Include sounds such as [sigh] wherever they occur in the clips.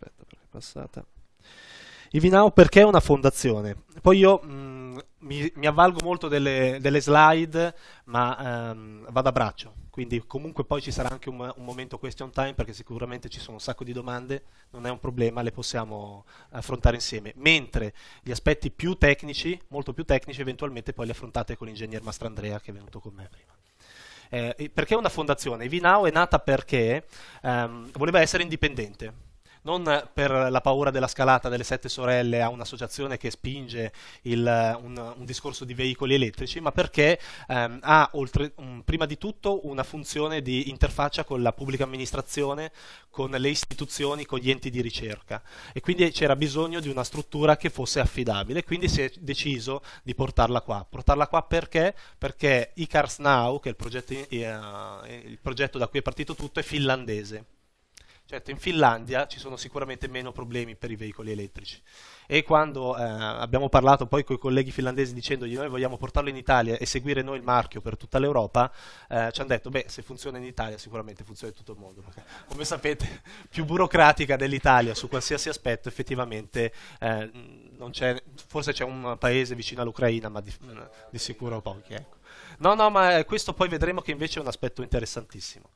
aspetta perché è passata. Ivinao perché è una fondazione? Poi io mh, mm, mi, mi, avvalgo molto delle, delle slide, ma ehm, vado a braccio, quindi comunque poi ci sarà anche un, un, momento question time perché sicuramente ci sono un sacco di domande, non è un problema, le possiamo affrontare insieme, mentre gli aspetti più tecnici, molto più tecnici, eventualmente poi li affrontate con l'ingegner Mastrandrea che è venuto con me prima. Eh, perché una fondazione? Vinao è nata perché ehm, voleva essere indipendente non per la paura della scalata delle sette sorelle a un'associazione che spinge il, un, un, discorso di veicoli elettrici, ma perché ehm, ha oltre, um, prima di tutto una funzione di interfaccia con la pubblica amministrazione, con le istituzioni, con gli enti di ricerca e quindi c'era bisogno di una struttura che fosse affidabile, quindi si è deciso di portarla qua. Portarla qua perché? Perché iCars Now, che è il progetto, eh, il progetto da cui è partito tutto, è finlandese Certo, in Finlandia ci sono sicuramente meno problemi per i veicoli elettrici e quando eh, abbiamo parlato poi con i colleghi finlandesi dicendogli noi vogliamo portarlo in Italia e seguire noi il marchio per tutta l'Europa, eh, ci hanno detto beh se funziona in Italia sicuramente funziona in tutto il mondo, perché come sapete [laughs] più burocratica dell'Italia su qualsiasi aspetto effettivamente eh, c'è, forse c'è un paese vicino all'Ucraina ma di, di sicuro pochi. Ecco. No, no, ma questo poi vedremo che invece è un aspetto interessantissimo.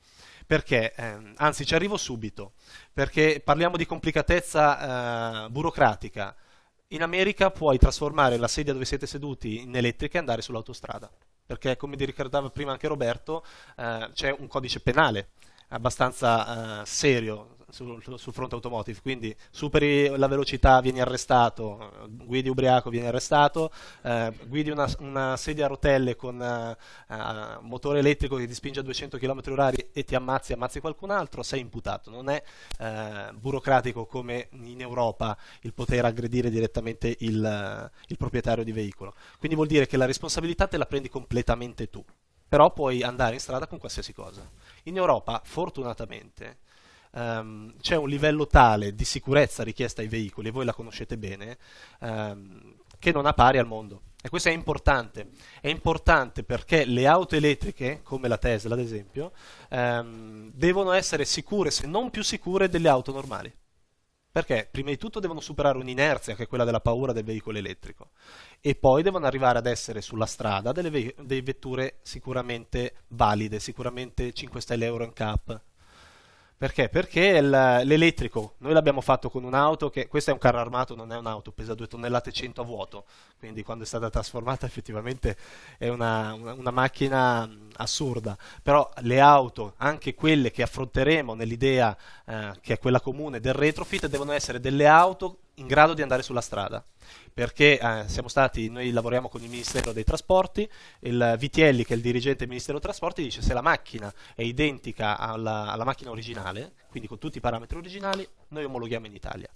Perché, eh, anzi ci arrivo subito, perché parliamo di complicatezza eh, burocratica. In America puoi trasformare la sedia dove siete seduti in elettrica e andare sull'autostrada, perché come vi ricordava prima anche Roberto, eh, c'è un codice penale abbastanza eh, serio, sul, sul fronte automotive, quindi superi la velocità vieni arrestato, guidi ubriaco vieni arrestato, eh, guidi una, una, sedia a rotelle con eh, eh motore elettrico che ti spinge a 200 km/h e ti ammazzi, ammazzi qualcun altro, sei imputato. Non è eh, burocratico come in Europa il poter aggredire direttamente il, eh, il proprietario di veicolo. Quindi vuol dire che la responsabilità te la prendi completamente tu però puoi andare in strada con qualsiasi cosa. In Europa, fortunatamente, ehm, c'è un livello tale di sicurezza richiesta ai veicoli, e voi la conoscete bene, ehm, che non ha pari al mondo. E questo è importante. È importante perché le auto elettriche, come la Tesla ad esempio, ehm, devono essere sicure, se non più sicure, delle auto normali. Perché prima di tutto devono superare un'inerzia che è quella della paura del veicolo elettrico e poi devono arrivare ad essere sulla strada delle, ve- delle vetture sicuramente valide, sicuramente 5 stelle Euro cap, perché? Perché il, l'elettrico, noi l'abbiamo fatto con un'auto che, questo è un carro armato, non è un'auto, pesa 2 tonnellate e 100 a vuoto, quindi quando è stata trasformata [laughs] effettivamente è una, una, una macchina assurda, però le auto, anche quelle che affronteremo nell'idea eh, che è quella comune del retrofit, devono essere delle auto in grado di andare sulla strada perché eh, siamo stati, noi lavoriamo con il Ministero dei Trasporti, il Vitielli che è il dirigente del Ministero dei Trasporti dice se la macchina è identica alla, alla macchina originale, quindi con tutti i parametri originali, noi omologhiamo in Italia.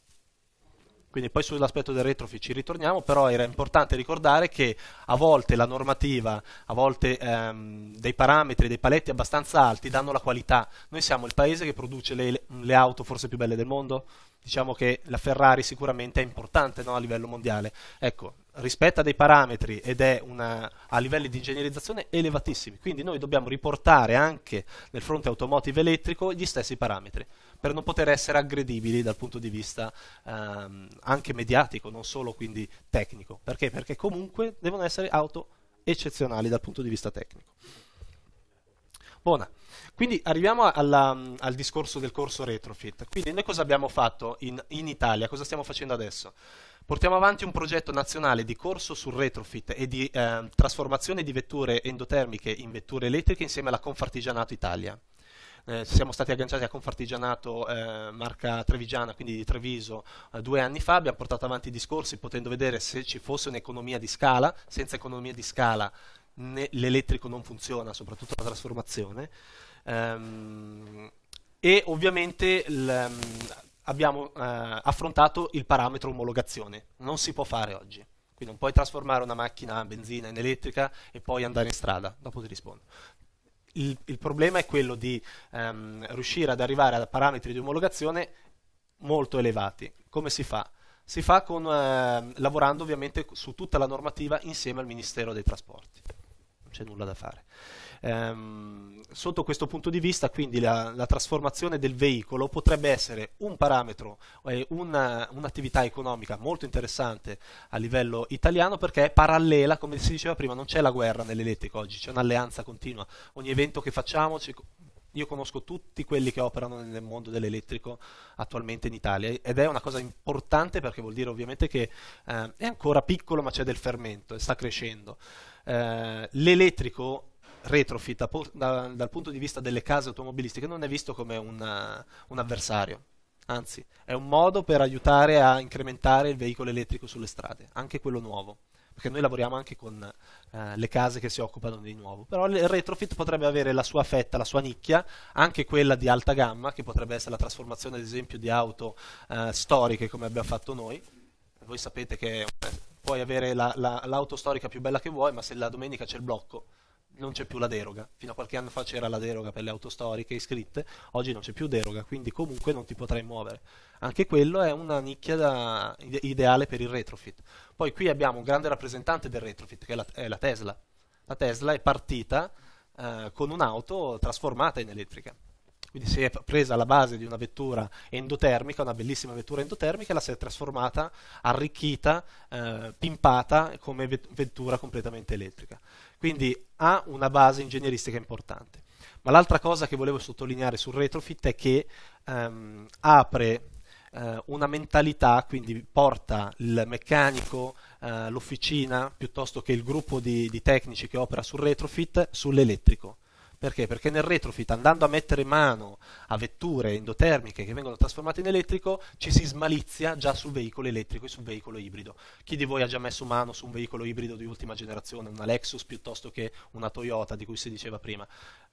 Quindi poi sull'aspetto del retrofit ci ritorniamo, però era importante ricordare che a volte la normativa, a volte ehm, dei parametri, dei paletti abbastanza alti danno la qualità. Noi siamo il paese che produce le, le auto forse più belle del mondo, diciamo che la Ferrari sicuramente è importante no, a livello mondiale. Ecco, rispetta dei parametri ed è una, a livelli di ingegnerizzazione elevatissimi, quindi noi dobbiamo riportare anche nel fronte automotive elettrico gli stessi parametri per non poter essere aggredibili dal punto di vista ehm, anche mediatico, non solo quindi tecnico. Perché? Perché comunque devono essere auto eccezionali dal punto di vista tecnico. Buona. Quindi arriviamo alla, al discorso del corso retrofit. Quindi noi cosa abbiamo fatto in, in, Italia? Cosa stiamo facendo adesso? Portiamo avanti un progetto nazionale di corso sul retrofit e di eh, trasformazione di vetture endotermiche in vetture elettriche insieme alla Confartigianato Italia eh, siamo stati agganciati a Confartigianato eh, marca trevigiana, quindi di Treviso, eh, due anni fa, abbiamo portato avanti i discorsi potendo vedere se ci fosse un'economia di scala, senza economia di scala l'elettrico non funziona, soprattutto la trasformazione. Um, e ovviamente il, um, abbiamo eh, affrontato il parametro omologazione, non si può fare oggi. Quindi non puoi trasformare una macchina a benzina in elettrica e poi andare in strada, dopo ti rispondo il, il, problema è quello di ehm, riuscire ad arrivare a parametri di omologazione molto elevati. Come si fa? Si fa con, eh, lavorando ovviamente su tutta la normativa insieme al Ministero dei Trasporti. Non c'è nulla da fare. Ehm, sotto questo punto di vista, quindi la, la, trasformazione del veicolo potrebbe essere un parametro, eh, una, un'attività economica molto interessante a livello italiano perché è parallela, come si diceva prima, non c'è la guerra nell'elettrico oggi, c'è un'alleanza continua. Ogni evento che facciamo io conosco tutti quelli che operano nel mondo dell'elettrico attualmente in Italia ed è una cosa importante perché vuol dire ovviamente che eh, è ancora piccolo ma c'è del fermento e sta crescendo. Eh, l'elettrico retrofit da, da, dal punto di vista delle case automobilistiche non è visto come una, uh, un avversario, anzi è un modo per aiutare a incrementare il veicolo elettrico sulle strade, anche quello nuovo, perché noi lavoriamo anche con eh, le case che si occupano di nuovo, però il retrofit potrebbe avere la sua fetta, la sua nicchia, anche quella di alta gamma, che potrebbe essere la trasformazione ad esempio di auto eh, storiche come abbiamo fatto noi, voi sapete che eh, puoi avere la, la, l'auto storica più bella che vuoi, ma se la domenica c'è il blocco non c'è più la deroga. Fino a qualche anno fa c'era la deroga per le auto storiche iscritte, oggi non c'è più deroga, quindi comunque non ti potrai muovere. Anche quello è una nicchia da, ideale per il retrofit. Poi qui abbiamo un grande rappresentante del retrofit, che è la, è la Tesla. La Tesla è partita eh, con un'auto trasformata in elettrica. Quindi si è presa la base di una vettura endotermica, una bellissima vettura endotermica, e la si è trasformata, arricchita, eh, pimpata come vettura completamente elettrica. Quindi ha una base ingegneristica importante. Ma l'altra cosa che volevo sottolineare sul retrofit è che ehm, apre eh, una mentalità, quindi porta il meccanico, eh, l'officina, piuttosto che il gruppo di, di tecnici che opera sul retrofit, sull'elettrico perché? Perché nel retrofit, andando a mettere mano a vetture endotermiche che vengono trasformate in elettrico, ci si smalizia già sul veicolo elettrico e sul veicolo ibrido. Chi di voi ha già messo mano su un veicolo ibrido di ultima generazione, una Lexus piuttosto che una Toyota di cui si diceva prima?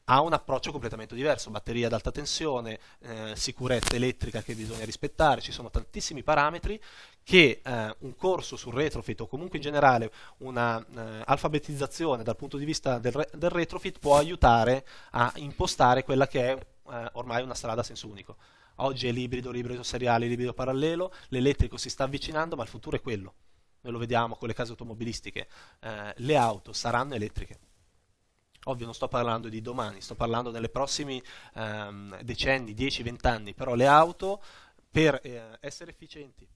ha un approccio completamente diverso, batteria ad alta tensione, eh, sicurezza elettrica che bisogna rispettare, ci sono tantissimi parametri che eh, un corso sul retrofit o comunque in generale un'alfabetizzazione eh, dal punto di vista del, re del, retrofit può aiutare a impostare quella che è eh, ormai una strada a senso unico. Oggi è l'ibrido, l'ibrido seriale, l'ibrido parallelo, l'elettrico si sta avvicinando ma il futuro è quello. Noi lo vediamo con le case automobilistiche, eh, le auto saranno elettriche. Ovvio non sto parlando di domani, sto parlando delle prossime ehm, decenni, 10-20 anni, però le auto per eh, essere efficienti,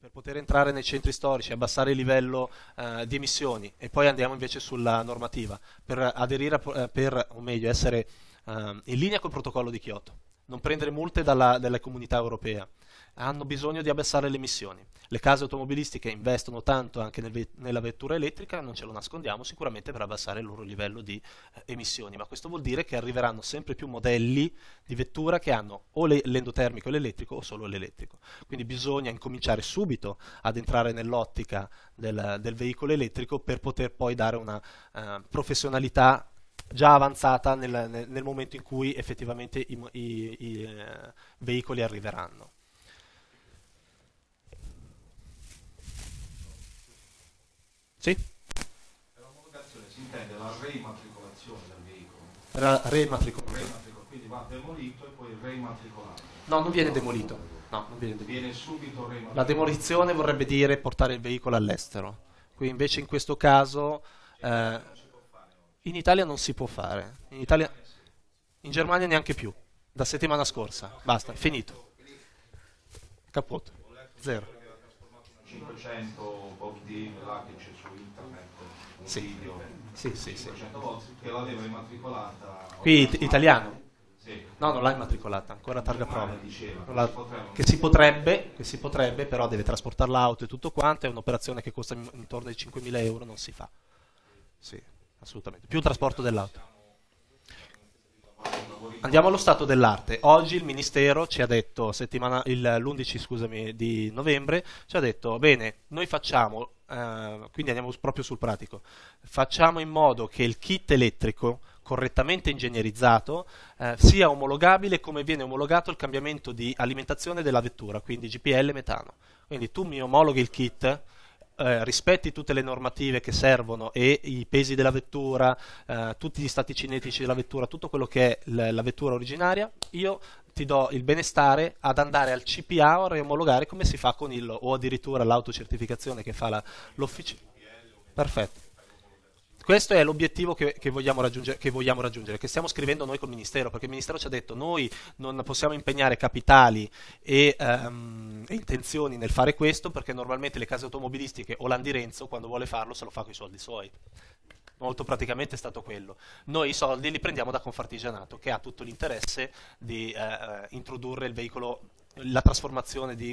per poter entrare nei centri storici, abbassare il livello eh, di emissioni e poi andiamo invece sulla normativa, per aderire, a, eh, per, o meglio essere eh, in linea col protocollo di Kyoto, non prendere multe dalla, dalla comunità europea hanno bisogno di abbassare le emissioni. Le case automobilistiche investono tanto anche nel, nella vettura elettrica, non ce lo nascondiamo, sicuramente per abbassare il loro livello di eh, emissioni, ma questo vuol dire che arriveranno sempre più modelli di vettura che hanno o le, l'endotermico e l'elettrico o solo l'elettrico. Quindi bisogna incominciare subito ad entrare nell'ottica del, del veicolo elettrico per poter poi dare una eh, professionalità già avanzata nel, nel, nel, momento in cui effettivamente i, i, i eh, veicoli arriveranno. Sì? Per omologazione si intende la rematricolazione del veicolo. Ra- rematricolazione. Rematricol- quindi va demolito e poi rematricolato. No, non viene demolito. No, non viene, demolito. viene subito rematricolato. La demolizione vorrebbe dire portare il veicolo all'estero. Qui invece in questo caso... Eh, in Italia non si può fare. In, Italia, in Germania neanche più. Da settimana scorsa. Basta, è finito. Capote. Zero. 500 Bob Dylan là che c'è sì. video sì, sì, sì. che l'aveva immatricolata qui it- italiano sì. no non l'ha immatricolata ancora targa prova diceva, la, che, si potrebbe, che si potrebbe però deve trasportare l'auto e tutto quanto è un'operazione che costa intorno ai 5.000 euro non si fa sì assolutamente più trasporto dell'auto Andiamo allo stato dell'arte. Oggi il Ministero ci ha detto, l'11 scusami, di novembre, ci ha detto, bene, noi facciamo eh, quindi andiamo proprio sul pratico, facciamo in modo che il kit elettrico correttamente ingegnerizzato eh, sia omologabile come viene omologato il cambiamento di alimentazione della vettura, quindi GPL metano. Quindi tu mi omologhi il kit, eh, rispetti tutte le normative che servono e i pesi della vettura, eh, tutti gli stati cinetici della vettura, tutto quello che è la, la vettura originaria, io ti do il benestare ad andare al CPA o a riomologare come si fa con il o addirittura l'autocertificazione che fa la, l'ufficio. Perfetto. Questo è l'obiettivo che, che, vogliamo che, vogliamo raggiungere, che stiamo scrivendo noi col Ministero, perché il Ministero ci ha detto noi non possiamo impegnare capitali e, um, intenzioni nel fare questo, perché normalmente le case automobilistiche o l'Andirenzo quando vuole farlo se lo fa con i soldi suoi molto praticamente è stato quello. Noi i soldi li prendiamo da Confartigianato, che ha tutto l'interesse di eh, eh introdurre il veicolo la trasformazione di, eh,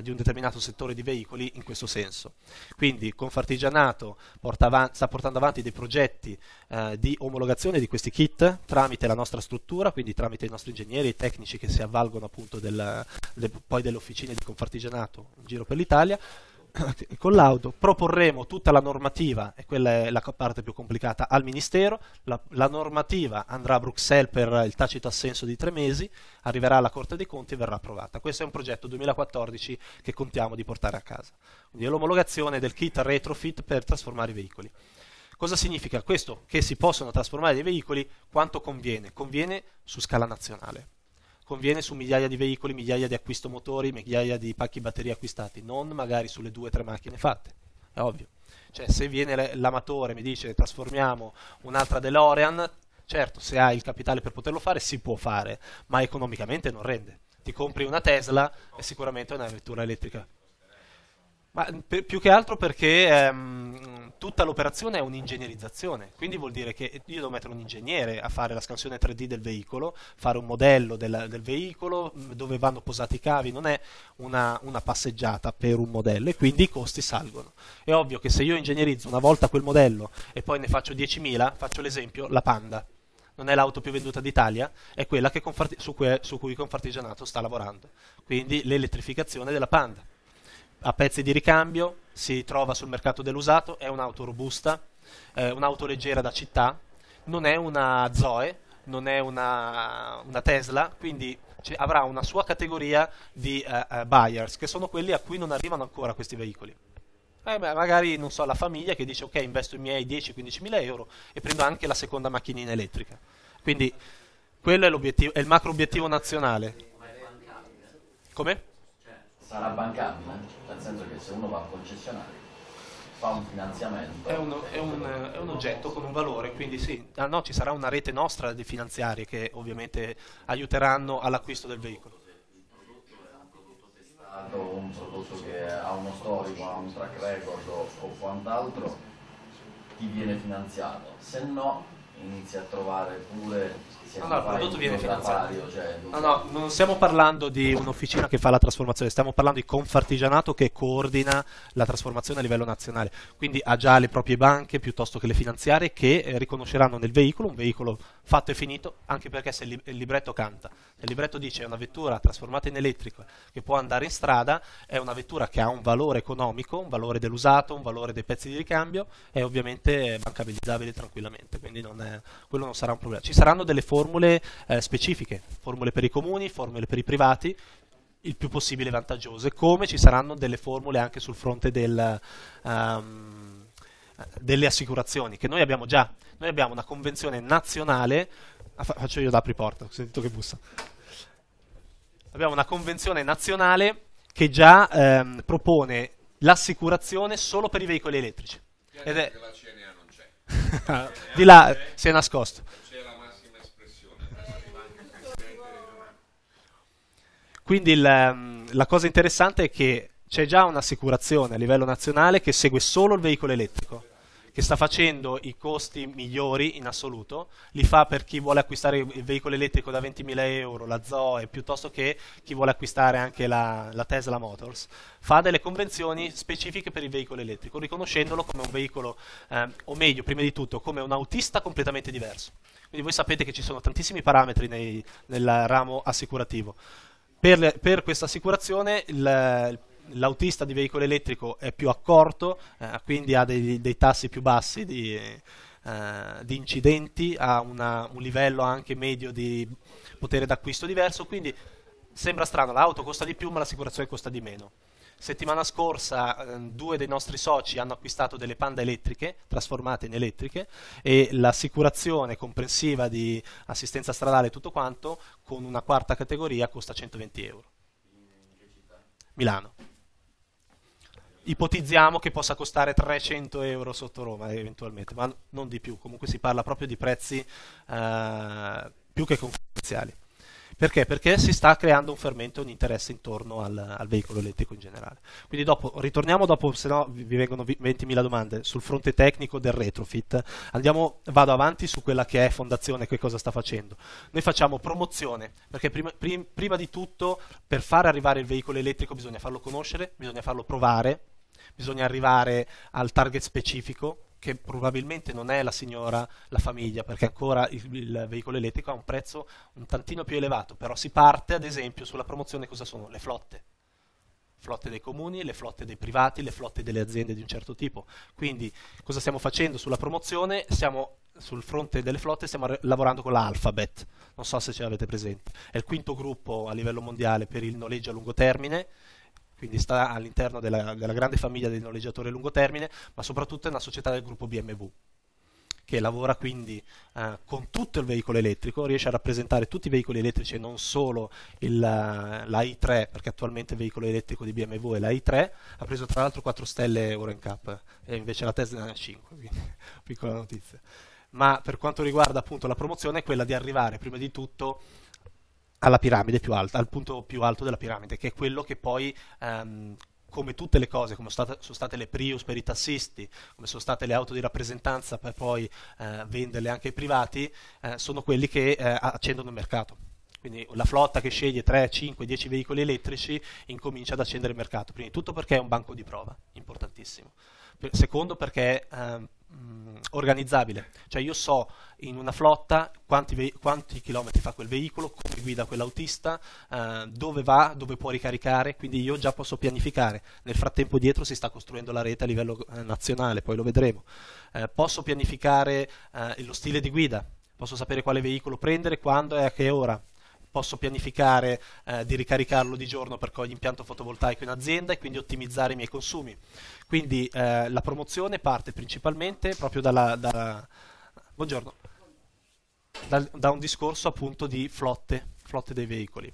di, un determinato settore di veicoli in questo senso. Quindi Confartigianato porta avanti, sta portando avanti dei progetti eh, di omologazione di questi kit tramite la nostra struttura, quindi tramite i nostri ingegneri e tecnici che si avvalgono appunto del, de, poi delle officine di Confartigianato in giro per l'Italia, [coughs] con l'auto proporremo tutta la normativa, e quella è la parte più complicata, al Ministero, la, la, normativa andrà a Bruxelles per il tacito assenso di tre mesi, arriverà alla Corte dei Conti e verrà approvata. Questo è un progetto 2014 che contiamo di portare a casa. Quindi è l'omologazione del kit retrofit per trasformare i veicoli. Cosa significa questo? Che si possono trasformare i veicoli quanto conviene? Conviene su scala nazionale conviene su migliaia di veicoli, migliaia di acquisto motori, migliaia di pacchi batterie acquistati, non magari sulle due o tre macchine fatte, è ovvio. Cioè, se viene l'amatore e mi dice trasformiamo un'altra DeLorean, certo, se hai il capitale per poterlo fare, si può fare, ma economicamente non rende. Ti compri una Tesla, e sicuramente è una vettura elettrica ma per, più che altro perché ehm, tutta l'operazione è un'ingegnerizzazione, quindi vuol dire che io devo mettere un ingegnere a fare la scansione 3D del veicolo, fare un modello del, del veicolo, dove vanno posati i cavi, non è una, una, passeggiata per un modello e quindi i costi salgono. È ovvio che se io ingegnerizzo una volta quel modello e poi ne faccio 10.000, faccio l'esempio, la Panda. Non è l'auto più venduta d'Italia, è quella che, su, cui, su cui Confartigianato sta lavorando, quindi l'elettrificazione della Panda a pezzi di ricambio, si trova sul mercato dell'usato, è un'auto robusta, eh, un'auto leggera da città, non è una Zoe, non è una, una Tesla, quindi avrà una sua categoria di uh, uh, buyers, che sono quelli a cui non arrivano ancora questi veicoli. Eh, beh, magari, non so, la famiglia che dice ok, investo i miei 10-15 mila euro e prendo anche la seconda macchinina elettrica. Quindi quello è, è il macro obiettivo nazionale. Come? sarà bancabile, eh? nel senso che se uno va al concessionario fa un finanziamento. È, uno, è, un, è un, oggetto con un valore, quindi sì, ah, no, ci sarà una rete nostra di finanziari che ovviamente aiuteranno all'acquisto del veicolo. Un prodotto testato un prodotto che ha uno storico, ha un track record o quant'altro, ti viene finanziato, se no inizi a trovare pure No, no, il prodotto viene finanziato. cioè, no, no, non stiamo parlando di un'officina che fa la trasformazione, stiamo parlando di Confartigianato che coordina la trasformazione a livello nazionale. Quindi ha già le proprie banche piuttosto che le finanziarie che eh, riconosceranno nel veicolo un veicolo fatto e finito, anche perché se il libretto canta, se il libretto dice è una vettura trasformata in elettrica che può andare in strada, è una vettura che ha un valore economico, un valore dell'usato, un valore dei pezzi di ricambio, è ovviamente eh, bancabilizzabile tranquillamente, quindi non è, quello non sarà un problema. Ci saranno delle forme formule eh, specifiche, formule per i comuni, formule per i privati, il più possibile vantaggiose, come ci saranno delle formule anche sul fronte del, um, delle assicurazioni, che noi abbiamo già, noi abbiamo una convenzione nazionale, ah, faccio io da apriporta, ho sentito che bussa, abbiamo una convenzione nazionale che già ehm, propone l'assicurazione solo per i veicoli elettrici. Ed è... [laughs] Di là si è nascosto. Quindi il, ehm, la cosa interessante è che c'è già un'assicurazione a livello nazionale che segue solo il veicolo elettrico, che sta facendo i costi migliori in assoluto, li fa per chi vuole acquistare il veicolo elettrico da 20.000 euro, la Zoe, piuttosto che chi vuole acquistare anche la, la Tesla Motors. Fa delle convenzioni specifiche per il veicolo elettrico, riconoscendolo come un veicolo, eh, o meglio, prima di tutto, come un autista completamente diverso. Quindi voi sapete che ci sono tantissimi parametri nei, nel ramo assicurativo. Per, le, per questa assicurazione il, l'autista di veicolo elettrico è più accorto, eh, quindi ha dei, dei, tassi più bassi di, eh, di incidenti, ha una, un livello anche medio di potere d'acquisto diverso, quindi sembra strano, l'auto costa di più ma l'assicurazione costa di meno. Settimana scorsa ehm, due dei nostri soci hanno acquistato delle panda elettriche, trasformate in elettriche, e l'assicurazione comprensiva di assistenza stradale e tutto quanto, con una quarta categoria, costa 120 euro. Milano. Ipotizziamo che possa costare 300 euro sotto Roma eventualmente, ma non di più, comunque si parla proprio di prezzi eh, più che concorrenziali. Perché? Perché si sta creando un fermento e un interesse intorno al, al, veicolo elettrico in generale. Quindi dopo, ritorniamo dopo, se no vi vengono 20.000 domande sul fronte tecnico del retrofit. Andiamo, vado avanti su quella che è fondazione, che cosa sta facendo. Noi facciamo promozione, perché prima, prim, prima di tutto per far arrivare il veicolo elettrico bisogna farlo conoscere, bisogna farlo provare, bisogna arrivare al target specifico, che probabilmente non è la signora, la famiglia, perché ancora il, il, veicolo elettrico ha un prezzo un tantino più elevato, però si parte ad esempio sulla promozione cosa sono? Le flotte. Flotte dei comuni, le flotte dei privati, le flotte delle aziende di un certo tipo. Quindi cosa stiamo facendo sulla promozione? Stiamo sul fronte delle flotte stiamo lavorando con l'Alphabet, non so se ce l'avete presente, è il quinto gruppo a livello mondiale per il noleggio a lungo termine quindi sta all'interno della, della grande famiglia dei noleggiatori a lungo termine, ma soprattutto è una società del gruppo BMW che lavora quindi eh, con tutto il veicolo elettrico, riesce a rappresentare tutti i veicoli elettrici e non solo il, la, la i3, perché attualmente il veicolo elettrico di BMW è la i3, ha preso tra l'altro 4 stelle ora in cap, e invece la Tesla ne ha 5, quindi [laughs] piccola notizia. Ma per quanto riguarda appunto la promozione è quella di arrivare prima di tutto alla piramide più alta, al punto più alto della piramide, che è quello che poi ehm, come tutte le cose, come sono state, sono state, le Prius per i tassisti, come sono state le auto di rappresentanza per poi eh, venderle anche ai privati, eh, sono quelli che eh, accendono il mercato. Quindi la flotta che sceglie 3, 5, 10 veicoli elettrici incomincia ad accendere il mercato. Prima di tutto perché è un banco di prova, importantissimo. Secondo perché ehm, mh, mm, organizzabile, cioè io so in una flotta quanti, quanti, chilometri fa quel veicolo, come guida quell'autista, eh, dove va, dove può ricaricare, quindi io già posso pianificare. Nel frattempo dietro si sta costruendo la rete a livello eh, nazionale, poi lo vedremo. Eh, posso pianificare eh, lo stile di guida, posso sapere quale veicolo prendere, quando e a che ora posso pianificare eh, di ricaricarlo di giorno per l'impianto fotovoltaico in azienda e quindi ottimizzare i miei consumi. Quindi eh, la promozione parte principalmente proprio dalla, da, buongiorno, da, da un discorso appunto di flotte, flotte dei veicoli.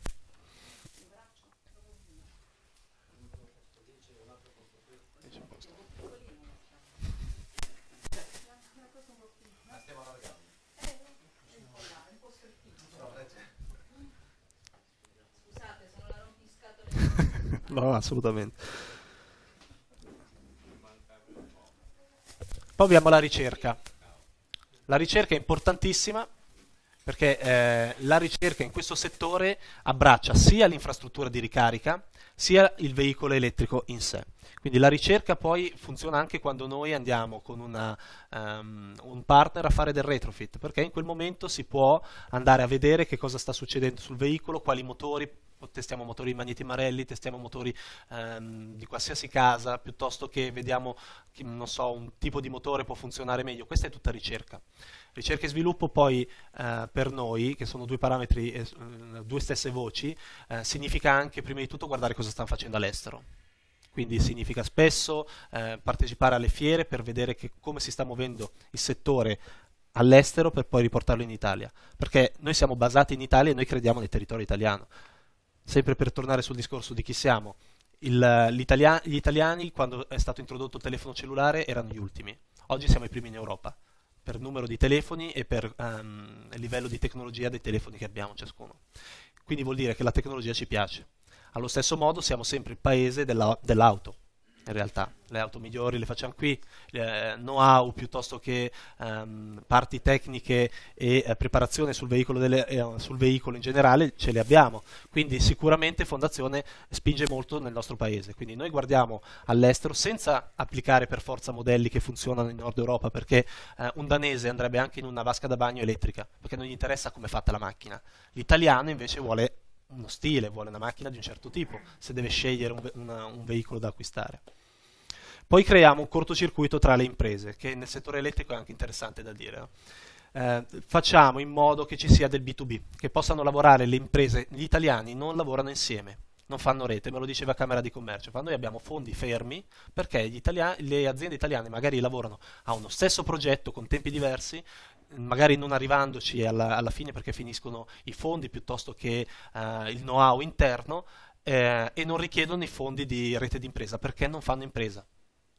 no, assolutamente. Poi abbiamo la ricerca. La ricerca è importantissima perché eh, la ricerca in questo settore abbraccia sia l'infrastruttura di ricarica sia il veicolo elettrico in sé. Quindi la ricerca poi funziona anche quando noi andiamo con una, um, un partner a fare del retrofit, perché in quel momento si può andare a vedere che cosa sta succedendo sul veicolo, quali motori testiamo motori Magneti Marelli, testiamo motori ehm, di qualsiasi casa, piuttosto che vediamo, non so, un tipo di motore può funzionare meglio. Questa è tutta ricerca. Ricerca e sviluppo poi eh, per noi, che sono due parametri, eh, due stesse voci, eh, significa anche prima di tutto guardare cosa stanno facendo all'estero. Quindi significa spesso eh, partecipare alle fiere per vedere che, come si sta muovendo il settore all'estero per poi riportarlo in Italia. Perché noi siamo basati in Italia e noi crediamo nel territorio italiano sempre per tornare sul discorso di chi siamo, il, gli italiani quando è stato introdotto il telefono cellulare erano gli ultimi, oggi siamo i primi in Europa per numero di telefoni e per um, livello di tecnologia dei telefoni che abbiamo ciascuno. Quindi vuol dire che la tecnologia ci piace. Allo stesso modo siamo sempre il paese della, dell'auto, in realtà. Le auto migliori le facciamo qui, eh, know-how piuttosto che ehm, parti tecniche e eh, preparazione sul veicolo, delle, eh, sul veicolo, in generale ce le abbiamo. Quindi sicuramente Fondazione spinge molto nel nostro paese. Quindi noi guardiamo all'estero senza applicare per forza modelli che funzionano in Nord Europa perché eh, un danese andrebbe anche in una vasca da bagno elettrica perché non gli interessa come è fatta la macchina. L'italiano invece vuole uno stile, vuole una macchina di un certo tipo se deve scegliere un, ve- una, un veicolo da acquistare. Poi creiamo un cortocircuito tra le imprese, che nel settore elettrico è anche interessante da dire. Eh, eh facciamo in modo che ci sia del B2B, che possano lavorare le imprese, gli italiani non lavorano insieme, non fanno rete, me lo diceva Camera di Commercio, ma noi abbiamo fondi fermi perché italiani, le aziende italiane magari lavorano a uno stesso progetto con tempi diversi, magari non arrivandoci alla, alla fine perché finiscono i fondi piuttosto che eh, il know-how interno eh, e non richiedono i fondi di rete d'impresa perché non fanno impresa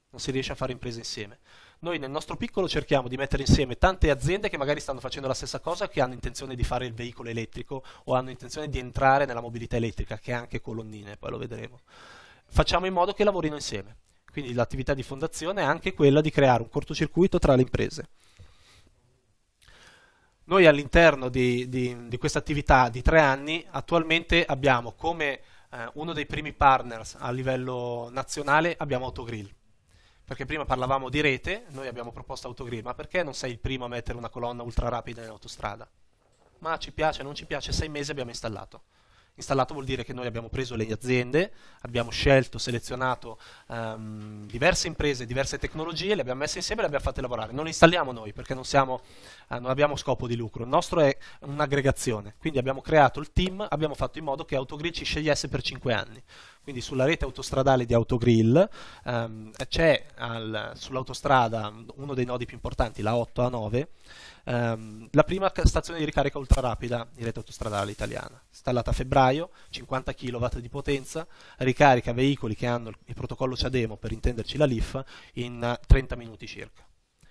non si riesce a fare imprese insieme. Noi nel nostro piccolo cerchiamo di mettere insieme tante aziende che magari stanno facendo la stessa cosa, che hanno intenzione di fare il veicolo elettrico o hanno intenzione di entrare nella mobilità elettrica, che è anche colonnine, poi lo vedremo. Facciamo in modo che lavorino insieme. Quindi l'attività di fondazione è anche quella di creare un cortocircuito tra le imprese. Noi all'interno di, di, di questa attività di tre anni attualmente abbiamo come eh, uno dei primi partners a livello nazionale abbiamo Autogrill perché prima parlavamo di rete, noi abbiamo proposto autogrid, ma perché non sei il primo a mettere una colonna ultra rapida in autostrada? Ma ci piace, non ci piace, sei mesi abbiamo installato. Installato vuol dire che noi abbiamo preso le aziende, abbiamo scelto, selezionato um, diverse imprese, diverse tecnologie, le abbiamo messe insieme e le abbiamo fatte lavorare. Non le installiamo noi perché non, siamo, uh, non abbiamo scopo di lucro, il nostro è un'aggregazione. Quindi abbiamo creato il team, abbiamo fatto in modo che Autogrill ci scegliesse per 5 anni. Quindi sulla rete autostradale di Autogrill um, c'è sull'autostrada uno dei nodi più importanti, la 8 a 9, ehm, la prima stazione di ricarica ultrarapida in rete autostradale italiana, installata a febbraio, 50 kW di potenza, ricarica veicoli che hanno il protocollo CADEMO, per intenderci la LIF, in 30 eh, minuti circa.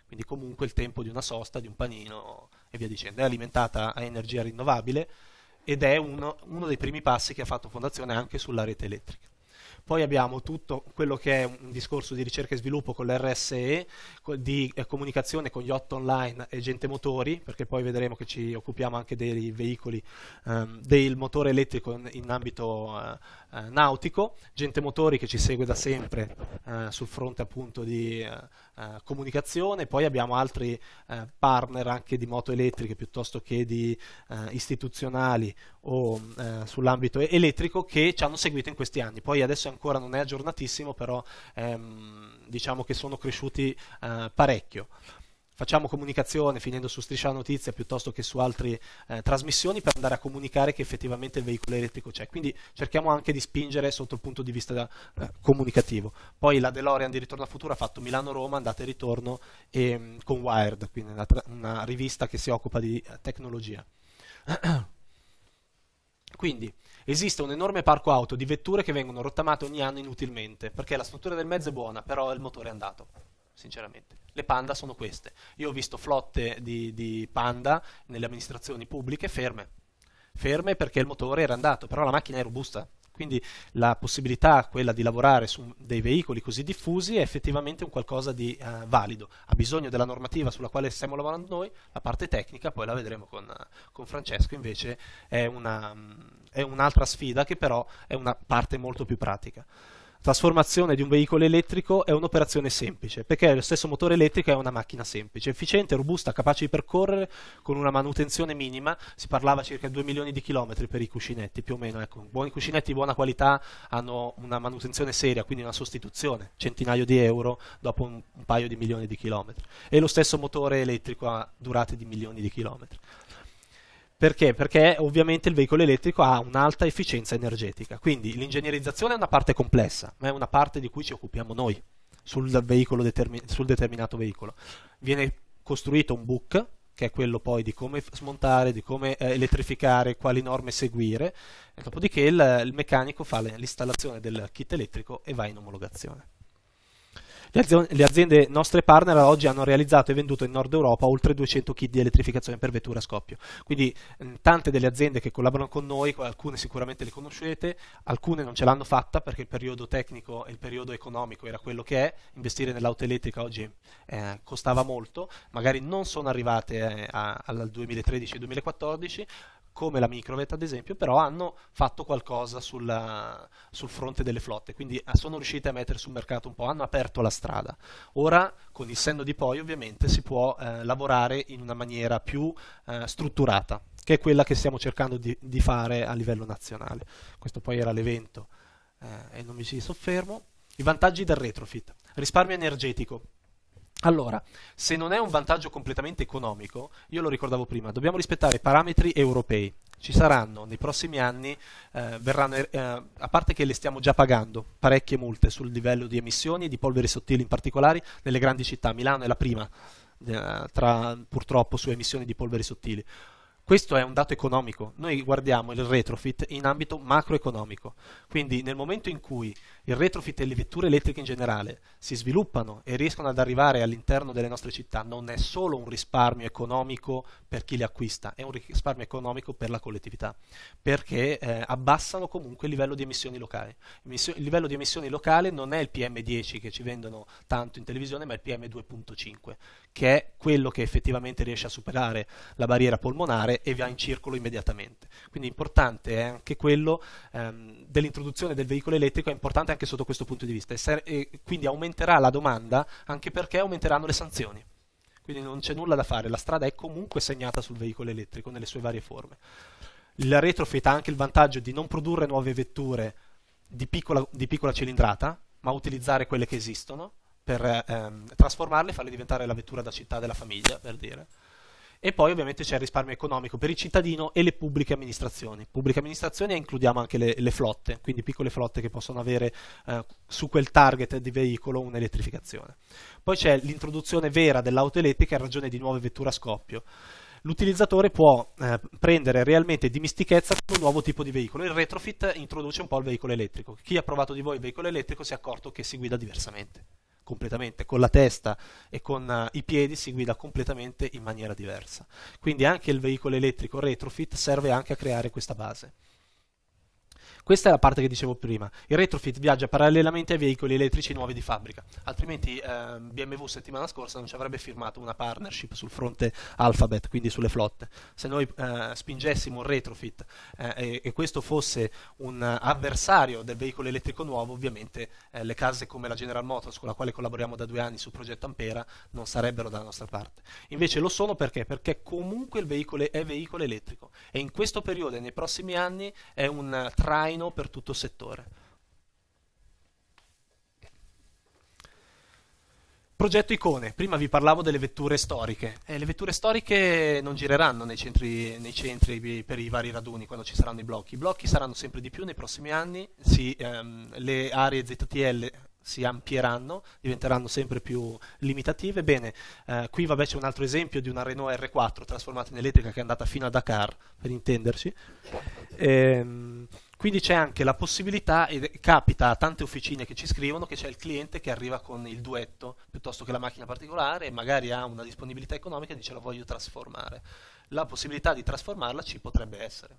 Quindi comunque il tempo di una sosta, di un panino e via dicendo. È alimentata a energia rinnovabile ed è uno, uno dei primi passi che ha fatto Fondazione anche sulla rete elettrica. Poi abbiamo tutto quello che è un discorso di ricerca e sviluppo con l'RSE, di eh, comunicazione con gli otto Online e Gente Motori, perché poi vedremo che ci occupiamo anche dei veicoli, ehm, del motore elettrico in, ambito eh, eh, nautico, gente motori che ci segue da sempre eh, sul fronte appunto di eh, eh comunicazione, poi abbiamo altri eh, partner anche di moto elettriche piuttosto che di eh, istituzionali o sull'ambito elettrico che ci hanno seguito in questi anni. Poi adesso ancora non è aggiornatissimo, però ehm, diciamo che sono cresciuti parecchio facciamo comunicazione finendo su Striscia Notizia piuttosto che su altre eh, trasmissioni per andare a comunicare che effettivamente il veicolo elettrico c'è. Quindi cerchiamo anche di spingere sotto il punto di vista da, eh, comunicativo. Poi la DeLorean di Ritorno al Futuro ha fatto Milano-Roma, andate e ritorno e, mm, con Wired, quindi una, una rivista che si occupa di eh, tecnologia. [clears throat] Quindi esiste un enorme parco auto di vetture che vengono rottamate ogni anno inutilmente, perché la struttura del mezzo è buona, però il motore è andato sinceramente. Le panda sono queste. Io ho visto flotte di, di panda nelle amministrazioni pubbliche ferme, ferme perché il motore era andato, però la macchina è robusta. Quindi la possibilità, quella di lavorare su dei veicoli così diffusi, è effettivamente un qualcosa di eh, valido. Ha bisogno della normativa sulla quale stiamo lavorando noi, la parte tecnica poi la vedremo con, con Francesco, invece è, una, è un'altra sfida che però è una parte molto più pratica trasformazione di un veicolo elettrico è un'operazione semplice, perché lo stesso motore elettrico è una macchina semplice, efficiente, robusta, capace di percorrere con una manutenzione minima, si parlava circa 2 milioni di chilometri per i cuscinetti, più o meno, ecco, buoni cuscinetti di buona qualità hanno una manutenzione seria, quindi una sostituzione, centinaio di euro dopo un, un paio di milioni di chilometri, e lo stesso motore elettrico ha durate di milioni di chilometri. Perché? Perché ovviamente il veicolo elettrico ha un'alta efficienza energetica, quindi l'ingegnerizzazione è una parte complessa, ma è una parte di cui ci occupiamo noi sul, veicolo determin- sul determinato veicolo. Viene costruito un book, che è quello poi di come smontare, di come eh, elettrificare, quali norme seguire, E dopodiché il, il meccanico fa l'installazione del kit elettrico e va in omologazione. Le aziende, le aziende nostre partner oggi hanno realizzato e venduto in Nord Europa oltre 200 kit di elettrificazione per vettura a scoppio. Quindi tante delle aziende che collaborano con noi, alcune sicuramente le conoscete, alcune non ce l'hanno fatta perché il periodo tecnico e il periodo economico era quello che è, investire nell'auto elettrica oggi eh, costava molto, magari non sono arrivate eh, a, al 2013-2014, come la Microvet ad esempio, però hanno fatto qualcosa sulla, sul fronte delle flotte, quindi eh, sono riuscite a mettere sul mercato un po', hanno aperto la strada. Ora, con il senno di poi, ovviamente si può eh, lavorare in una maniera più eh, strutturata, che è quella che stiamo cercando di, di fare a livello nazionale. Questo poi era l'evento eh, e non mi ci soffermo. I vantaggi del retrofit. Risparmio energetico. Allora, se non è un vantaggio completamente economico, io lo ricordavo prima, dobbiamo rispettare parametri europei. Ci saranno nei prossimi anni, eh, verranno, eh, a parte che le stiamo già pagando parecchie multe sul livello di emissioni e di polveri sottili in particolare nelle grandi città, Milano è la prima eh, tra, purtroppo su emissioni di polveri sottili. Questo è un dato economico, noi guardiamo il retrofit in ambito macroeconomico, quindi nel momento in cui il retrofit e le vetture elettriche in generale si sviluppano e riescono ad arrivare all'interno delle nostre città, non è solo un risparmio economico per chi le acquista, è un risparmio economico per la collettività, perché eh, abbassano comunque il livello di emissioni locali. il livello di emissioni locale non è il PM10 che ci vendono tanto in televisione, ma il PM2.5, che è quello che effettivamente riesce a superare la barriera polmonare e va in circolo immediatamente. Quindi importante è eh, anche quello ehm, dell'introduzione del veicolo elettrico, è importante anche sotto questo punto di vista e, ser- e quindi aumenterà la domanda anche perché aumenteranno le sanzioni. Quindi non c'è nulla da fare, la strada è comunque segnata sul veicolo elettrico nelle sue varie forme. La retrofit ha anche il vantaggio di non produrre nuove vetture di piccola, di piccola cilindrata, ma utilizzare quelle che esistono per ehm, trasformarle e farle diventare la vettura da città della famiglia, per dire. E poi ovviamente c'è il risparmio economico per il cittadino e le pubbliche amministrazioni. Pubbliche amministrazioni includiamo anche le, le flotte, quindi piccole flotte che possono avere eh, su quel target di veicolo un'elettrificazione. Poi c'è l'introduzione vera dell'auto elettrica in ragione di nuove vetture a scoppio l'utilizzatore può eh, prendere realmente dimistichezza con un nuovo tipo di veicolo. Il retrofit introduce un po' il veicolo elettrico. Chi ha provato di voi il veicolo elettrico si è accorto che si guida diversamente completamente, con la testa e con eh, i piedi si guida completamente in maniera diversa. Quindi anche il veicolo elettrico retrofit serve anche a creare questa base. Questa è la parte che dicevo prima. Il retrofit viaggia parallelamente ai veicoli elettrici nuovi di fabbrica, altrimenti eh, BMW settimana scorsa non ci avrebbe firmato una partnership sul fronte Alphabet, quindi sulle flotte. Se noi eh, spingessimo il retrofit eh, e, e, questo fosse un avversario del veicolo elettrico nuovo, ovviamente eh, le case come la General Motors, con la quale collaboriamo da due anni sul progetto Ampera, non sarebbero dalla nostra parte. Invece lo sono perché? Perché comunque il veicolo è veicolo elettrico e in questo periodo e nei prossimi anni è un train traino per tutto il settore. Progetto icone, prima vi parlavo delle vetture storiche. Eh, le vetture storiche non gireranno nei centri, nei centri, per i vari raduni quando ci saranno i blocchi. I blocchi saranno sempre di più nei prossimi anni, si, ehm, le aree ZTL si amplieranno, diventeranno sempre più limitative. Bene, eh, qui vabbè c'è un altro esempio di una Renault R4 trasformata in elettrica che è andata fino a Dakar, per intenderci. Ehm, quindi c'è anche la possibilità, e capita a tante officine che ci scrivono, che c'è il cliente che arriva con il duetto piuttosto che la macchina particolare e magari ha una disponibilità economica e dice la voglio trasformare. La possibilità di trasformarla ci potrebbe essere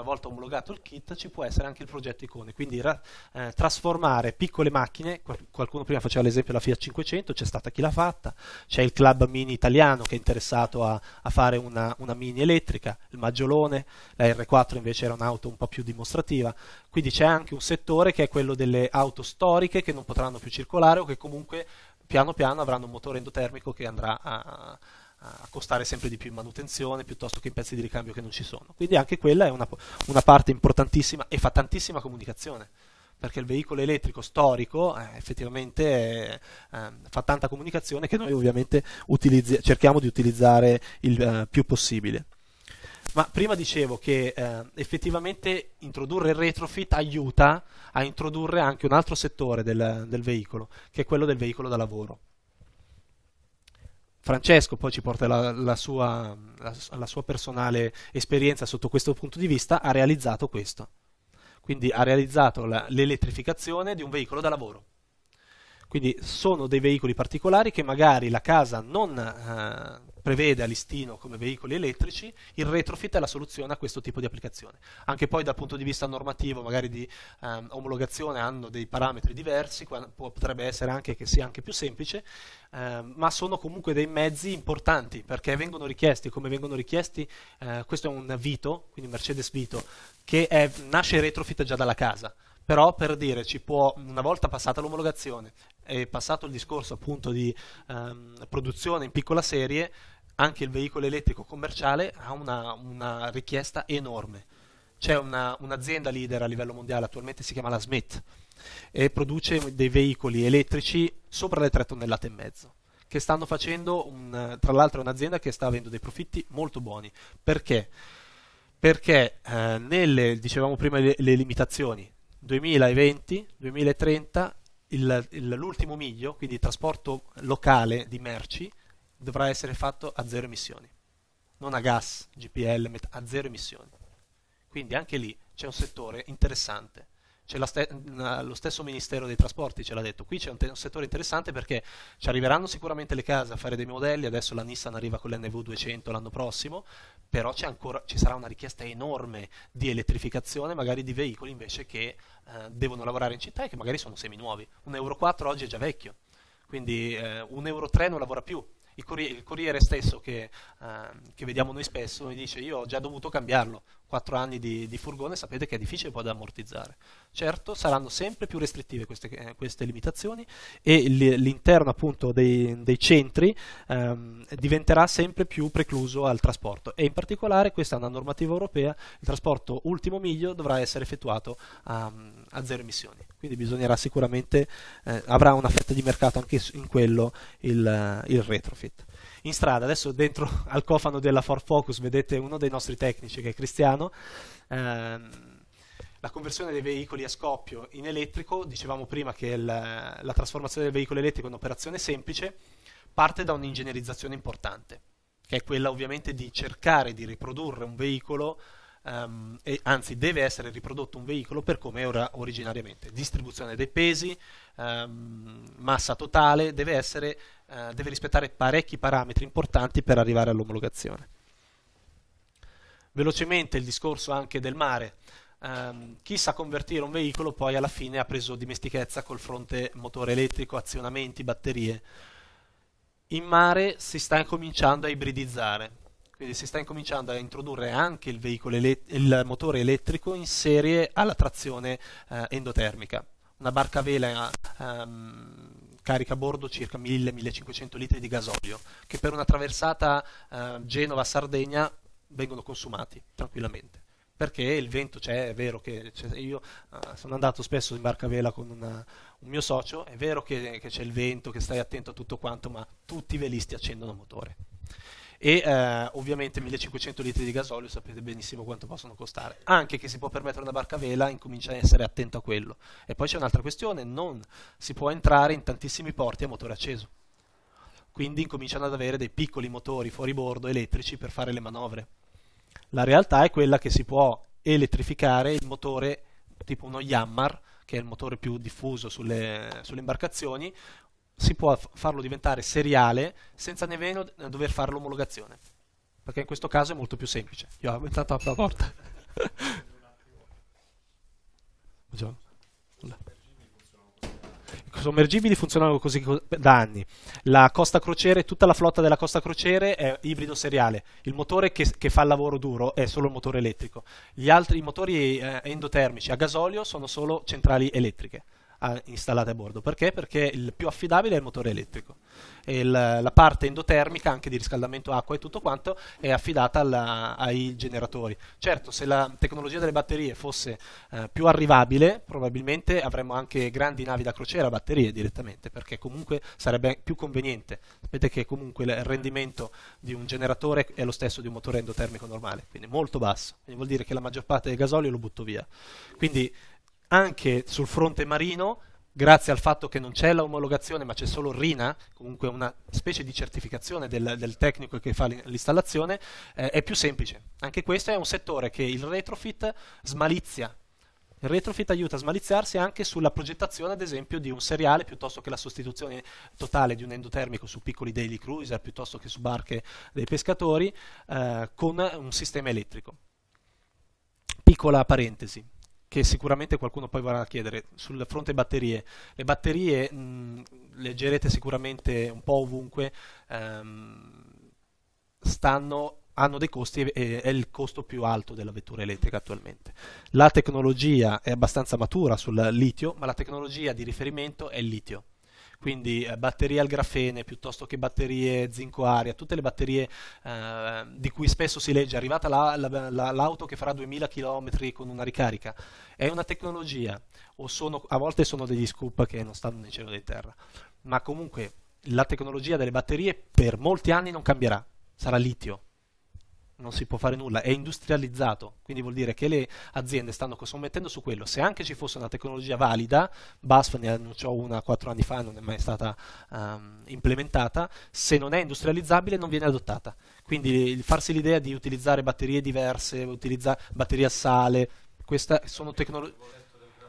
una volta omologato il kit, ci può essere anche il progetto icone, quindi eh, trasformare piccole macchine, qualcuno prima faceva l'esempio della Fiat 500, c'è stata chi l'ha fatta, c'è il club mini italiano che è interessato a, a fare una, una, mini elettrica, il Maggiolone, la R4 invece era un'auto un po' più dimostrativa, quindi c'è anche un settore che è quello delle auto storiche che non potranno più circolare o che comunque piano piano avranno un motore endotermico che andrà a, a a costare sempre di più in manutenzione piuttosto che in pezzi di ricambio che non ci sono. Quindi anche quella è una, una parte importantissima e fa tantissima comunicazione perché il veicolo elettrico storico eh, effettivamente eh, ehm, fa tanta comunicazione che noi ovviamente utilizzi- cerchiamo di utilizzare il eh, più possibile. Ma prima dicevo che eh, effettivamente introdurre il retrofit aiuta a introdurre anche un altro settore del, del veicolo, che è quello del veicolo da lavoro. Francesco poi ci porta la, la, sua, la, la, sua, personale esperienza sotto questo punto di vista, ha realizzato questo. Quindi ha realizzato l'elettrificazione di un veicolo da lavoro. Quindi sono dei veicoli particolari che magari la casa non, eh, prevede a listino come veicoli elettrici, il retrofit è la soluzione a questo tipo di applicazione. Anche poi dal punto di vista normativo, magari di ehm, omologazione, hanno dei parametri diversi, potrebbe essere anche che sia anche più semplice, ehm, ma sono comunque dei mezzi importanti perché vengono richiesti, come vengono richiesti, eh, questo è un Vito, quindi Mercedes Vito, che è, nasce retrofit già dalla casa però per dire ci può, una volta passata l'omologazione e passato il discorso appunto di ehm, produzione in piccola serie, anche il veicolo elettrico commerciale ha una, una richiesta enorme. C'è una, un'azienda leader a livello mondiale, attualmente si chiama la Smith, e produce dei veicoli elettrici sopra le 3 tonnellate e mezzo che stanno facendo un, tra l'altro è un'azienda che sta avendo dei profitti molto buoni perché perché eh, nelle dicevamo prima le, le limitazioni 2020 2030 il, il, l'ultimo miglio quindi il trasporto locale di merci dovrà essere fatto a zero emissioni, non a gas, GPL, a zero emissioni. Quindi anche lì c'è un settore interessante. Ste lo stesso Ministero dei Trasporti ce l'ha detto, qui c'è un, un, settore interessante perché ci arriveranno sicuramente le case a fare dei modelli, adesso la Nissan arriva con l'NV200 l'anno prossimo, però ancora, ci sarà una richiesta enorme di elettrificazione, magari di veicoli invece che eh, devono lavorare in città e che magari sono semi nuovi. Un Euro 4 oggi è già vecchio, quindi eh, un Euro 3 non lavora più, il Corriere, stesso che, eh, che, vediamo noi spesso mi dice io ho già dovuto cambiarlo 4 anni di, di, furgone sapete che è difficile poi da ammortizzare. Certo, saranno sempre più restrittive queste, eh, queste limitazioni e l'interno appunto dei, dei centri ehm, diventerà sempre più precluso al trasporto e in particolare questa è una normativa europea, il trasporto ultimo miglio dovrà essere effettuato a, a zero emissioni, quindi bisognerà sicuramente, eh, avrà una fetta di mercato anche in quello il, il retrofit in strada. Adesso dentro [laughs] al cofano della Ford Focus vedete uno dei nostri tecnici che è Cristiano. Ehm, la conversione dei veicoli a scoppio in elettrico, dicevamo prima che la, la trasformazione del veicolo elettrico in operazione semplice, parte da un'ingegnerizzazione importante, che è quella ovviamente di cercare di riprodurre un veicolo um, e, anzi deve essere riprodotto un veicolo per come era originariamente. Distribuzione dei pesi, um, massa totale, deve, essere, uh, deve rispettare parecchi parametri importanti per arrivare all'omologazione. Velocemente il discorso anche del mare. Um, chi sa convertire un veicolo poi alla fine ha preso dimestichezza col fronte motore elettrico, azionamenti, batterie. In mare si sta incominciando a ibridizzare. Quindi si sta incominciando a introdurre anche il, elett- il motore elettrico in serie alla trazione eh, endotermica. Una barca a vela ehm, carica a bordo circa 1000-1500 litri di gasolio, che per una traversata eh, Genova-Sardegna vengono consumati tranquillamente perché il vento c'è, è vero che cioè io uh, sono andato spesso in barca a vela con una, un mio socio, è vero che, che c'è il vento, che stai attento a tutto quanto, ma tutti i velisti accendono motore e eh, ovviamente 1500 litri di gasolio sapete benissimo quanto possono costare. Anche che si può permettere una barca a vela, incomincia a essere attento a quello. E poi c'è un'altra questione, non si può entrare in tantissimi porti a motore acceso. Quindi incominciano ad avere dei piccoli motori fuori bordo elettrici per fare le manovre. La realtà è quella che si può elettrificare il motore tipo uno Yammer che è il motore più diffuso sulle, sulle imbarcazioni, si può farlo diventare seriale senza nemmeno dover fare l'omologazione. Perché in questo caso è molto più semplice. Io ho aumentato la porta. [laughs] I sommergibili funzionano così da anni. La Costa Crociere, tutta la flotta della Costa Crociere è ibrido seriale. Il motore che, che fa il lavoro duro è solo il motore elettrico. Gli altri i motori eh, endotermici a gasolio sono solo centrali elettriche installate a bordo. Perché? Perché il più affidabile è il motore elettrico. Il, la parte endotermica, anche di riscaldamento acqua e tutto quanto, è affidata alla, ai generatori. Certo, se la tecnologia delle batterie fosse eh, più arrivabile, probabilmente avremmo anche grandi navi da crociera a batterie direttamente, perché comunque sarebbe più conveniente. Sapete che comunque il rendimento di un generatore è lo stesso di un motore endotermico normale, quindi molto basso. Quindi vuol dire che la maggior parte del gasolio lo butto via. Quindi anche sul fronte marino, grazie al fatto che non c'è l'omologazione ma c'è solo RINA, comunque una specie di certificazione del, del tecnico che fa l'installazione, eh, è più semplice. Anche questo è un settore che il retrofit smalizia. Il retrofit aiuta a smaliziarsi anche sulla progettazione, ad esempio, di un seriale piuttosto che la sostituzione totale di un endotermico su piccoli daily cruiser piuttosto che su barche dei pescatori eh, con un sistema elettrico. Piccola parentesi che sicuramente qualcuno poi vorrà chiedere sul fronte batterie. Le batterie mh, leggerete sicuramente un po' ovunque, ehm, stanno, hanno dei costi e è il costo più alto della vettura elettrica attualmente. La tecnologia è abbastanza matura sul litio, ma la tecnologia di riferimento è il litio quindi eh, batterie al grafene piuttosto che batterie zinco-aria, tutte le batterie eh, di cui spesso si legge arrivata la, la, la, l'auto che farà 2000 km con una ricarica, è una tecnologia o sono, a volte sono degli scoop che non stanno nel cielo né in terra, ma comunque la tecnologia delle batterie per molti anni non cambierà, sarà litio non si può fare nulla, è industrializzato, quindi vuol dire che le aziende stanno scommettendo su quello. Se anche ci fosse una tecnologia valida, BASF ne annunciò una quattro anni fa, non è mai stata um, implementata, se non è industrializzabile non viene adottata. Quindi il farsi l'idea di utilizzare batterie diverse, utilizzare batterie a sale, queste sono tecnologie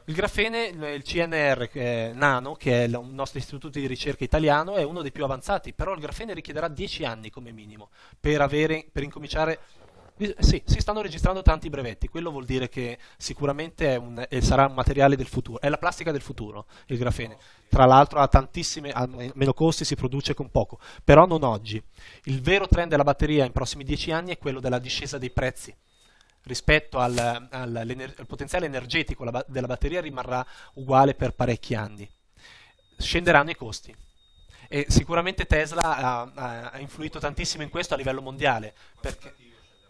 il grafene, il CNR eh, Nano, che è un nostro istituto di ricerca italiano, è uno dei più avanzati, però il grafene richiederà 10 anni come minimo per, avere, per incominciare... Eh, sì, si stanno registrando tanti brevetti, quello vuol dire che sicuramente un, sarà un materiale del futuro, è la plastica del futuro il grafene. Tra l'altro ha tantissime, ha meno costi, si produce con poco, però non oggi. Il vero trend della batteria in prossimi 10 anni è quello della discesa dei prezzi rispetto al, al, al potenziale energetico della batteria rimarrà uguale per parecchi anni. Scenderanno i costi. E sicuramente Tesla ha, ha influito tantissimo in questo a livello mondiale. Perché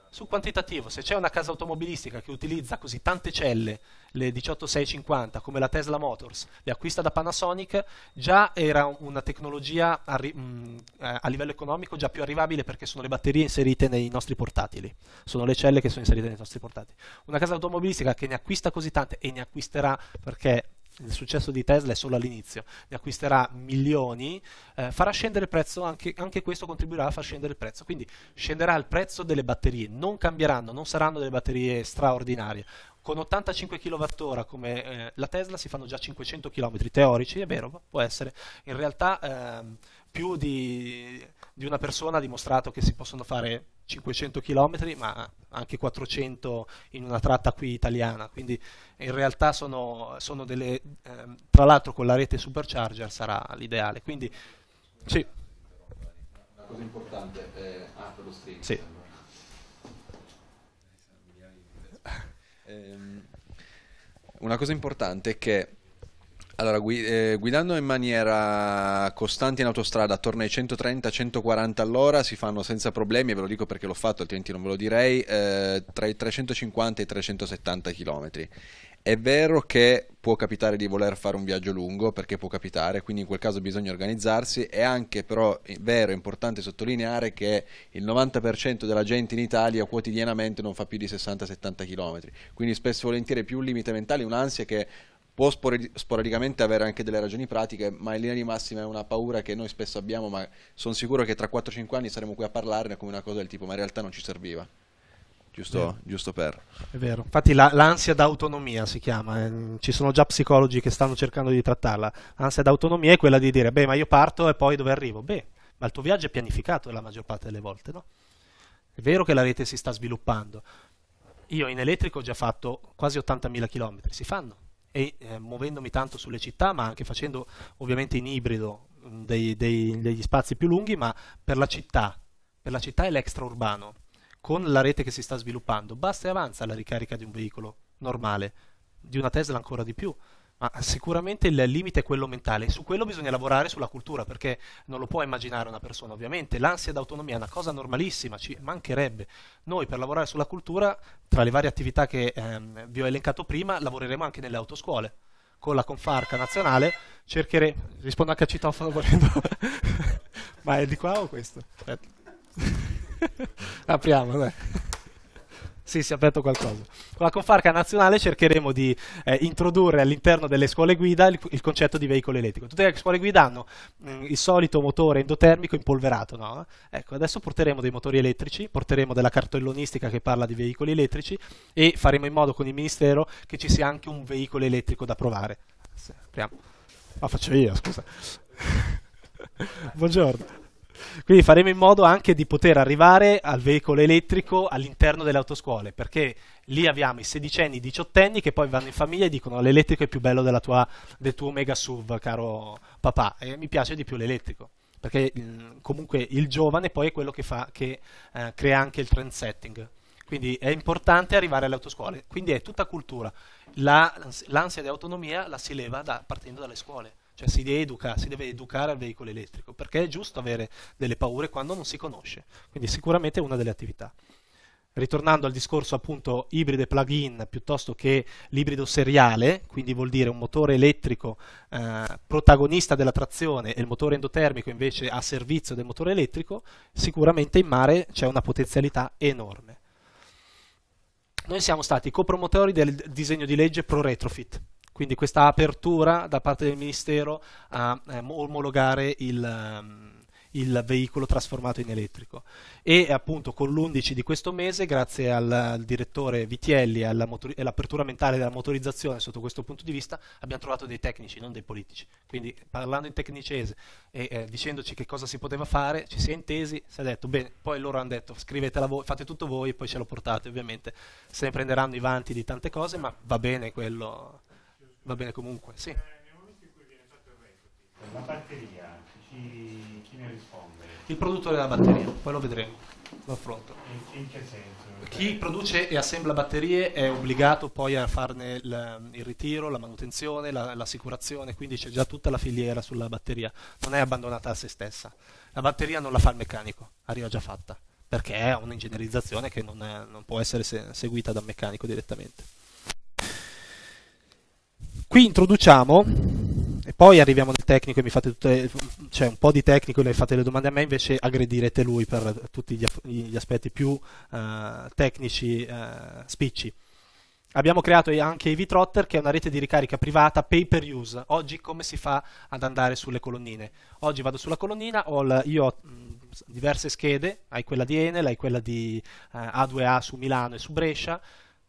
sul quantitativo, se c'è una casa automobilistica che utilizza così tante celle, le 18650 come la Tesla Motors, le acquista da Panasonic, già era una tecnologia a, mh, mm, eh, a livello economico già più arrivabile perché sono le batterie inserite nei nostri portatili, sono le celle che sono inserite nei nostri portatili. Una casa automobilistica che ne acquista così tante e ne acquisterà perché il successo di Tesla è solo all'inizio, ne acquisterà milioni, eh, farà scendere il prezzo, anche, anche, questo contribuirà a far scendere il prezzo, quindi scenderà il prezzo delle batterie, non cambieranno, non saranno delle batterie straordinarie. Con 85 kWh come eh, la Tesla si fanno già 500 km teorici, è vero, può essere, in realtà eh, più di di una persona ha dimostrato che si possono fare 500 km, ma anche 400 in una tratta qui italiana. Quindi in realtà sono, sono delle. Ehm, tra l'altro, con la rete supercharger sarà l'ideale. Quindi sì. Una cosa importante è. Eh, ah, lo Sì. Ehm, una cosa importante è che allora, gui- eh, guidando in maniera costante in autostrada attorno ai 130-140 all'ora si fanno senza problemi, ve lo dico perché l'ho fatto, altrimenti non ve lo direi, eh, tra i 350 e i 370 km. È vero che può capitare di voler fare un viaggio lungo, perché può capitare, quindi in quel caso bisogna organizzarsi. È anche però vero, e importante sottolineare che il 90% della gente in Italia quotidianamente non fa più di 60-70 km, quindi spesso e volentieri è più un limite mentale, un'ansia che può sporadicamente avere anche delle ragioni pratiche, ma in linea di massima è una paura che noi spesso abbiamo, ma sono sicuro che tra 4-5 anni saremo qui a parlarne come una cosa del tipo, ma in realtà non ci serviva. Giusto, giusto, per. È vero, infatti la, l'ansia d'autonomia si chiama, eh. ci sono già psicologi che stanno cercando di trattarla. L'ansia d'autonomia è quella di dire, beh, ma io parto e poi dove arrivo? Beh, ma il tuo viaggio è pianificato la maggior parte delle volte, no? È vero che la rete si sta sviluppando. Io in elettrico ho già fatto quasi 80.000 km, si fanno e eh, muovendomi tanto sulle città, ma anche facendo ovviamente in ibrido mm, dei, dei, degli spazi più lunghi, ma per la città, per la città e l'extraurbano, con la rete che si sta sviluppando, basta e avanza la ricarica di un veicolo normale, di una Tesla ancora di più, ma sicuramente il limite è quello mentale. Su quello bisogna lavorare sulla cultura, perché non lo può immaginare una persona, ovviamente. L'ansia d'autonomia è una cosa normalissima, ci mancherebbe. Noi per lavorare sulla cultura, tra le varie attività che ehm, vi ho elencato prima, lavoreremo anche nelle autoscuole. Con la Confarca nazionale cercheremo. Rispondo anche a Citofono [laughs] volendo. ma è di qua o questo? [laughs] Apriamo, dai. Sì, si è aperto qualcosa. Con la Confarca nazionale cercheremo di eh, introdurre all'interno delle scuole guida il, il, concetto di veicolo elettrico. Tutte le scuole guida hanno mh, mm, il solito motore endotermico impolverato, no? Ecco, adesso porteremo dei motori elettrici, porteremo della cartellonistica che parla di veicoli elettrici e faremo in modo con il Ministero che ci sia anche un veicolo elettrico da provare. Sì, apriamo. La faccio io, scusa. [laughs] Buongiorno. Quindi faremo in modo anche di poter arrivare al veicolo elettrico all'interno delle autoscuole, perché lì abbiamo i sedicenni, i diciottenni che poi vanno in famiglia e dicono l'elettrico è più bello tua, del tuo mega SUV, caro papà, e mi piace di più l'elettrico. Perché comunque il giovane poi è quello che, fa, che eh, crea anche il trend setting. Quindi è importante arrivare alle autoscuole. Quindi è tutta cultura. La, l'ansia di autonomia la si leva da, partendo dalle scuole cioè si, educa, si deve educare al veicolo elettrico, perché è giusto avere delle paure quando non si conosce, quindi sicuramente è una delle attività. Ritornando al discorso appunto ibride plug-in piuttosto che l'ibrido seriale, quindi vuol dire un motore elettrico eh, protagonista della trazione e il motore endotermico invece a servizio del motore elettrico, sicuramente in mare c'è una potenzialità enorme noi siamo stati copromotori del disegno di legge pro retrofit, quindi questa apertura da parte del Ministero a ehm, omologare il... Um, il veicolo trasformato in elettrico. E appunto con l'11 di questo mese, grazie al, al direttore Vitielli motor- e all'apertura mentale della motorizzazione sotto questo punto di vista, abbiamo trovato dei tecnici, non dei politici. Quindi parlando in tecnicese e eh, dicendoci che cosa si poteva fare, ci si è intesi, si è detto, bene, poi loro hanno detto scrivetela voi, fate tutto voi e poi ce lo portate. Ovviamente se ne prenderanno i vanti di tante cose, ma va bene quello Va bene comunque, sì. La batteria, chi, chi ne risponde? Il produttore della batteria, poi lo vedremo, lo affronto. In, in che senso? Chi produce e assembla batterie è obbligato poi a farne il, il ritiro, la manutenzione, la, l'assicurazione, quindi c'è già tutta la filiera sulla batteria, non è abbandonata a se stessa. La batteria non la fa il meccanico, arriva già fatta, perché è un'ingegnerizzazione che non, è, non può essere se, seguita da un meccanico direttamente. Qui introduciamo, e poi arriviamo nel tecnico e mi fate tutte, cioè un po' di tecnico e le fate le domande a me, invece aggredirete lui per tutti gli, gli aspetti più uh, tecnici, uh, spicci. Abbiamo creato anche EVTrotter, che è una rete di ricarica privata pay per use. Oggi come si fa ad andare sulle colonnine? Oggi vado sulla colonnina, ho il, io ho diverse schede, hai quella di Enel, hai quella di eh, A2A su Milano e su Brescia,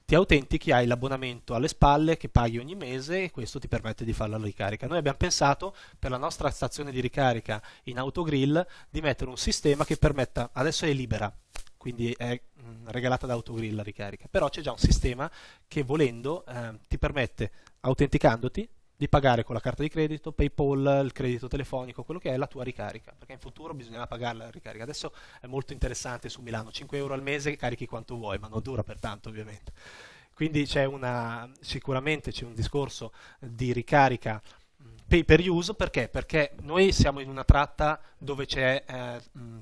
ti autentichi, hai l'abbonamento alle spalle che paghi ogni mese e questo ti permette di fare la ricarica. Noi abbiamo pensato per la nostra stazione di ricarica in autogrill di mettere un sistema che permetta, adesso è libera, quindi è mm, regalata da autogrill la ricarica, però c'è già un sistema che volendo eh, ti permette, autenticandoti, di pagare con la carta di credito, PayPal, il credito telefonico, quello che è la tua ricarica, perché in futuro bisognerà pagare la ricarica. Adesso è molto interessante su Milano, 5 euro al mese carichi quanto vuoi, ma non dura per tanto ovviamente. Quindi c'è una, sicuramente c'è un discorso di ricarica mm, pay per use, perché? Perché noi siamo in una tratta dove c'è... Eh, mm,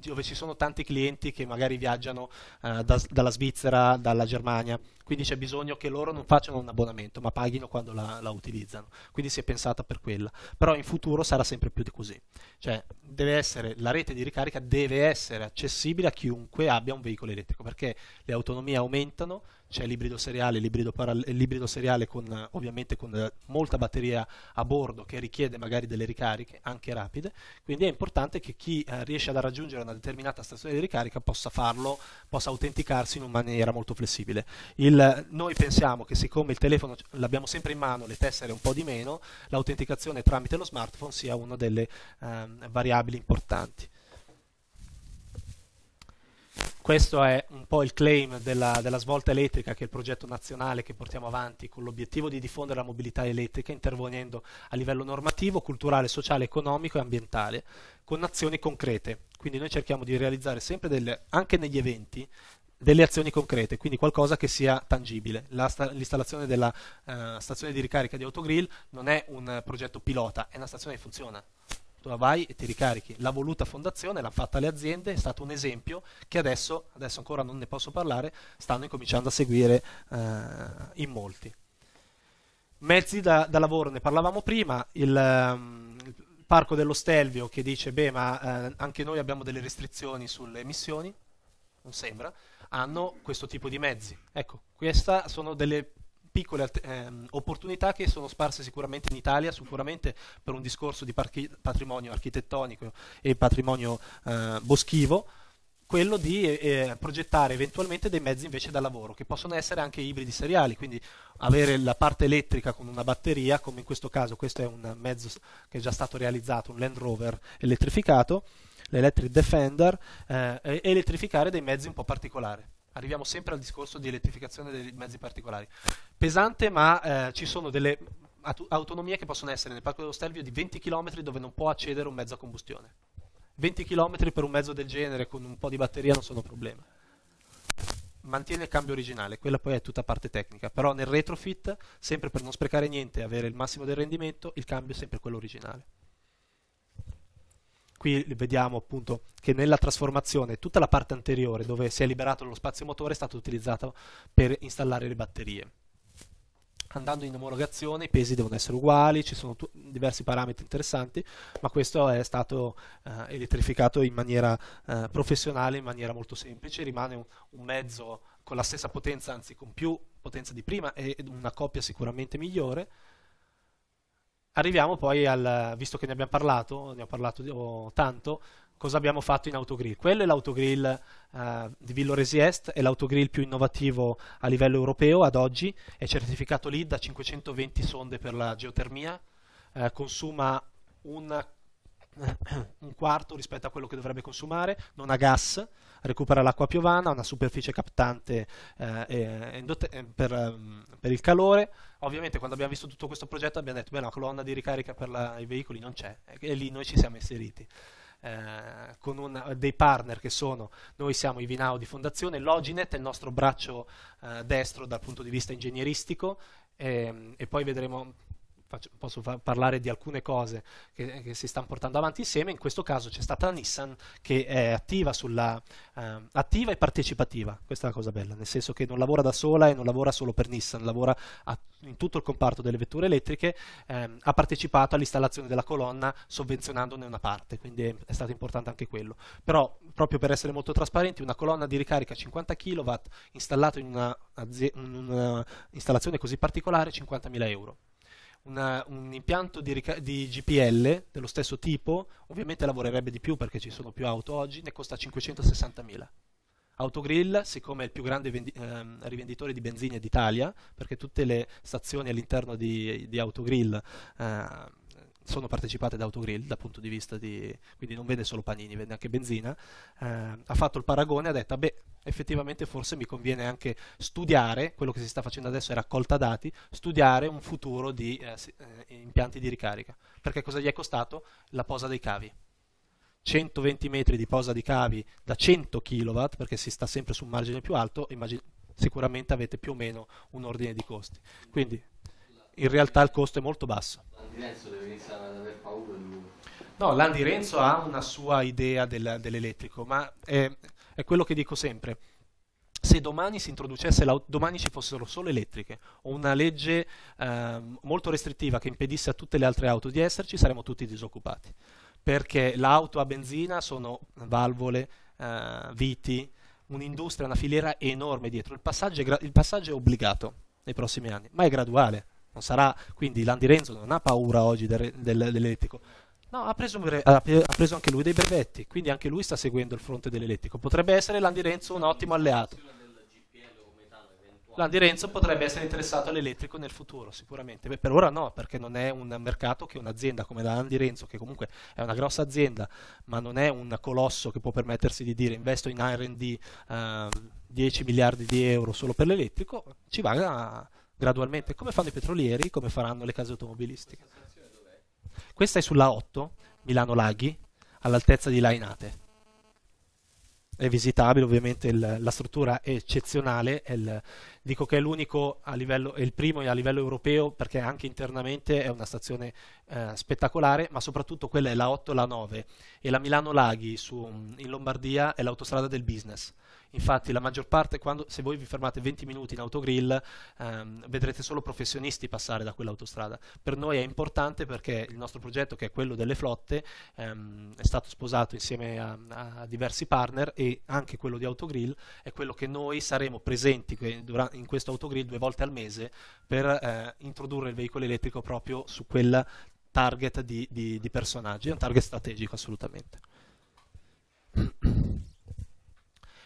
dove ci sono tanti clienti che magari viaggiano eh, da, dalla Svizzera, dalla Germania, quindi c'è bisogno che loro non facciano un abbonamento, ma paghino quando la, la, utilizzano. Quindi si è pensata per quella. Però in futuro sarà sempre più di così. Cioè, deve essere, la rete di ricarica deve essere accessibile a chiunque abbia un veicolo elettrico, perché le autonomie aumentano, c'è l'ibrido seriale, l'ibrido, paral- l'ibrido seriale con, ovviamente con eh, molta batteria a bordo che richiede magari delle ricariche anche rapide, quindi è importante che chi eh, riesce ad raggiungere una determinata stazione di ricarica possa farlo, possa autenticarsi in maniera molto flessibile. Il noi pensiamo che siccome il telefono l'abbiamo sempre in mano, le tessere un po' di meno, l'autenticazione tramite lo smartphone sia una delle ehm, variabili importanti. Questo è un po' il claim della, della, svolta elettrica, che è il progetto nazionale che portiamo avanti con l'obiettivo di diffondere la mobilità elettrica intervenendo a livello normativo, culturale, sociale, economico e ambientale, con azioni concrete. Quindi noi cerchiamo di realizzare sempre delle, anche negli eventi delle azioni concrete, quindi qualcosa che sia tangibile. Sta- l'installazione della uh, stazione di ricarica di Autogrill non è un progetto pilota, è una stazione che funziona. Tu la vai e ti ricarichi. La voluta fondazione l'ha fatta le aziende, è stato un esempio che adesso, adesso ancora non ne posso parlare, stanno incominciando a seguire uh, in molti. Mezzi da, da, lavoro, ne parlavamo prima, il, um, il parco dello Stelvio che dice, beh ma uh, anche noi abbiamo delle restrizioni sulle emissioni, non sembra, hanno questo tipo di mezzi. Ecco, queste sono delle piccole ehm, opportunità che sono sparse sicuramente in Italia, sicuramente per un discorso di parchi- patrimonio architettonico e patrimonio eh, boschivo, quello di eh, eh, progettare eventualmente dei mezzi invece da lavoro, che possono essere anche ibridi seriali, quindi avere la parte elettrica con una batteria, come in questo caso questo è un mezzo che è già stato realizzato, un Land Rover elettrificato, l'electric defender, eh, e elettrificare dei mezzi un po' particolari. Arriviamo sempre al discorso di elettrificazione dei mezzi particolari. Pesante, ma eh, ci sono delle autonomie che possono essere nel parco dello Stelvio di 20 km dove non può accedere un mezzo a combustione. 20 km per un mezzo del genere con un po' di batteria non sono problema. Mantiene il cambio originale, quella poi è tutta parte tecnica, però nel retrofit, sempre per non sprecare niente e avere il massimo del rendimento, il cambio è sempre quello originale qui vediamo appunto che nella trasformazione tutta la parte anteriore dove si è liberato lo spazio motore è stata utilizzata per installare le batterie. Andando in omologazione i pesi devono essere uguali, ci sono diversi parametri interessanti, ma questo è stato eh, elettrificato in maniera eh, professionale, in maniera molto semplice, rimane un, un mezzo con la stessa potenza, anzi con più potenza di prima e una coppia sicuramente migliore. Arriviamo poi al, visto che ne abbiamo parlato, ne ho parlato oh, tanto, cosa abbiamo fatto in autogrill. Quello è l'autogrill eh, di Villoresi Est, è l'autogrill più innovativo a livello europeo ad oggi, è certificato lì da 520 sonde per la geotermia, eh, consuma un, [coughs] un quarto rispetto a quello che dovrebbe consumare, non ha gas, recupera l'acqua piovana, una superficie captante eh, eh, eh per, mm, per, il calore. Ovviamente quando abbiamo visto tutto questo progetto abbiamo detto, beh, la colonna di ricarica per la, i veicoli non c'è e lì noi ci siamo inseriti. Eh, con un, dei partner che sono noi siamo i Vinao di fondazione, Loginet è il nostro braccio eh, destro dal punto di vista ingegneristico e, ehm, e poi vedremo faccio, posso fa- parlare di alcune cose che, che, si stanno portando avanti insieme, in questo caso c'è stata Nissan che è attiva, sulla, eh, attiva e partecipativa, questa è la cosa bella, nel senso che non lavora da sola e non lavora solo per Nissan, lavora a, in tutto il comparto delle vetture elettriche, eh, ha partecipato all'installazione della colonna sovvenzionandone una parte, quindi è, è stato importante anche quello. Però proprio per essere molto trasparenti, una colonna di ricarica 50 kW installata in una, in una installazione così particolare 50.000 euro una, un impianto di, di, GPL dello stesso tipo, ovviamente lavorerebbe di più perché ci sono più auto oggi, ne costa 560.000. Autogrill, siccome è il più grande ehm, rivenditore di benzina d'Italia, perché tutte le stazioni all'interno di, di Autogrill eh, sono partecipate da Autogrill dal punto di vista di... quindi non vende solo panini, vende anche benzina, eh, ha fatto il paragone e ha detto, ah, beh, effettivamente forse mi conviene anche studiare, quello che si sta facendo adesso è raccolta dati, studiare un futuro di eh, eh impianti di ricarica, perché cosa gli è costato? La posa dei cavi. 120 metri di posa di cavi da 100 kW, perché si sta sempre su un margine più alto, immagin- sicuramente avete più o meno un ordine di costi. Quindi in realtà il costo è molto basso. Landi Renzo deve iniziare ad aver paura di lui. No, Landi Renzo ha una sua idea del, dell'elettrico, ma è, è quello che dico sempre se domani si introducesse domani ci fossero solo elettriche o una legge eh, molto restrittiva che impedisse a tutte le altre auto di esserci, saremmo tutti disoccupati. Perché l'auto a benzina sono valvole, eh, viti, un'industria, una filiera enorme dietro. Il passaggio, il passaggio è obbligato nei prossimi anni, ma è graduale. Non sarà, quindi Landi Renzo non ha paura oggi del, del, dell'elettrico. No, ha preso, ha preso, anche lui dei brevetti, quindi anche lui sta seguendo il fronte dell'elettrico. Potrebbe essere Landi Renzo un ottimo alleato. Landi Renzo potrebbe essere interessato all'elettrico nel futuro, sicuramente. Beh, per ora no, perché non è un mercato che un'azienda come la Landi Renzo, che comunque è una grossa azienda, ma non è un colosso che può permettersi di dire investo in RD eh, 10 miliardi di euro solo per l'elettrico, ci va a gradualmente, come fanno i petrolieri, come faranno le case automobilistiche. Questa è sulla 8, Milano Laghi, all'altezza di Lainate. È visitabile, ovviamente il, la struttura è eccezionale, è il, dico che è l'unico a livello, è il primo a livello europeo perché anche internamente è una stazione eh, spettacolare, ma soprattutto quella è la 8 e la 9 e la Milano Laghi su, in Lombardia è l'autostrada del business Infatti la maggior parte, quando, se voi vi fermate 20 minuti in autogrill, ehm, vedrete solo professionisti passare da quell'autostrada. Per noi è importante perché il nostro progetto, che è quello delle flotte, ehm, è stato sposato insieme a, a, diversi partner e anche quello di autogrill è quello che noi saremo presenti in questo autogrill due volte al mese per eh, introdurre il veicolo elettrico proprio su quel target di, di, di personaggi, è un target strategico assolutamente.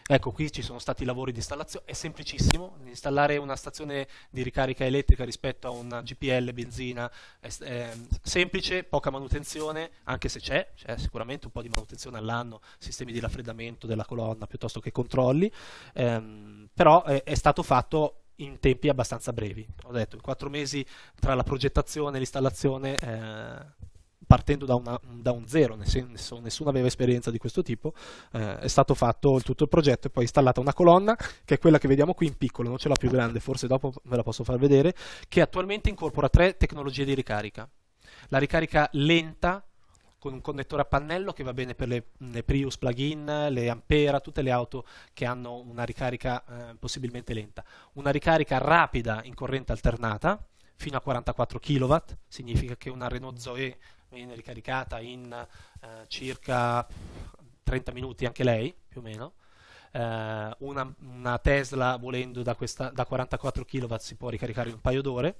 Ecco, qui ci sono stati lavori di installazione, è semplicissimo, installare una stazione di ricarica elettrica rispetto a una GPL, benzina, è, è semplice, poca manutenzione, anche se c'è, c'è sicuramente un po' di manutenzione all'anno, sistemi di raffreddamento della colonna piuttosto che controlli, ehm, però è, è stato fatto in tempi abbastanza brevi. Ho detto, in quattro mesi tra la progettazione e l'installazione... Eh, partendo da, una, da un zero, nessuno, nessuno aveva esperienza di questo tipo, eh, è stato fatto tutto il progetto e poi installata una colonna che è quella che vediamo qui in piccolo, non ce l'ho più ah. grande, forse dopo ve la posso far vedere, che attualmente incorpora tre tecnologie di ricarica. La ricarica lenta con un connettore a pannello che va bene per le, le Prius plug-in, le Ampera, tutte le auto che hanno una ricarica eh, possibilmente lenta. Una ricarica rapida in corrente alternata, fino a 44 kW, significa che una Renault Zoe viene ricaricata in eh, circa 30 minuti anche lei, più o meno. Eh, una, una, Tesla, volendo da, questa, da 44 kW, si può ricaricare in un paio d'ore.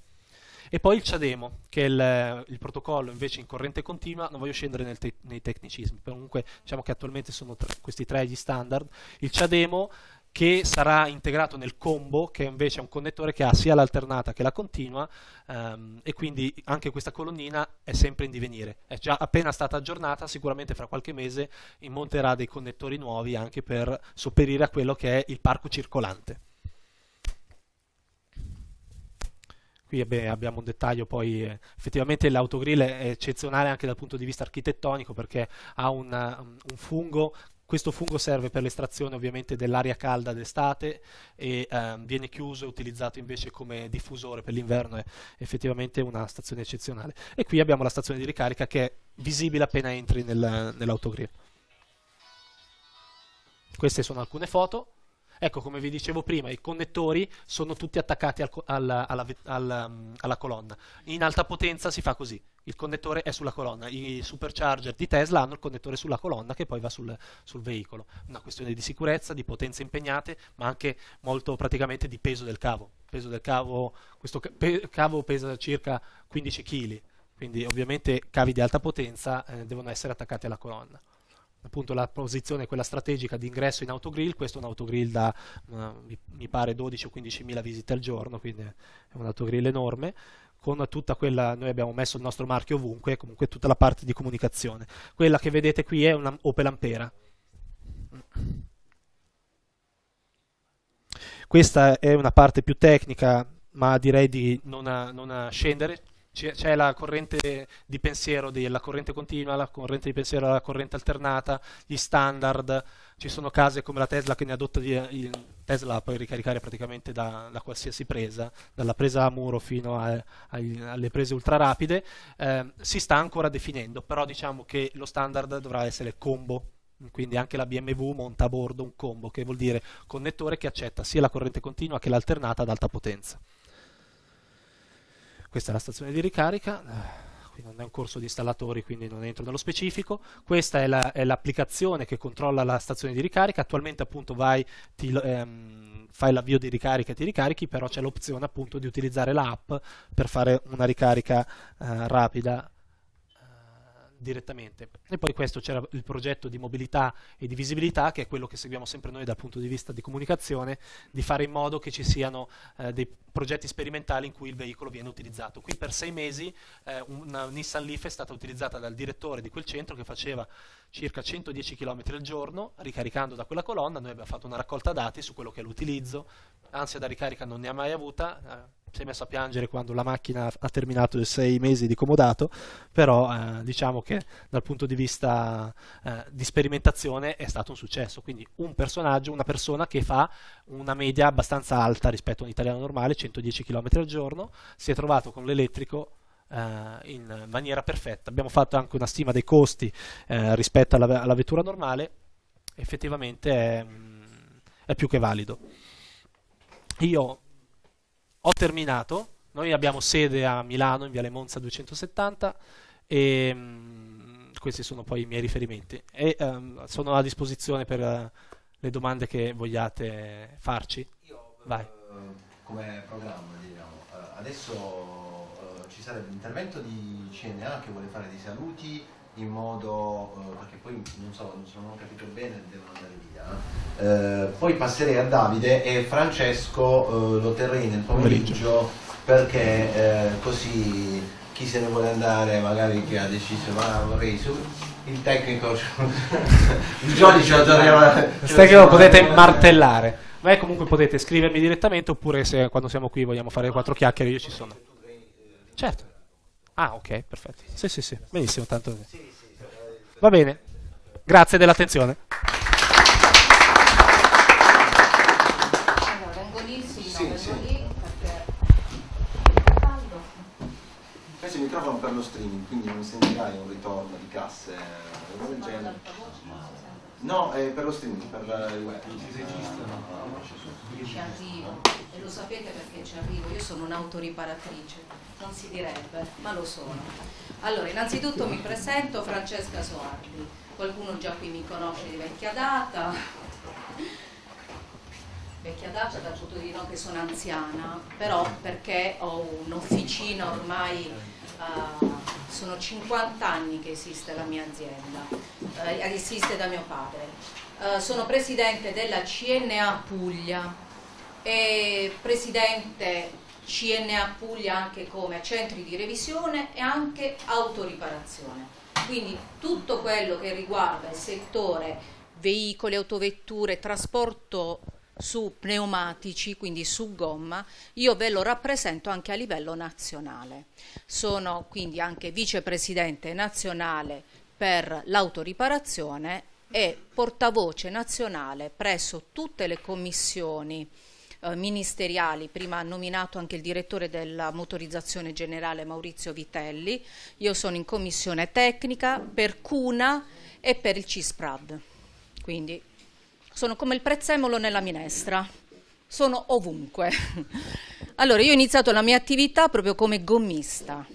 E poi il CHAdeMO, che è il, il, protocollo invece in corrente continua, non voglio scendere te nei tecnicismi, comunque diciamo che attualmente sono tre, questi tre gli standard. Il CHAdeMO che sarà integrato nel combo, che invece è un connettore che ha sia l'alternata che la continua, ehm, e quindi anche questa colonnina è sempre in divenire. È già appena stata aggiornata, sicuramente fra qualche mese monterà dei connettori nuovi anche per sopperire a quello che è il parco circolante. Qui eh, beh, abbiamo un dettaglio, poi eh, effettivamente l'autogrill è eccezionale anche dal punto di vista architettonico perché ha un, um, un fungo questo fungo serve per l'estrazione ovviamente dell'aria calda d'estate e ehm, viene chiuso e utilizzato invece come diffusore per l'inverno, è effettivamente una stazione eccezionale. E qui abbiamo la stazione di ricarica che è visibile appena entri nel, nell'autogrill. Queste sono alcune foto Ecco, come vi dicevo prima, i connettori sono tutti attaccati al, alla, alla, alla, um, alla, colonna. In alta potenza si fa così, il connettore è sulla colonna, i supercharger di Tesla hanno il connettore sulla colonna che poi va sul, sul veicolo. Una questione di sicurezza, di potenze impegnate, ma anche molto praticamente di peso del cavo. Peso del cavo questo pe cavo pesa circa 15 kg, quindi ovviamente cavi di alta potenza eh, devono essere attaccati alla colonna appunto la posizione quella strategica di ingresso in autogrill, questo è un autogrill da uh, mi pare 12 o 15 mila visite al giorno, quindi è un autogrill enorme, con tutta quella, noi abbiamo messo il nostro marchio ovunque, comunque tutta la parte di comunicazione. Quella che vedete qui è una Opel Ampera. Questa è una parte più tecnica, ma direi di non, a, non a scendere, c'è la corrente di pensiero della corrente continua, la corrente di pensiero della corrente alternata, gli standard, ci sono case come la Tesla che ne adotta di, eh, Tesla puoi ricaricare praticamente da, da, qualsiasi presa, dalla presa a muro fino a, a, alle prese ultra rapide, eh, si sta ancora definendo, però diciamo che lo standard dovrà essere combo quindi anche la BMW monta a bordo un combo che vuol dire connettore che accetta sia la corrente continua che l'alternata ad alta potenza questa è la stazione di ricarica, eh, non è un corso di installatori quindi non entro nello specifico, questa è, l'applicazione che controlla la stazione di ricarica, attualmente appunto vai, ti, ehm, fai l'avvio di ricarica e ti ricarichi, però c'è l'opzione appunto di utilizzare l'app per fare una ricarica eh, rapida direttamente. E poi questo c'era il progetto di mobilità e di visibilità, che è quello che seguiamo sempre noi dal punto di vista di comunicazione, di fare in modo che ci siano eh, dei progetti sperimentali in cui il veicolo viene utilizzato. Qui per sei mesi eh, una Nissan Leaf è stata utilizzata dal direttore di quel centro che faceva circa 110 km al giorno, ricaricando da quella colonna, noi abbiamo fatto una raccolta dati su quello che è l'utilizzo, ansia da ricarica non ne ha mai avuta, eh, si è messo a piangere quando la macchina ha terminato i sei mesi di comodato, però eh, diciamo che dal punto di vista eh, di sperimentazione è stato un successo, quindi un personaggio, una persona che fa una media abbastanza alta rispetto a un italiano normale, 110 km al giorno, si è trovato con l'elettrico eh, in maniera perfetta. Abbiamo fatto anche una stima dei costi eh, rispetto alla, alla, vettura normale, effettivamente è, mm, è, più che valido. Io ho terminato, noi abbiamo sede a Milano in Viale Monza 270 e um, questi sono poi i miei riferimenti e um, sono a disposizione per uh, le domande che vogliate farci. Io eh, Vai. Uh, come programma diciamo, uh, adesso ci sarebbe l'intervento di CNA che vuole fare dei saluti in modo eh, perché poi non so, non sono capito bene, devono andare via. Eh. eh, poi passerei a Davide e Francesco eh, lo terrei nel pomeriggio perché eh, così chi se ne vuole andare, magari chi ha deciso ma vorrei su il tecnico [laughs] il giudice lo torniamo. Cioè, lo potete martellare. ma comunque potete scrivermi direttamente oppure se quando siamo qui vogliamo fare quattro chiacchiere io ci sono. Certo. Ah, ok, perfetto. Sì, sì, sì, benissimo, tanto. Va bene, grazie dell'attenzione. il microfono per lo streaming, quindi non sentirai un ritorno di casse o del genere. No, è per lo streaming, per il web. Ci registrano. Ah, ci arrivo, e lo sapete perché ci arrivo, io sono un'autoriparatrice, non si direbbe, ma lo sono. Allora, innanzitutto mi presento Francesca Soardi, qualcuno già qui mi conosce di vecchia data, vecchia data dal punto di vista che sono anziana, però perché ho un'officina ormai Ah, sono 50 anni che esiste la mia azienda, uh, esiste da mio padre. Uh, sono presidente della CNA Puglia e presidente CNA Puglia anche come centri di revisione e anche autoriparazione. Quindi tutto quello che riguarda il settore veicoli, autovetture, trasporto su pneumatici, quindi su gomma, io ve lo rappresento anche a livello nazionale. Sono quindi anche vicepresidente nazionale per l'autoriparazione e portavoce nazionale presso tutte le commissioni eh, ministeriali, prima ha nominato anche il direttore della motorizzazione generale Maurizio Vitelli, io sono in commissione tecnica per CUNA e per il CISPRAD. Quindi sono come il prezzemolo nella minestra, sono ovunque. [laughs] Allora, io ho iniziato la mia attività proprio come gommista.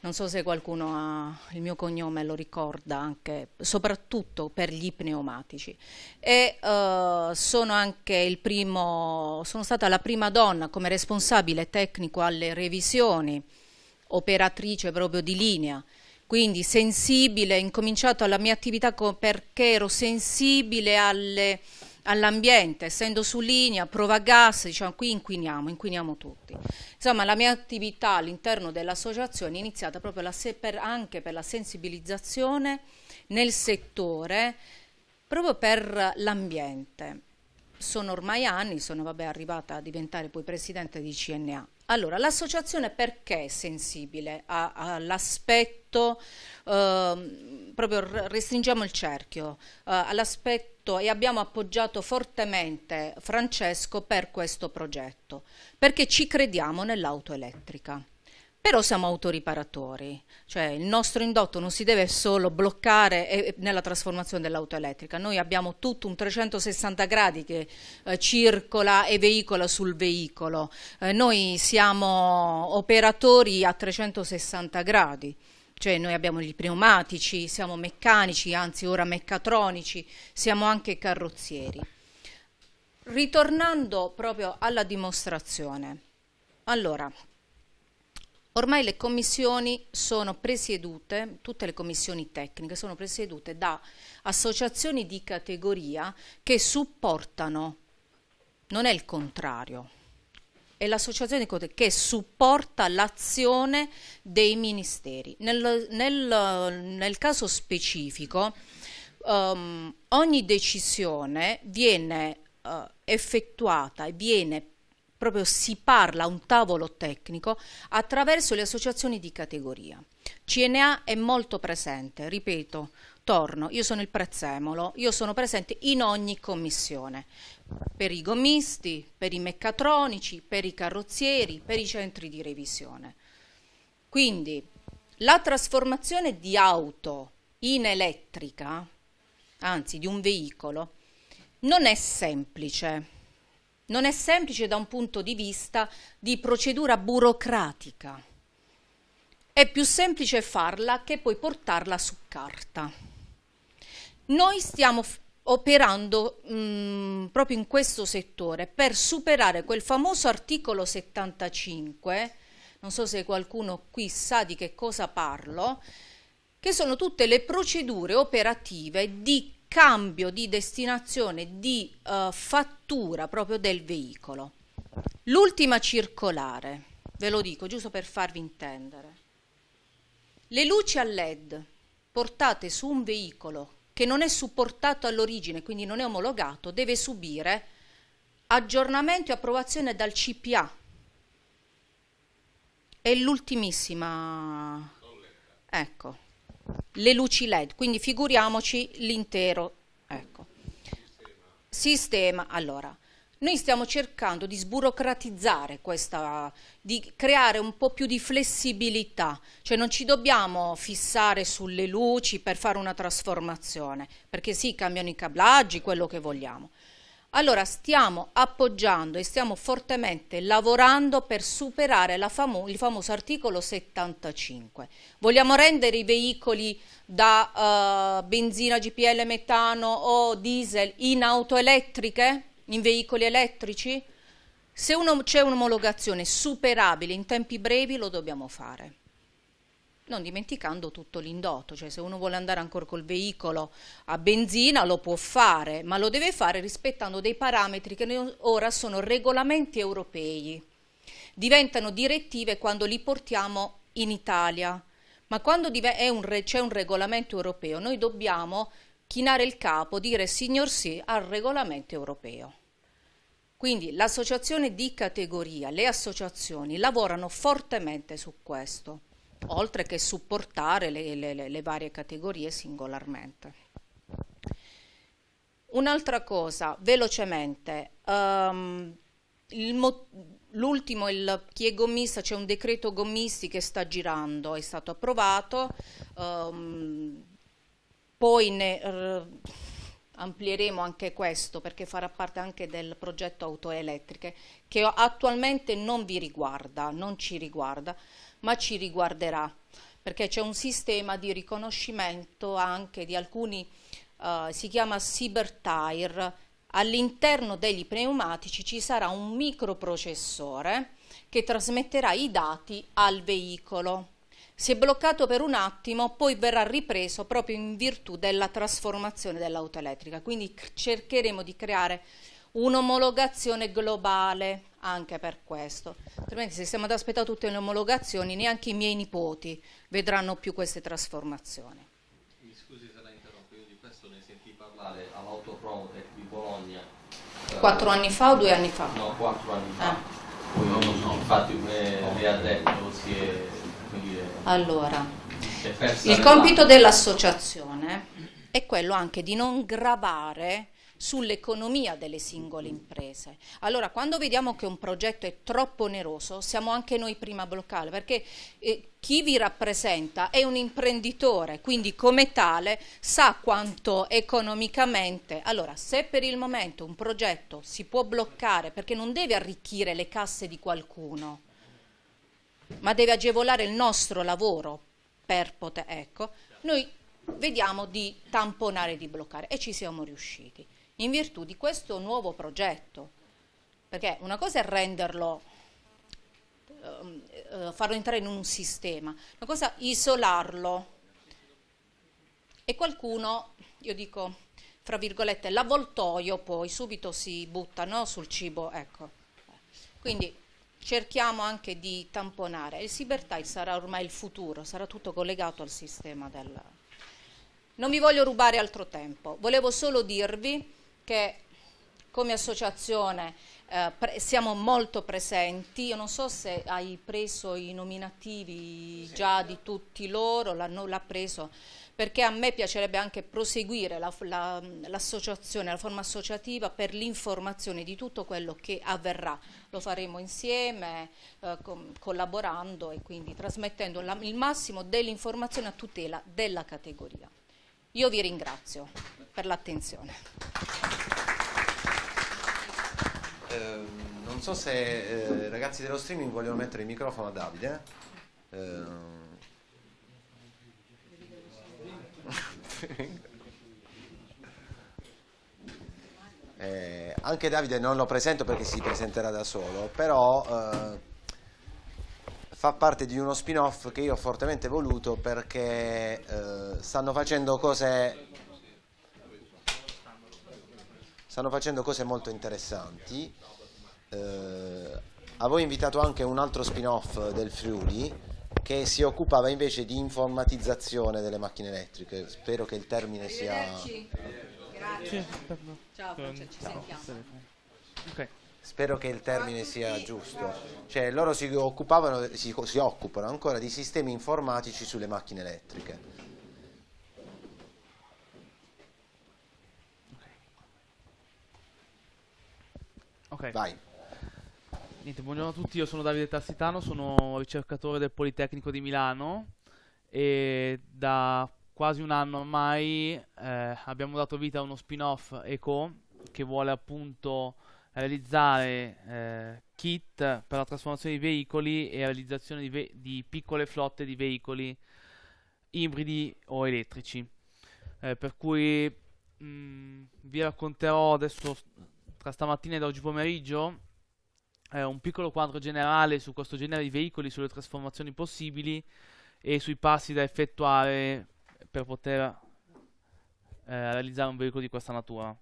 Non so se qualcuno ha il mio cognome, lo ricorda anche, soprattutto per gli pneumatici. E uh, sono, primo, sono stata la prima donna come responsabile tecnico alle revisioni, operatrice proprio di linea quindi sensibile, ho incominciato la mia attività perché ero sensibile alle all'ambiente, essendo su linea, prova gas, diciamo qui inquiniamo, inquiniamo tutti. Insomma la mia attività all'interno dell'associazione è iniziata proprio per, anche per la sensibilizzazione nel settore, proprio per l'ambiente. Sono ormai anni, sono vabbè, arrivata a diventare poi presidente di CNA. Allora, l'associazione perché è sensibile all'aspetto, eh, proprio restringiamo il cerchio, eh, all'aspetto e abbiamo appoggiato fortemente Francesco per questo progetto, perché ci crediamo nell'auto elettrica. Però siamo autoriparatori, cioè il nostro indotto non si deve solo bloccare eh, eh, nella trasformazione dell'auto elettrica, noi abbiamo tutto un 360 gradi che eh, circola e veicola sul veicolo, noi siamo operatori a 360 gradi cioè noi abbiamo gli pneumatici, siamo meccanici, anzi ora meccatronici, siamo anche carrozzieri. Ritornando proprio alla dimostrazione, allora Ormai le commissioni sono presiedute, tutte le commissioni tecniche sono presiedute da associazioni di categoria che supportano, non è il contrario, è l'associazione che supporta l'azione dei ministeri. Nel, nel, nel caso specifico um, ogni decisione viene uh, effettuata e viene proprio si parla a un tavolo tecnico attraverso le associazioni di categoria. CNA è molto presente, ripeto, torno, io sono il prezzemolo, io sono presente in ogni commissione, per i gommisti, per i meccatronici, per i carrozzieri, per i centri di revisione. Quindi la trasformazione di auto in elettrica, anzi di un veicolo, non è semplice non è semplice da un punto di vista di procedura burocratica. È più semplice farla che poi portarla su carta. Noi stiamo operando mh, mm, proprio in questo settore per superare quel famoso articolo 75, non so se qualcuno qui sa di che cosa parlo, che sono tutte le procedure operative di cambio di destinazione di eh, fattura proprio del veicolo. L'ultima circolare, ve lo dico giusto per farvi intendere. Le luci a LED portate su un veicolo che non è supportato all'origine, quindi non è omologato, deve subire aggiornamento e approvazione dal CPA. È l'ultimissima. Ecco, le luci LED, quindi figuriamoci l'intero ecco. sistema. Allora, noi stiamo cercando di sburocratizzare questa, di creare un po' più di flessibilità, cioè non ci dobbiamo fissare sulle luci per fare una trasformazione, perché sì, cambiano i cablaggi, quello che vogliamo. Allora stiamo appoggiando e stiamo fortemente lavorando per superare famo il famoso articolo 75. Vogliamo rendere i veicoli da uh, benzina, GPL, metano o diesel in auto elettriche, in veicoli elettrici? Se c'è un'omologazione superabile in tempi brevi lo dobbiamo fare non dimenticando tutto l'indotto, cioè se uno vuole andare ancora col veicolo a benzina lo può fare, ma lo deve fare rispettando dei parametri che ora sono regolamenti europei, diventano direttive quando li portiamo in Italia, ma quando c'è un, un regolamento europeo noi dobbiamo chinare il capo, dire signor sì al regolamento europeo. Quindi l'associazione di categoria, le associazioni lavorano fortemente su questo oltre che supportare le, le, le varie categorie singolarmente. Un'altra cosa, velocemente, um, l'ultimo, il è gommista, c'è un decreto gommisti che sta girando, è stato approvato, um, poi ne, uh, amplieremo anche questo perché farà parte anche del progetto auto elettriche che attualmente non vi riguarda, non ci riguarda, ma ci riguarderà, perché c'è un sistema di riconoscimento anche di alcuni, eh, si chiama CyberTire, all'interno degli pneumatici ci sarà un microprocessore che trasmetterà i dati al veicolo. Se bloccato per un attimo, poi verrà ripreso proprio in virtù della trasformazione dell'auto elettrica. Quindi cercheremo di creare un'omologazione globale anche per questo. Altrimenti se stiamo ad aspettare tutte le omologazioni, neanche i miei nipoti vedranno più queste trasformazioni. Mi scusi se la interrompo, io di questo ne sentì parlare all'Autopromotec di Bologna. Eh, quattro anni fa o due anni fa? No, quattro anni fa. Eh. Poi non lo so, infatti me le ha detto, si è, Allora, il compito dell'associazione è quello anche di non gravare sull'economia delle singole imprese. Allora, quando vediamo che un progetto è troppo oneroso, siamo anche noi prima a bloccarlo, perché eh, chi vi rappresenta è un imprenditore, quindi come tale sa quanto economicamente. Allora, se per il momento un progetto si può bloccare perché non deve arricchire le casse di qualcuno, ma deve agevolare il nostro lavoro per poter, ecco, noi vediamo di tamponare, di bloccare e ci siamo riusciti in virtù di questo nuovo progetto. Perché una cosa è renderlo, ehm, eh, farlo entrare in un sistema, una cosa è isolarlo. E qualcuno, io dico, fra virgolette, l'avvoltoio poi subito si butta no, sul cibo. Ecco. Quindi cerchiamo anche di tamponare. Il cybertile sarà ormai il futuro, sarà tutto collegato al sistema del... Non vi voglio rubare altro tempo, volevo solo dirvi perché come associazione eh, siamo molto presenti, io non so se hai preso i nominativi sì, già no. di tutti loro, non l'ha preso, perché a me piacerebbe anche proseguire l'associazione, la, la, la forma associativa per l'informazione di tutto quello che avverrà. Lo faremo insieme, eh, con, collaborando e quindi trasmettendo la, il massimo dell'informazione a tutela della categoria. Io vi ringrazio per l'attenzione. Eh, non so se i eh, ragazzi dello streaming vogliono mettere il microfono a Davide. Eh, [laughs] eh, anche Davide non lo presento perché si presenterà da solo, però eh, fa parte di uno spin-off che io ho fortemente voluto perché eh, stanno facendo cose stanno facendo cose molto interessanti. Eh, avevo invitato anche un altro spin-off del Friuli che si occupava invece di informatizzazione delle macchine elettriche. Spero che il termine sia... Grazie. Ciao, Francia, ci sentiamo. Spero che il termine sia giusto. Cioè, loro si, si, si occupano ancora di sistemi informatici sulle macchine elettriche Ok. Vai. Niente, buongiorno a tutti, io sono Davide Tassitano, sono ricercatore del Politecnico di Milano e da quasi un anno ormai eh, abbiamo dato vita a uno spin-off Eco che vuole appunto realizzare eh, kit per la trasformazione di veicoli e realizzazione di, ve di piccole flotte di veicoli ibridi o elettrici. Eh, per cui mh, mm, vi racconterò adesso tra stamattina ed oggi pomeriggio eh, un piccolo quadro generale su questo genere di veicoli, sulle trasformazioni possibili e sui passi da effettuare per poter eh, realizzare un veicolo di questa natura.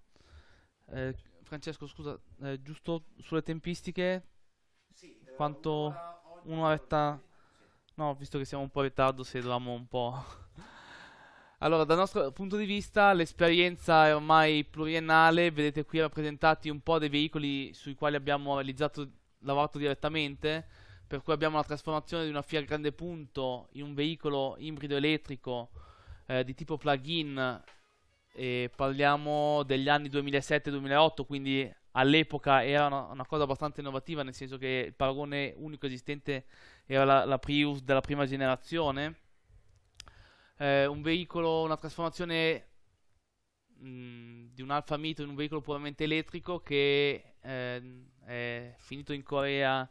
Eh, Francesco, scusa, eh, giusto sulle tempistiche? Sì, eh, quanto un'oretta? No, visto che siamo un po' in ritardo, se dovevamo un po'. Allora, dal nostro punto di vista l'esperienza è ormai pluriennale, vedete qui rappresentati un po' dei veicoli sui quali abbiamo realizzato, lavorato direttamente, per cui abbiamo la trasformazione di una Fiat Grande Punto in un veicolo ibrido elettrico eh, di tipo plug-in, e parliamo degli anni 2007-2008, quindi all'epoca era una, una, cosa abbastanza innovativa, nel senso che il paragone unico esistente era la, la Prius della prima generazione eh, un veicolo, una trasformazione mh, mm, di un Alfa Mito in un veicolo puramente elettrico che eh, è finito in Corea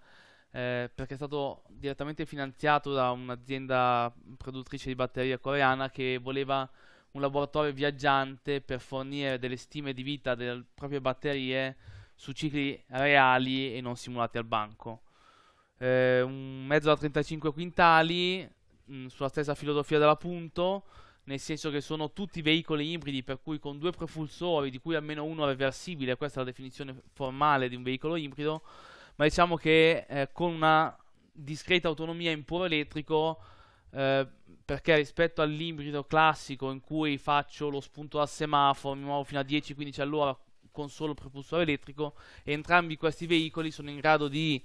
eh, perché è stato direttamente finanziato da un'azienda produttrice di batteria coreana che voleva un laboratorio viaggiante per fornire delle stime di vita delle proprie batterie su cicli reali e non simulati al banco. Eh, un mezzo da 35 quintali sulla stessa filosofia della Punto, nel senso che sono tutti veicoli ibridi, per cui con due propulsori, di cui almeno uno reversibile, questa è la definizione formale di un veicolo ibrido, ma diciamo che eh, con una discreta autonomia in puro elettrico, eh, perché rispetto all'ibrido classico in cui faccio lo spunto a semaforo, mi muovo fino a 10-15 all'ora con solo propulsore elettrico, entrambi questi veicoli sono in grado di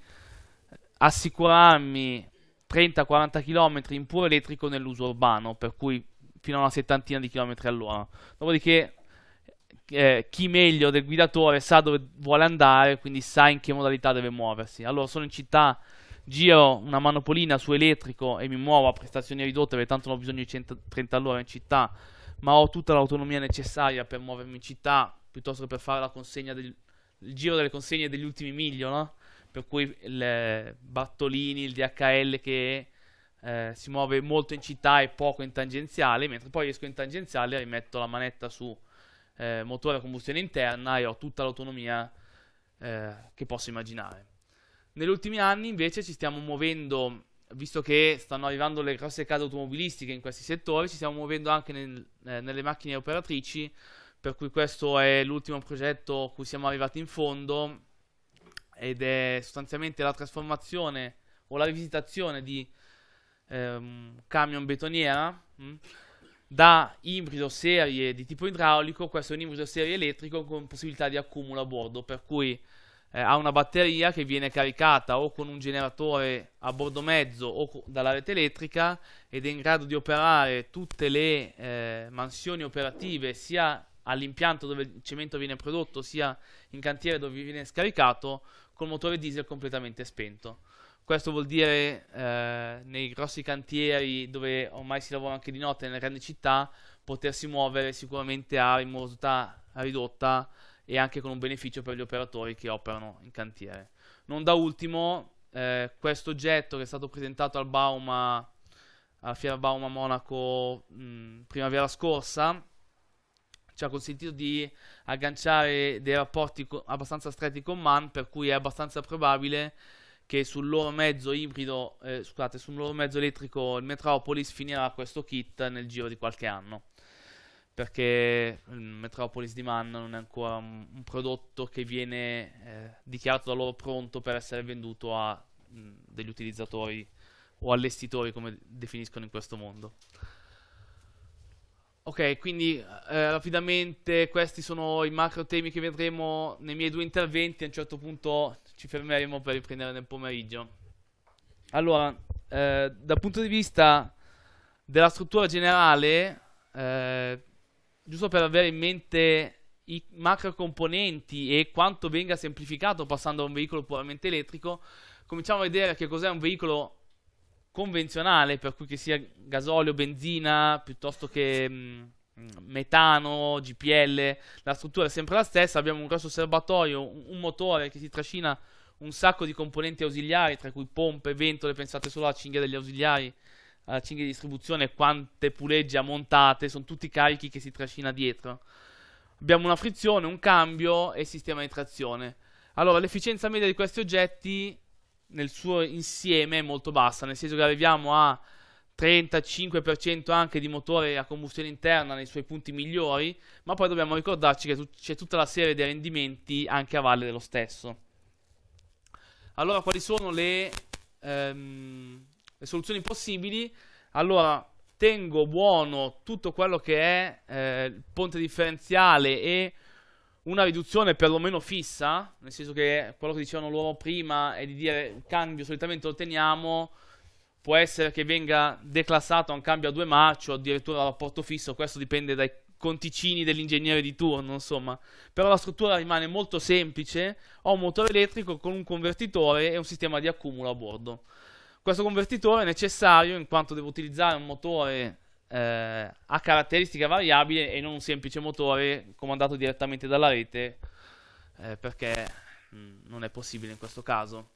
assicurarmi 30-40 km in puro elettrico nell'uso urbano, per cui fino a una settantina di km all'ora. Dopodiché eh, chi meglio del guidatore sa dove vuole andare, quindi sa in che modalità deve muoversi. Allora sono in città, giro una manopolina su elettrico e mi muovo a prestazioni ridotte perché tanto non ho bisogno di 130 all'ora in città, ma ho tutta l'autonomia necessaria per muovermi in città piuttosto che per fare la consegna del, il giro delle consegne degli ultimi miglio, no? per cui il Battolini, il DHL che eh, si muove molto in città e poco in tangenziale, mentre poi esco in tangenziale e rimetto la manetta su eh, motore a combustione interna e ho tutta l'autonomia eh, che posso immaginare. Negli ultimi anni invece ci stiamo muovendo, visto che stanno arrivando le grosse case automobilistiche in questi settori, ci stiamo muovendo anche nel, eh, nelle macchine operatrici, per cui questo è l'ultimo progetto a cui siamo arrivati in fondo ed è sostanzialmente la trasformazione o la rivisitazione di ehm, camion betoniera mh, mm, da ibrido serie di tipo idraulico, questo è un ibrido serie elettrico con possibilità di accumulo a bordo, per cui eh, ha una batteria che viene caricata o con un generatore a bordo mezzo o dalla rete elettrica ed è in grado di operare tutte le eh, mansioni operative sia all'impianto dove il cemento viene prodotto sia in cantiere dove viene scaricato col motore diesel completamente spento. Questo vuol dire eh, nei grossi cantieri dove ormai si lavora anche di notte nelle grandi città potersi muovere sicuramente a rimortà ridotta e anche con un beneficio per gli operatori che operano in cantiere. Non da ultimo, eh, questo oggetto che è stato presentato al Bauma, alla Fiera Bauma Monaco mh, primavera scorsa, ci ha consentito di agganciare dei rapporti co- abbastanza stretti con Man, per cui è abbastanza probabile che sul loro mezzo ibrido, eh, scusate, sul loro mezzo elettrico il Metropolis finirà questo kit nel giro di qualche anno. Perché il Metropolis di Man non è ancora un, un prodotto che viene eh, dichiarato da loro pronto per essere venduto a mh, mm, degli utilizzatori o allestitori, come definiscono in questo mondo. Ok, quindi eh, rapidamente questi sono i macro temi che vedremo nei miei due interventi, a un certo punto ci fermeremo per riprendere nel pomeriggio. Allora, eh, dal punto di vista della struttura generale, eh, giusto per avere in mente i macro componenti e quanto venga semplificato passando a un veicolo puramente elettrico, cominciamo a vedere che cos'è un veicolo convenzionale, per cui che sia gasolio, benzina, piuttosto che mh, mm, metano, GPL, la struttura è sempre la stessa, abbiamo un grosso serbatoio, un, un motore che si trascina un sacco di componenti ausiliari, tra cui pompe, ventole, pensate solo alla cinghia degli ausiliari, alla cinghia di distribuzione, quante pulegge montate, sono tutti carichi che si trascina dietro. Abbiamo una frizione, un cambio e sistema di trazione. Allora, l'efficienza media di questi oggetti nel suo insieme è molto bassa, nel senso che arriviamo a 35% anche di motore a combustione interna nei suoi punti migliori, ma poi dobbiamo ricordarci che c'è tutta la serie di rendimenti anche a valle dello stesso. Allora, quali sono le, ehm, le soluzioni possibili? Allora, tengo buono tutto quello che è eh, il ponte differenziale e una riduzione perlomeno fissa, nel senso che quello che dicevano loro prima è di dire il cambio solitamente lo teniamo, può essere che venga declassato a un cambio a due marce o addirittura a rapporto fisso, questo dipende dai conticini dell'ingegnere di turno, insomma. Però la struttura rimane molto semplice, ho un motore elettrico con un convertitore e un sistema di accumulo a bordo. Questo convertitore è necessario in quanto devo utilizzare un motore eh, ha caratteristica variabile e non un semplice motore comandato direttamente dalla rete eh, perché mh, mm, non è possibile in questo caso.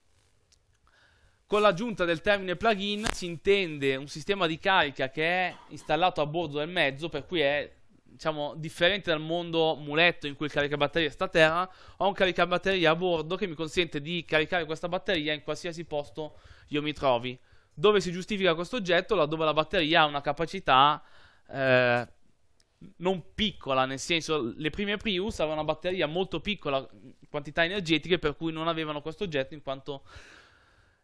Con l'aggiunta del termine plugin si intende un sistema di carica che è installato a bordo del mezzo, per cui è diciamo, differente dal mondo muletto in cui il caricabatteria sta a terra, ho un caricabatteria a bordo che mi consente di caricare questa batteria in qualsiasi posto io mi trovi dove si giustifica questo oggetto laddove la batteria ha una capacità eh, non piccola, nel senso le prime Prius avevano una batteria molto piccola, quantità energetiche, per cui non avevano questo oggetto in quanto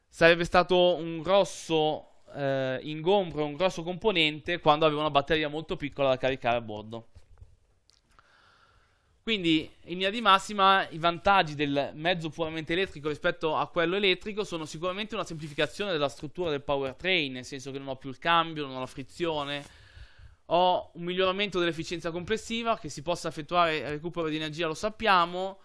sarebbe stato un grosso eh, ingombro, un grosso componente quando aveva una batteria molto piccola da caricare a bordo. Quindi, in linea di massima, i vantaggi del mezzo puramente elettrico rispetto a quello elettrico sono sicuramente una semplificazione della struttura del powertrain, nel senso che non ho più il cambio, non ho la frizione, ho un miglioramento dell'efficienza complessiva, che si possa effettuare recupero di energia lo sappiamo,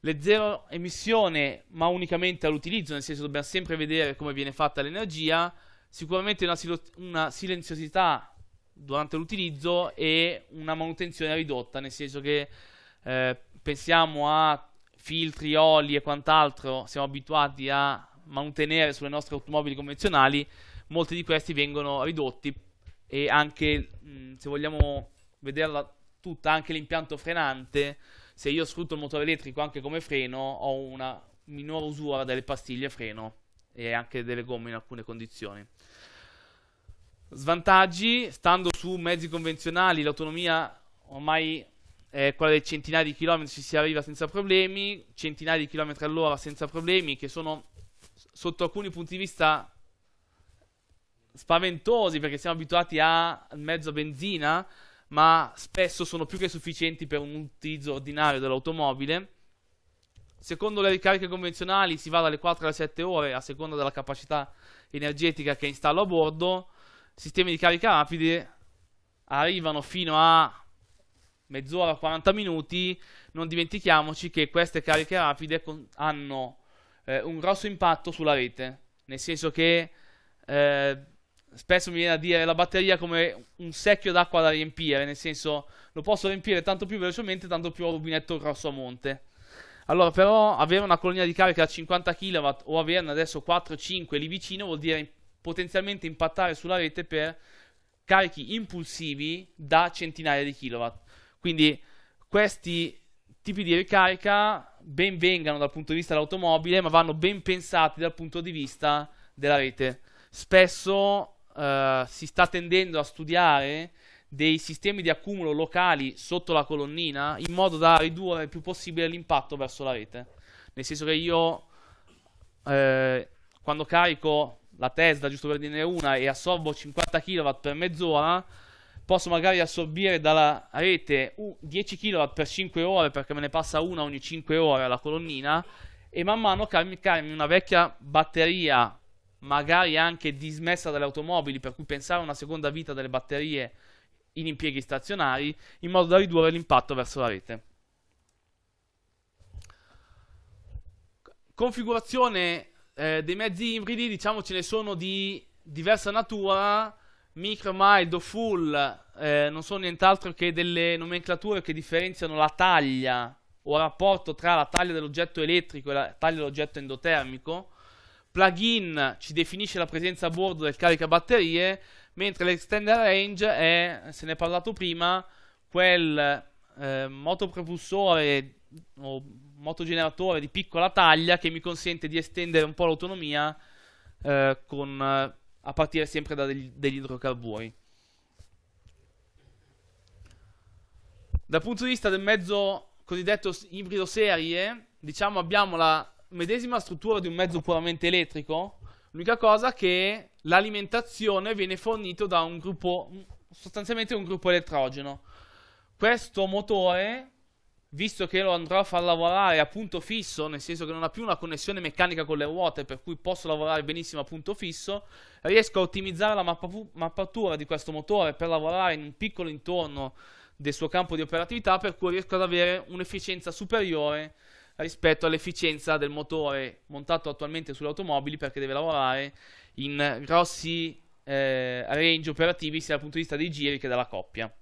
le zero emissione, ma unicamente all'utilizzo, nel senso che dobbiamo sempre vedere come viene fatta l'energia, sicuramente una, sil- una silenziosità durante l'utilizzo e una manutenzione ridotta, nel senso che eh, pensiamo a filtri, oli e quant'altro, siamo abituati a mantenere sulle nostre automobili convenzionali, molti di questi vengono ridotti e anche mh, mm, se vogliamo vederla tutta, anche l'impianto frenante, se io sfrutto il motore elettrico anche come freno, ho una minore usura delle pastiglie freno e anche delle gomme in alcune condizioni. Svantaggi, stando su mezzi convenzionali, l'autonomia ormai eh, quella dei centinaia di chilometri ci si arriva senza problemi, centinaia di chilometri all'ora senza problemi, che sono sotto alcuni punti di vista spaventosi perché siamo abituati a mezzo benzina, ma spesso sono più che sufficienti per un utilizzo ordinario dell'automobile. Secondo le ricariche convenzionali si va dalle 4 alle 7 ore a seconda della capacità energetica che installo a bordo. Sistemi di carica rapide arrivano fino a mezz'ora, 40 minuti, non dimentichiamoci che queste cariche rapide con- hanno eh, un grosso impatto sulla rete, nel senso che eh, spesso mi viene a dire la batteria come un secchio d'acqua da riempire, nel senso lo posso riempire tanto più velocemente, tanto più ho un rubinetto grosso a monte. Allora, però, avere una colonia di carica da 50 kW o averne adesso 4-5 lì vicino vuol dire potenzialmente impattare sulla rete per carichi impulsivi da centinaia di kilowatt. Quindi questi tipi di ricarica ben vengano dal punto di vista dell'automobile, ma vanno ben pensati dal punto di vista della rete. Spesso eh, si sta tendendo a studiare dei sistemi di accumulo locali sotto la colonnina in modo da ridurre il più possibile l'impatto verso la rete. Nel senso che io eh, quando carico la Tesla, giusto per dire una, e assorbo 50 kW per mezz'ora, posso magari assorbire dalla rete 10 kW per 5 ore perché me ne passa una ogni 5 ore alla colonnina e man mano caricarmi una vecchia batteria magari anche dismessa dalle automobili per cui pensare a una seconda vita delle batterie in impieghi stazionari in modo da ridurre l'impatto verso la rete. Configurazione eh, dei mezzi ibridi, diciamo ce ne sono di diversa natura, Micromild o full eh, non sono nient'altro che delle nomenclature che differenziano la taglia o il rapporto tra la taglia dell'oggetto elettrico e la taglia dell'oggetto endotermico. Plugin ci definisce la presenza a bordo del caricabatterie, mentre l'extender range è, se ne è parlato prima, quel eh, motopropulsore o motogeneratore di piccola taglia che mi consente di estendere un po' l'autonomia eh, con a partire sempre da degli, degli idrocarburi. Dal punto di vista del mezzo cosiddetto ibrido serie, diciamo abbiamo la medesima struttura di un mezzo puramente elettrico, l'unica cosa che l'alimentazione viene fornita da un gruppo, sostanzialmente un gruppo elettrogeno. Questo motore visto che lo andrò a far lavorare a punto fisso, nel senso che non ha più una connessione meccanica con le ruote, per cui posso lavorare benissimo a punto fisso, riesco a ottimizzare la mappapu- mappatura di questo motore per lavorare in un piccolo intorno del suo campo di operatività, per cui riesco ad avere un'efficienza superiore rispetto all'efficienza del motore montato attualmente sulle automobili perché deve lavorare in grossi eh, range operativi sia dal punto di vista dei giri che della coppia.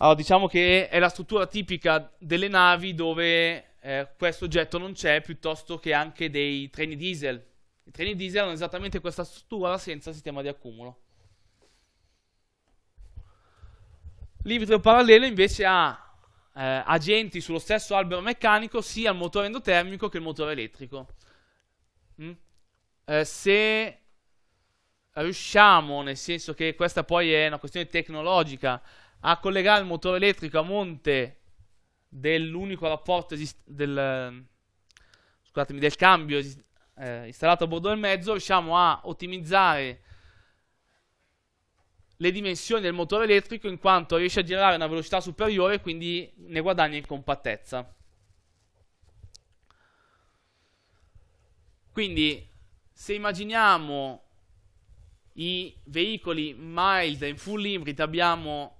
Allora, diciamo che è la struttura tipica delle navi dove eh, questo oggetto non c'è, piuttosto che anche dei treni diesel. I treni diesel hanno esattamente questa struttura senza sistema di accumulo. L'idrido parallelo invece ha eh, agenti sullo stesso albero meccanico sia il motore endotermico che il motore elettrico. Mm? Eh, se riusciamo, nel senso che questa poi è una questione tecnologica, a collegare il motore elettrico a monte dell'unico rapporto esist- del, scusatemi, del cambio eh, installato a bordo del mezzo, riusciamo a ottimizzare le dimensioni del motore elettrico in quanto riesce a girare a una velocità superiore e quindi ne guadagna in compattezza. Quindi se immaginiamo i veicoli mild in full hybrid abbiamo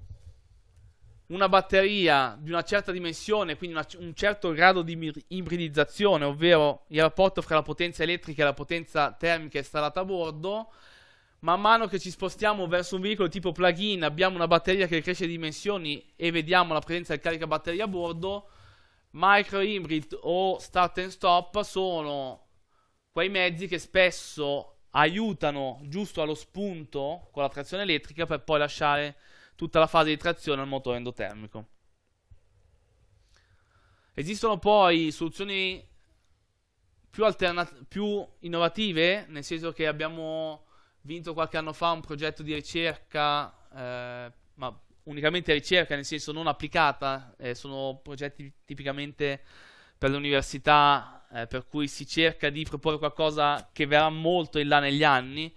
una batteria di una certa dimensione, quindi una, un certo grado di ibridizzazione, ovvero il rapporto fra la potenza elettrica e la potenza termica installata a bordo. Man mano che ci spostiamo verso un veicolo tipo plug-in, abbiamo una batteria che cresce di dimensioni e vediamo la presenza del caricabatteria a bordo. Micro hybrid o start and stop sono quei mezzi che spesso aiutano giusto allo spunto con la trazione elettrica per poi lasciare tutta la fase di trazione al motore endotermico. Esistono poi soluzioni più, più innovative, nel senso che abbiamo vinto qualche anno fa un progetto di ricerca, eh, ma unicamente ricerca, nel senso non applicata, eh, sono progetti tipicamente per l'università, eh, per cui si cerca di proporre qualcosa che verrà molto in là negli anni.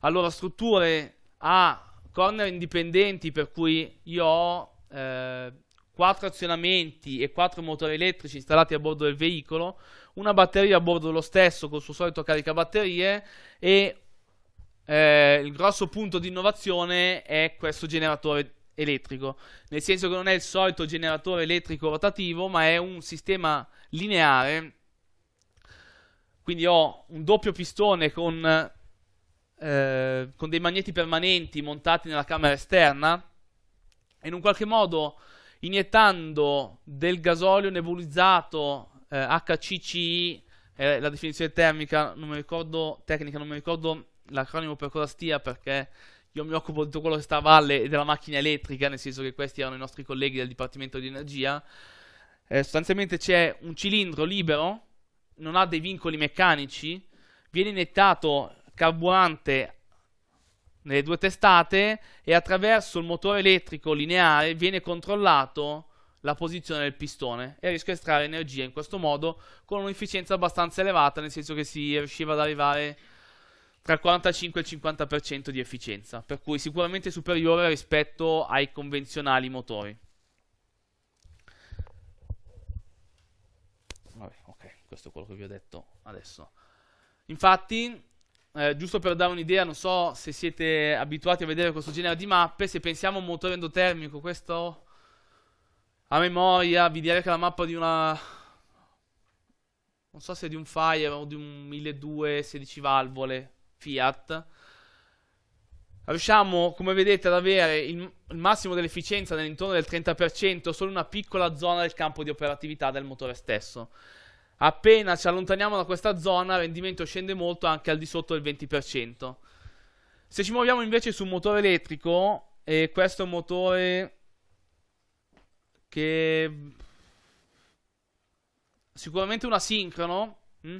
Allora, strutture a corner indipendenti per cui io ho eh, 4 azionamenti e 4 motori elettrici installati a bordo del veicolo, una batteria a bordo lo stesso con il suo solito caricabatterie e eh, il grosso punto di innovazione è questo generatore elettrico, nel senso che non è il solito generatore elettrico rotativo, ma è un sistema lineare. Quindi ho un doppio pistone con eh, con dei magneti permanenti montati nella camera esterna e in un qualche modo iniettando del gasolio nebulizzato eh, HCCI, eh, la definizione termica, non mi ricordo, tecnica, non mi ricordo l'acronimo per cosa stia perché io mi occupo di tutto quello che sta a valle e della macchina elettrica, nel senso che questi erano i nostri colleghi del Dipartimento di Energia. Eh, sostanzialmente c'è un cilindro libero, non ha dei vincoli meccanici, viene iniettato carburante nelle due testate e attraverso il motore elettrico lineare viene controllato la posizione del pistone e riesco a estrarre energia in questo modo con un'efficienza abbastanza elevata, nel senso che si riusciva ad arrivare tra il 45 e il 50% di efficienza, per cui sicuramente superiore rispetto ai convenzionali motori. Vabbè, ok, questo è quello che vi ho detto adesso. Infatti, eh, giusto per dare un'idea, non so se siete abituati a vedere questo genere di mappe, se pensiamo a un motore endotermico, questo a memoria vi direi che la mappa di una... non so se è di un Fire o di un 1216 valvole Fiat. Riusciamo, come vedete, ad avere il, il massimo dell'efficienza nell'intorno del 30%, solo una piccola zona del campo di operatività del motore stesso. Appena ci allontaniamo da questa zona, il rendimento scende molto anche al di sotto del 20%. Se ci muoviamo invece su un motore elettrico, e questo è un motore che sicuramente un asincrono Mm?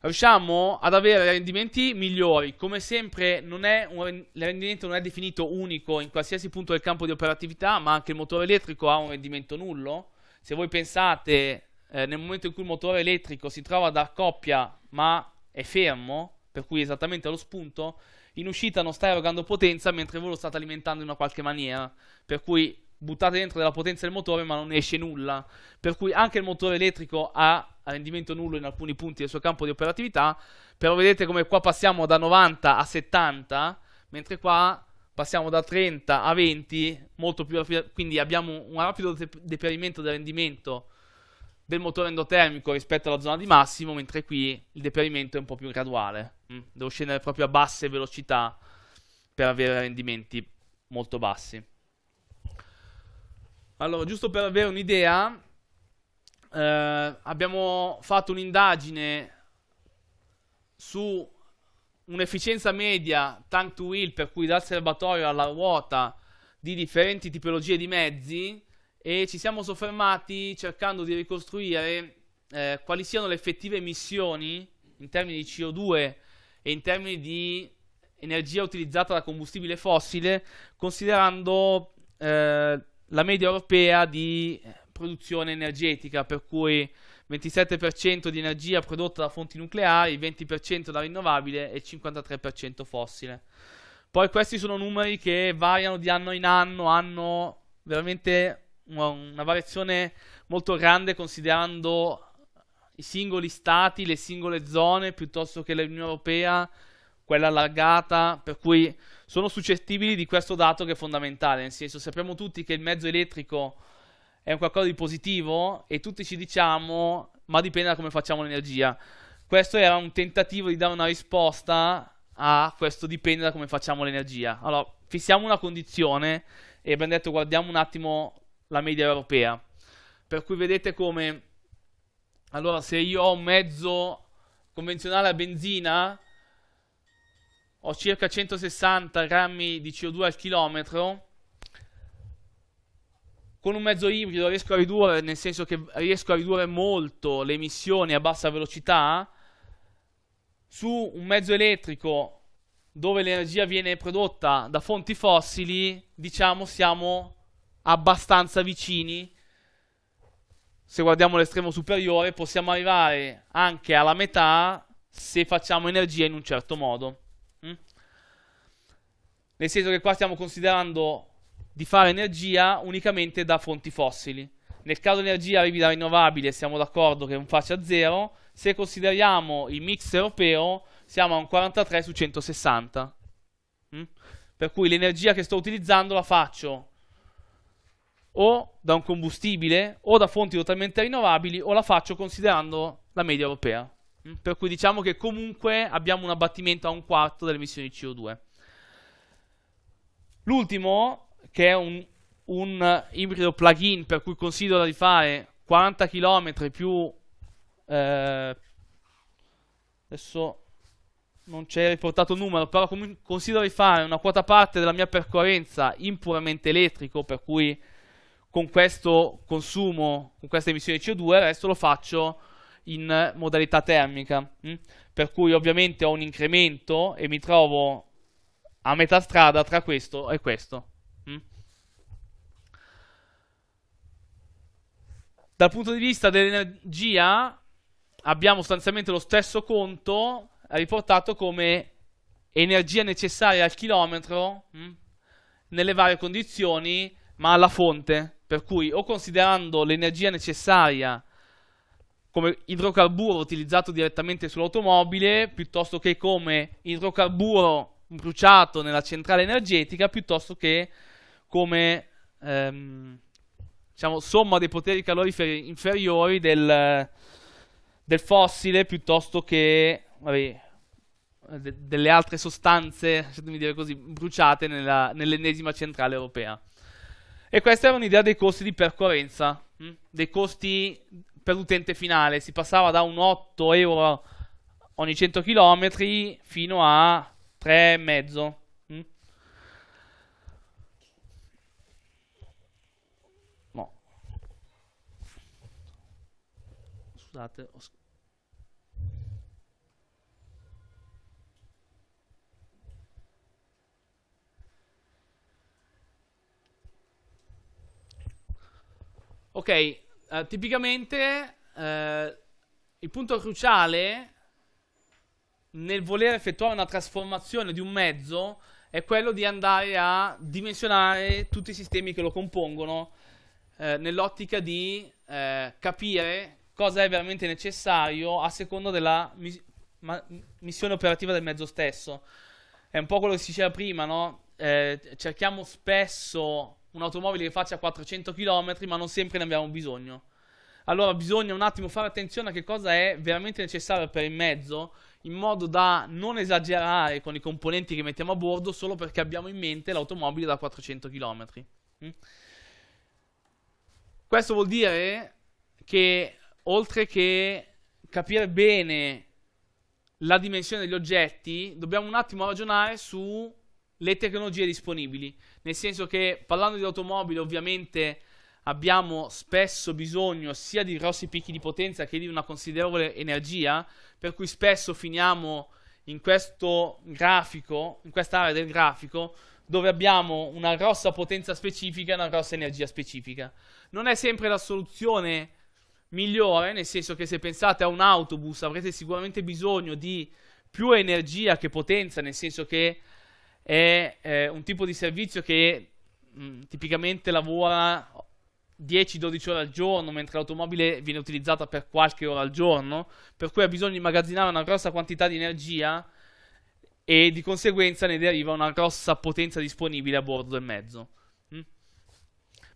Riusciamo ad avere rendimenti migliori. Come sempre, non è un, il rendimento non è definito unico in qualsiasi punto del campo di operatività, ma anche il motore elettrico ha un rendimento nullo. Se voi pensate eh, nel momento in cui il motore elettrico si trova da coppia ma è fermo, per cui esattamente allo spunto, in uscita non sta erogando potenza mentre voi lo state alimentando in una qualche maniera, per cui buttate dentro della potenza del motore ma non esce nulla, per cui anche il motore elettrico ha rendimento nullo in alcuni punti del suo campo di operatività, però vedete come qua passiamo da 90 a 70, mentre qua passiamo da 30 a 20, molto più rapido, quindi abbiamo un rapido deperimento del rendimento del motore endotermico rispetto alla zona di massimo, mentre qui il deperimento è un po' più graduale. Mm. Devo scendere proprio a basse velocità per avere rendimenti molto bassi. Allora, giusto per avere un'idea, eh, abbiamo fatto un'indagine su un'efficienza media tank to wheel, per cui dal serbatoio alla ruota, di differenti tipologie di mezzi e ci siamo soffermati cercando di ricostruire eh, quali siano le effettive emissioni in termini di CO2 e in termini di energia utilizzata da combustibile fossile, considerando eh, la media europea di produzione energetica, per cui 27% di energia prodotta da fonti nucleari, 20% da rinnovabile e 53% fossile. Poi questi sono numeri che variano di anno in anno, hanno veramente una variazione molto grande considerando i singoli stati, le singole zone, piuttosto che l'Unione Europea, quella allargata, per cui sono suscettibili di questo dato che è fondamentale, nel senso sappiamo tutti che il mezzo elettrico è un qualcosa di positivo e tutti ci diciamo ma dipende da come facciamo l'energia. Questo era un tentativo di dare una risposta a questo dipende da come facciamo l'energia. Allora, fissiamo una condizione e abbiamo detto guardiamo un attimo la media europea. Per cui vedete come, allora se io ho un mezzo convenzionale a benzina, ho circa 160 grammi di CO2 al chilometro, con un mezzo ibrido riesco a ridurre, nel senso che riesco a ridurre molto le emissioni a bassa velocità, su un mezzo elettrico dove l'energia viene prodotta da fonti fossili, diciamo siamo abbastanza vicini. Se guardiamo l'estremo superiore, possiamo arrivare anche alla metà se facciamo energia in un certo modo. Mm? Nel senso che qua stiamo considerando di fare energia unicamente da fonti fossili. Nel caso energia arrivi da rinnovabile, siamo d'accordo che non faccia zero. Se consideriamo il mix europeo, siamo a un 43 su 160. Mm? Per cui l'energia che sto utilizzando la faccio o da un combustibile o da fonti totalmente rinnovabili o la faccio considerando la media europea. Mm? Per cui diciamo che comunque abbiamo un abbattimento a un quarto delle emissioni di CO2. L'ultimo, che è un, un ibrido plug-in per cui considero di fare 40 km più... Eh, adesso non c'è riportato il numero, però considero di fare una quota parte della mia percorrenza in puramente elettrico, per cui con questo consumo, con questa emissione di CO2, il resto lo faccio in modalità termica. Mh? Mm? Per cui ovviamente ho un incremento e mi trovo a metà strada tra questo e questo. Mh? Mm? Dal punto di vista dell'energia abbiamo sostanzialmente lo stesso conto riportato come energia necessaria al chilometro mh? Mm? nelle varie condizioni ma alla fonte per cui o considerando l'energia necessaria come idrocarburo utilizzato direttamente sull'automobile, piuttosto che come idrocarburo bruciato nella centrale energetica, piuttosto che come ehm, diciamo, somma dei poteri caloriferi inferiori del, del fossile, piuttosto che vabbè, de delle altre sostanze, così, bruciate nell'ennesima centrale europea. E questa era un'idea dei costi di percorrenza, mh? Hm? dei costi per l'utente finale. Si passava da un 8 euro ogni 100 km fino a 3,5. Mm? Hm? No. Scusate, ho Ok, eh, tipicamente eh, il punto cruciale nel voler effettuare una trasformazione di un mezzo è quello di andare a dimensionare tutti i sistemi che lo compongono eh, nell'ottica di eh, capire cosa è veramente necessario a seconda della mis- ma- missione operativa del mezzo stesso. È un po' quello che si diceva prima, no? Eh, cerchiamo spesso un'automobile che faccia 400 km, ma non sempre ne abbiamo bisogno. Allora bisogna un attimo fare attenzione a che cosa è veramente necessario per il mezzo, in modo da non esagerare con i componenti che mettiamo a bordo solo perché abbiamo in mente l'automobile da 400 km. Mm? Questo vuol dire che oltre che capire bene la dimensione degli oggetti, dobbiamo un attimo ragionare su le tecnologie disponibili. Nel senso che parlando di automobile, ovviamente abbiamo spesso bisogno sia di grossi picchi di potenza che di una considerevole energia, per cui spesso finiamo in questo grafico, in questa area del grafico, dove abbiamo una grossa potenza specifica e una grossa energia specifica. Non è sempre la soluzione migliore, nel senso che se pensate a un autobus avrete sicuramente bisogno di più energia che potenza, nel senso che è eh, un tipo di servizio che mh, mm, tipicamente lavora 10-12 ore al giorno, mentre l'automobile viene utilizzata per qualche ora al giorno, per cui ha bisogno di immagazzinare una grossa quantità di energia e di conseguenza ne deriva una grossa potenza disponibile a bordo del mezzo. Mm?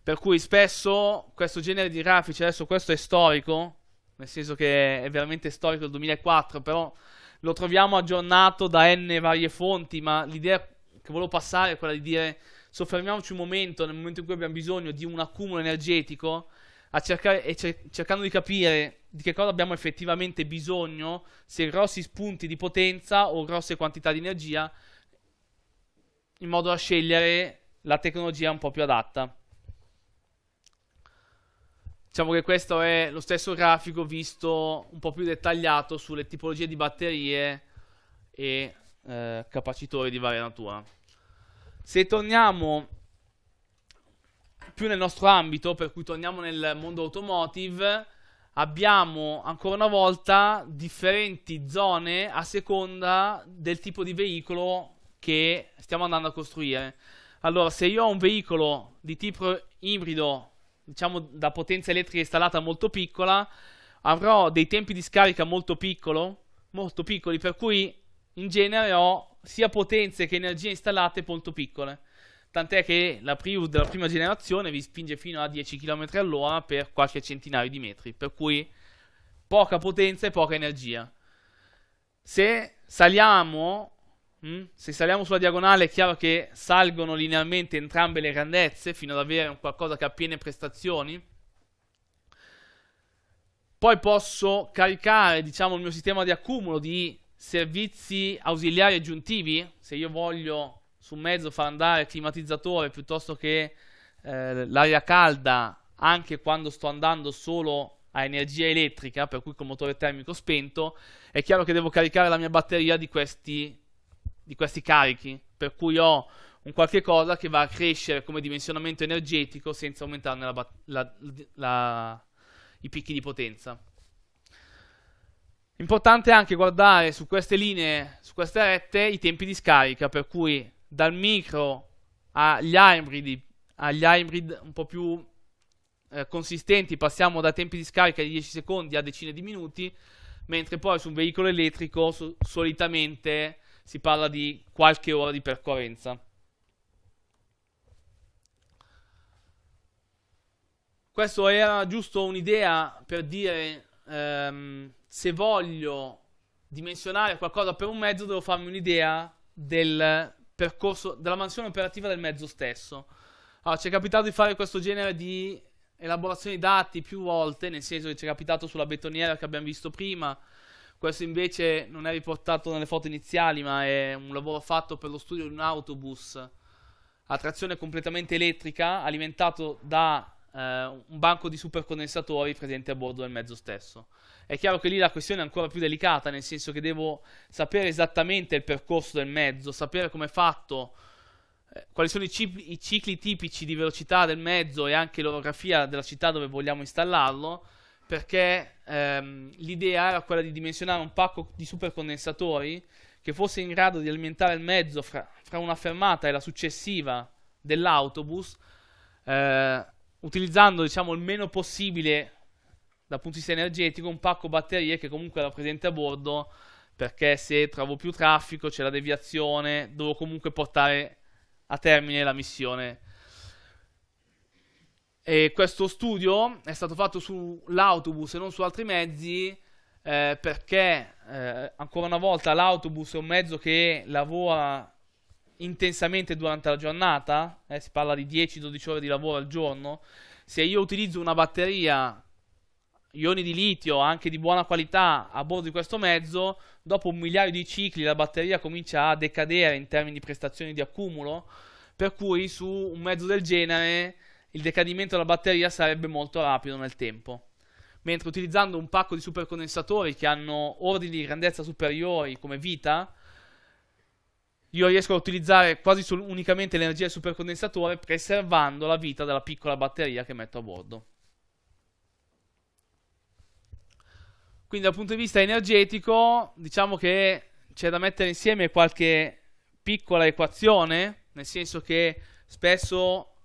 Per cui spesso questo genere di grafici, adesso questo è storico, nel senso che è veramente storico il 2004, però lo troviamo aggiornato da n varie fonti, ma l'idea è che volevo passare è quella di dire soffermiamoci un momento, nel momento in cui abbiamo bisogno di un accumulo energetico, a cercare, e cer- cercando di capire di che cosa abbiamo effettivamente bisogno, se grossi spunti di potenza o grosse quantità di energia, in modo da scegliere la tecnologia un po' più adatta. Diciamo che questo è lo stesso grafico visto un po' più dettagliato sulle tipologie di batterie e eh, capacitori di varia natura. Se torniamo più nel nostro ambito, per cui torniamo nel mondo automotive, abbiamo ancora una volta differenti zone a seconda del tipo di veicolo che stiamo andando a costruire. Allora, se io ho un veicolo di tipo ibrido, diciamo da potenza elettrica installata molto piccola, avrò dei tempi di scarica molto, piccolo, molto piccoli, per cui in genere ho sia potenze che energie installate molto piccole. Tant'è che la Prius della prima generazione vi spinge fino a 10 km all'ora per qualche centinaio di metri, per cui poca potenza e poca energia. Se saliamo, hm, se saliamo sulla diagonale è chiaro che salgono linearmente entrambe le grandezze fino ad avere un qualcosa che ha piene prestazioni. Poi posso caricare, diciamo, il mio sistema di accumulo di servizi ausiliari aggiuntivi, se io voglio su mezzo far andare il climatizzatore piuttosto che eh, l'aria calda anche quando sto andando solo a energia elettrica, per cui col motore termico spento, è chiaro che devo caricare la mia batteria di questi, di questi carichi, per cui ho un qualche cosa che va a crescere come dimensionamento energetico senza aumentarne la, la, la, i picchi di potenza. Importante anche guardare su queste linee, su queste rette, i tempi di scarica, per cui dal micro agli hybrid, agli hybrid un po' più eh, consistenti passiamo da tempi di scarica di 10 secondi a decine di minuti, mentre poi su un veicolo elettrico so solitamente si parla di qualche ora di percorrenza. Questo era giusto un'idea per dire... Ehm, se voglio dimensionare qualcosa per un mezzo, devo farmi un'idea del percorso, della mansione operativa del mezzo stesso. Allora, ci è capitato di fare questo genere di elaborazioni dati più volte, nel senso che ci è capitato sulla betoniera che abbiamo visto prima. Questo invece non è riportato nelle foto iniziali, ma è un lavoro fatto per lo studio di un autobus a trazione completamente elettrica, alimentato da eh, un banco di supercondensatori presente a bordo del mezzo stesso. È chiaro che lì la questione è ancora più delicata, nel senso che devo sapere esattamente il percorso del mezzo, sapere come è fatto, eh, quali sono i, cip- i, cicli tipici di velocità del mezzo e anche l'orografia della città dove vogliamo installarlo, perché ehm, l'idea era quella di dimensionare un pacco di supercondensatori che fosse in grado di alimentare il mezzo fra, fra una fermata e la successiva dell'autobus, eh, utilizzando diciamo, il meno possibile dal punto di vista energetico un pacco batterie che comunque era presente a bordo perché se trovo più traffico c'è la deviazione, devo comunque portare a termine la missione. E questo studio è stato fatto sull'autobus e non su altri mezzi eh, perché eh, ancora una volta l'autobus è un mezzo che lavora intensamente durante la giornata, eh, si parla di 10-12 ore di lavoro al giorno, se io utilizzo una batteria ioni di litio anche di buona qualità a bordo di questo mezzo, dopo un migliaio di cicli la batteria comincia a decadere in termini di prestazioni di accumulo, per cui su un mezzo del genere il decadimento della batteria sarebbe molto rapido nel tempo. Mentre utilizzando un pacco di supercondensatori che hanno ordini di grandezza superiori come vita, io riesco a utilizzare quasi unicamente l'energia del supercondensatore preservando la vita della piccola batteria che metto a bordo. Quindi dal punto di vista energetico, diciamo che c'è da mettere insieme qualche piccola equazione, nel senso che spesso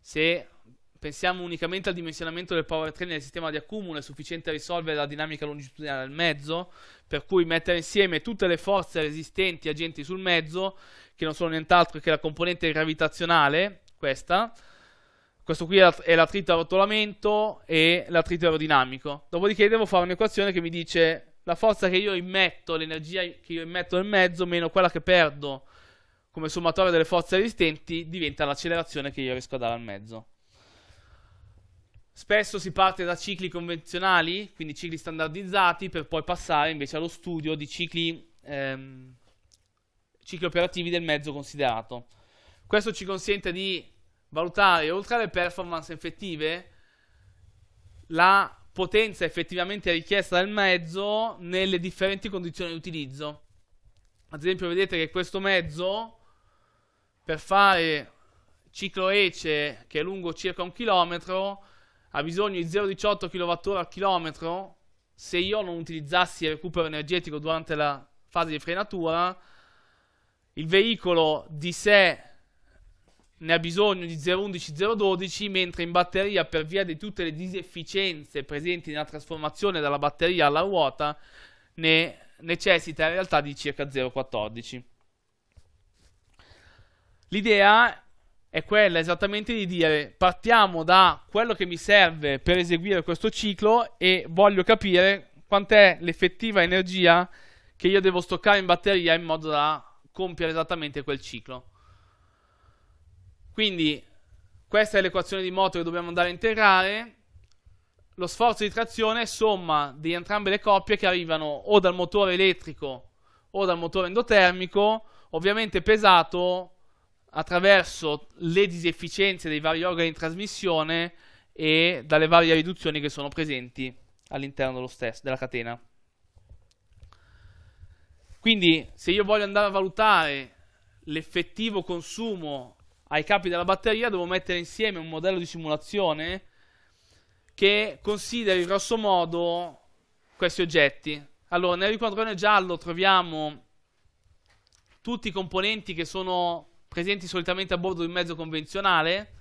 se pensiamo unicamente al dimensionamento del powertrain nel sistema di accumulo, è sufficiente risolvere la dinamica longitudinale del mezzo, per cui mettere insieme tutte le forze resistenti agenti sul mezzo, che non sono nient'altro che la componente gravitazionale, questa, questo qui è l'attrito a rotolamento e l'attrito aerodinamico. Dopodiché devo fare un'equazione che mi dice la forza che io immetto, l'energia che io immetto nel mezzo, meno quella che perdo come sommatoria delle forze resistenti, diventa l'accelerazione che io riesco a dare al mezzo. Spesso si parte da cicli convenzionali, quindi cicli standardizzati, per poi passare invece allo studio di cicli, ehm, cicli operativi del mezzo considerato. Questo ci consente di valutare, oltre alle performance effettive, la potenza effettivamente richiesta dal mezzo nelle differenti condizioni di utilizzo. Ad esempio, vedete che questo mezzo per fare ciclo ECE che è lungo circa un chilometro ha bisogno di 0,18 kWh al chilometro. Se io non utilizzassi il recupero energetico durante la fase di frenatura, il veicolo di sé ne ha bisogno di 0.11-0.12, mentre in batteria, per via di tutte le disefficienze presenti nella trasformazione dalla batteria alla ruota, ne necessita in realtà di circa 0.14. L'idea è quella esattamente di dire partiamo da quello che mi serve per eseguire questo ciclo e voglio capire quant'è l'effettiva energia che io devo stoccare in batteria in modo da compiere esattamente quel ciclo. Quindi questa è l'equazione di moto che dobbiamo andare a integrare. Lo sforzo di trazione è somma di entrambe le coppie che arrivano o dal motore elettrico o dal motore endotermico, ovviamente pesato attraverso le disefficienze dei vari organi di trasmissione e dalle varie riduzioni che sono presenti all'interno stesso, della catena. Quindi se io voglio andare a valutare l'effettivo consumo ai capi della batteria devo mettere insieme un modello di simulazione che consideri grosso modo questi oggetti. Allora, nel riquadrone giallo troviamo tutti i componenti che sono presenti solitamente a bordo di un mezzo convenzionale.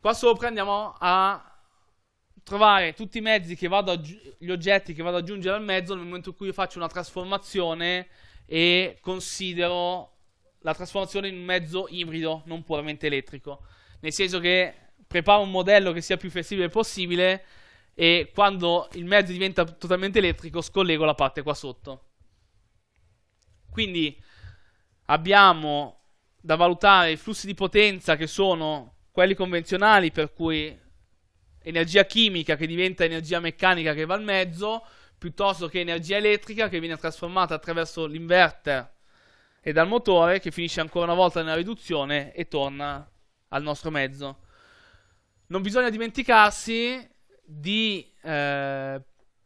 Qua sopra andiamo a trovare tutti i mezzi che vado aggi- gli oggetti che vado ad aggiungere al mezzo nel momento in cui faccio una trasformazione e considero la trasformazione in un mezzo ibrido, non puramente elettrico. Nel senso che prepara un modello che sia più flessibile possibile e quando il mezzo diventa totalmente elettrico scollego la parte qua sotto. Quindi abbiamo da valutare i flussi di potenza che sono quelli convenzionali per cui energia chimica che diventa energia meccanica che va al mezzo piuttosto che energia elettrica che viene trasformata attraverso l'inverter e dal motore che finisce ancora una volta nella riduzione e torna al nostro mezzo. Non bisogna dimenticarsi di eh,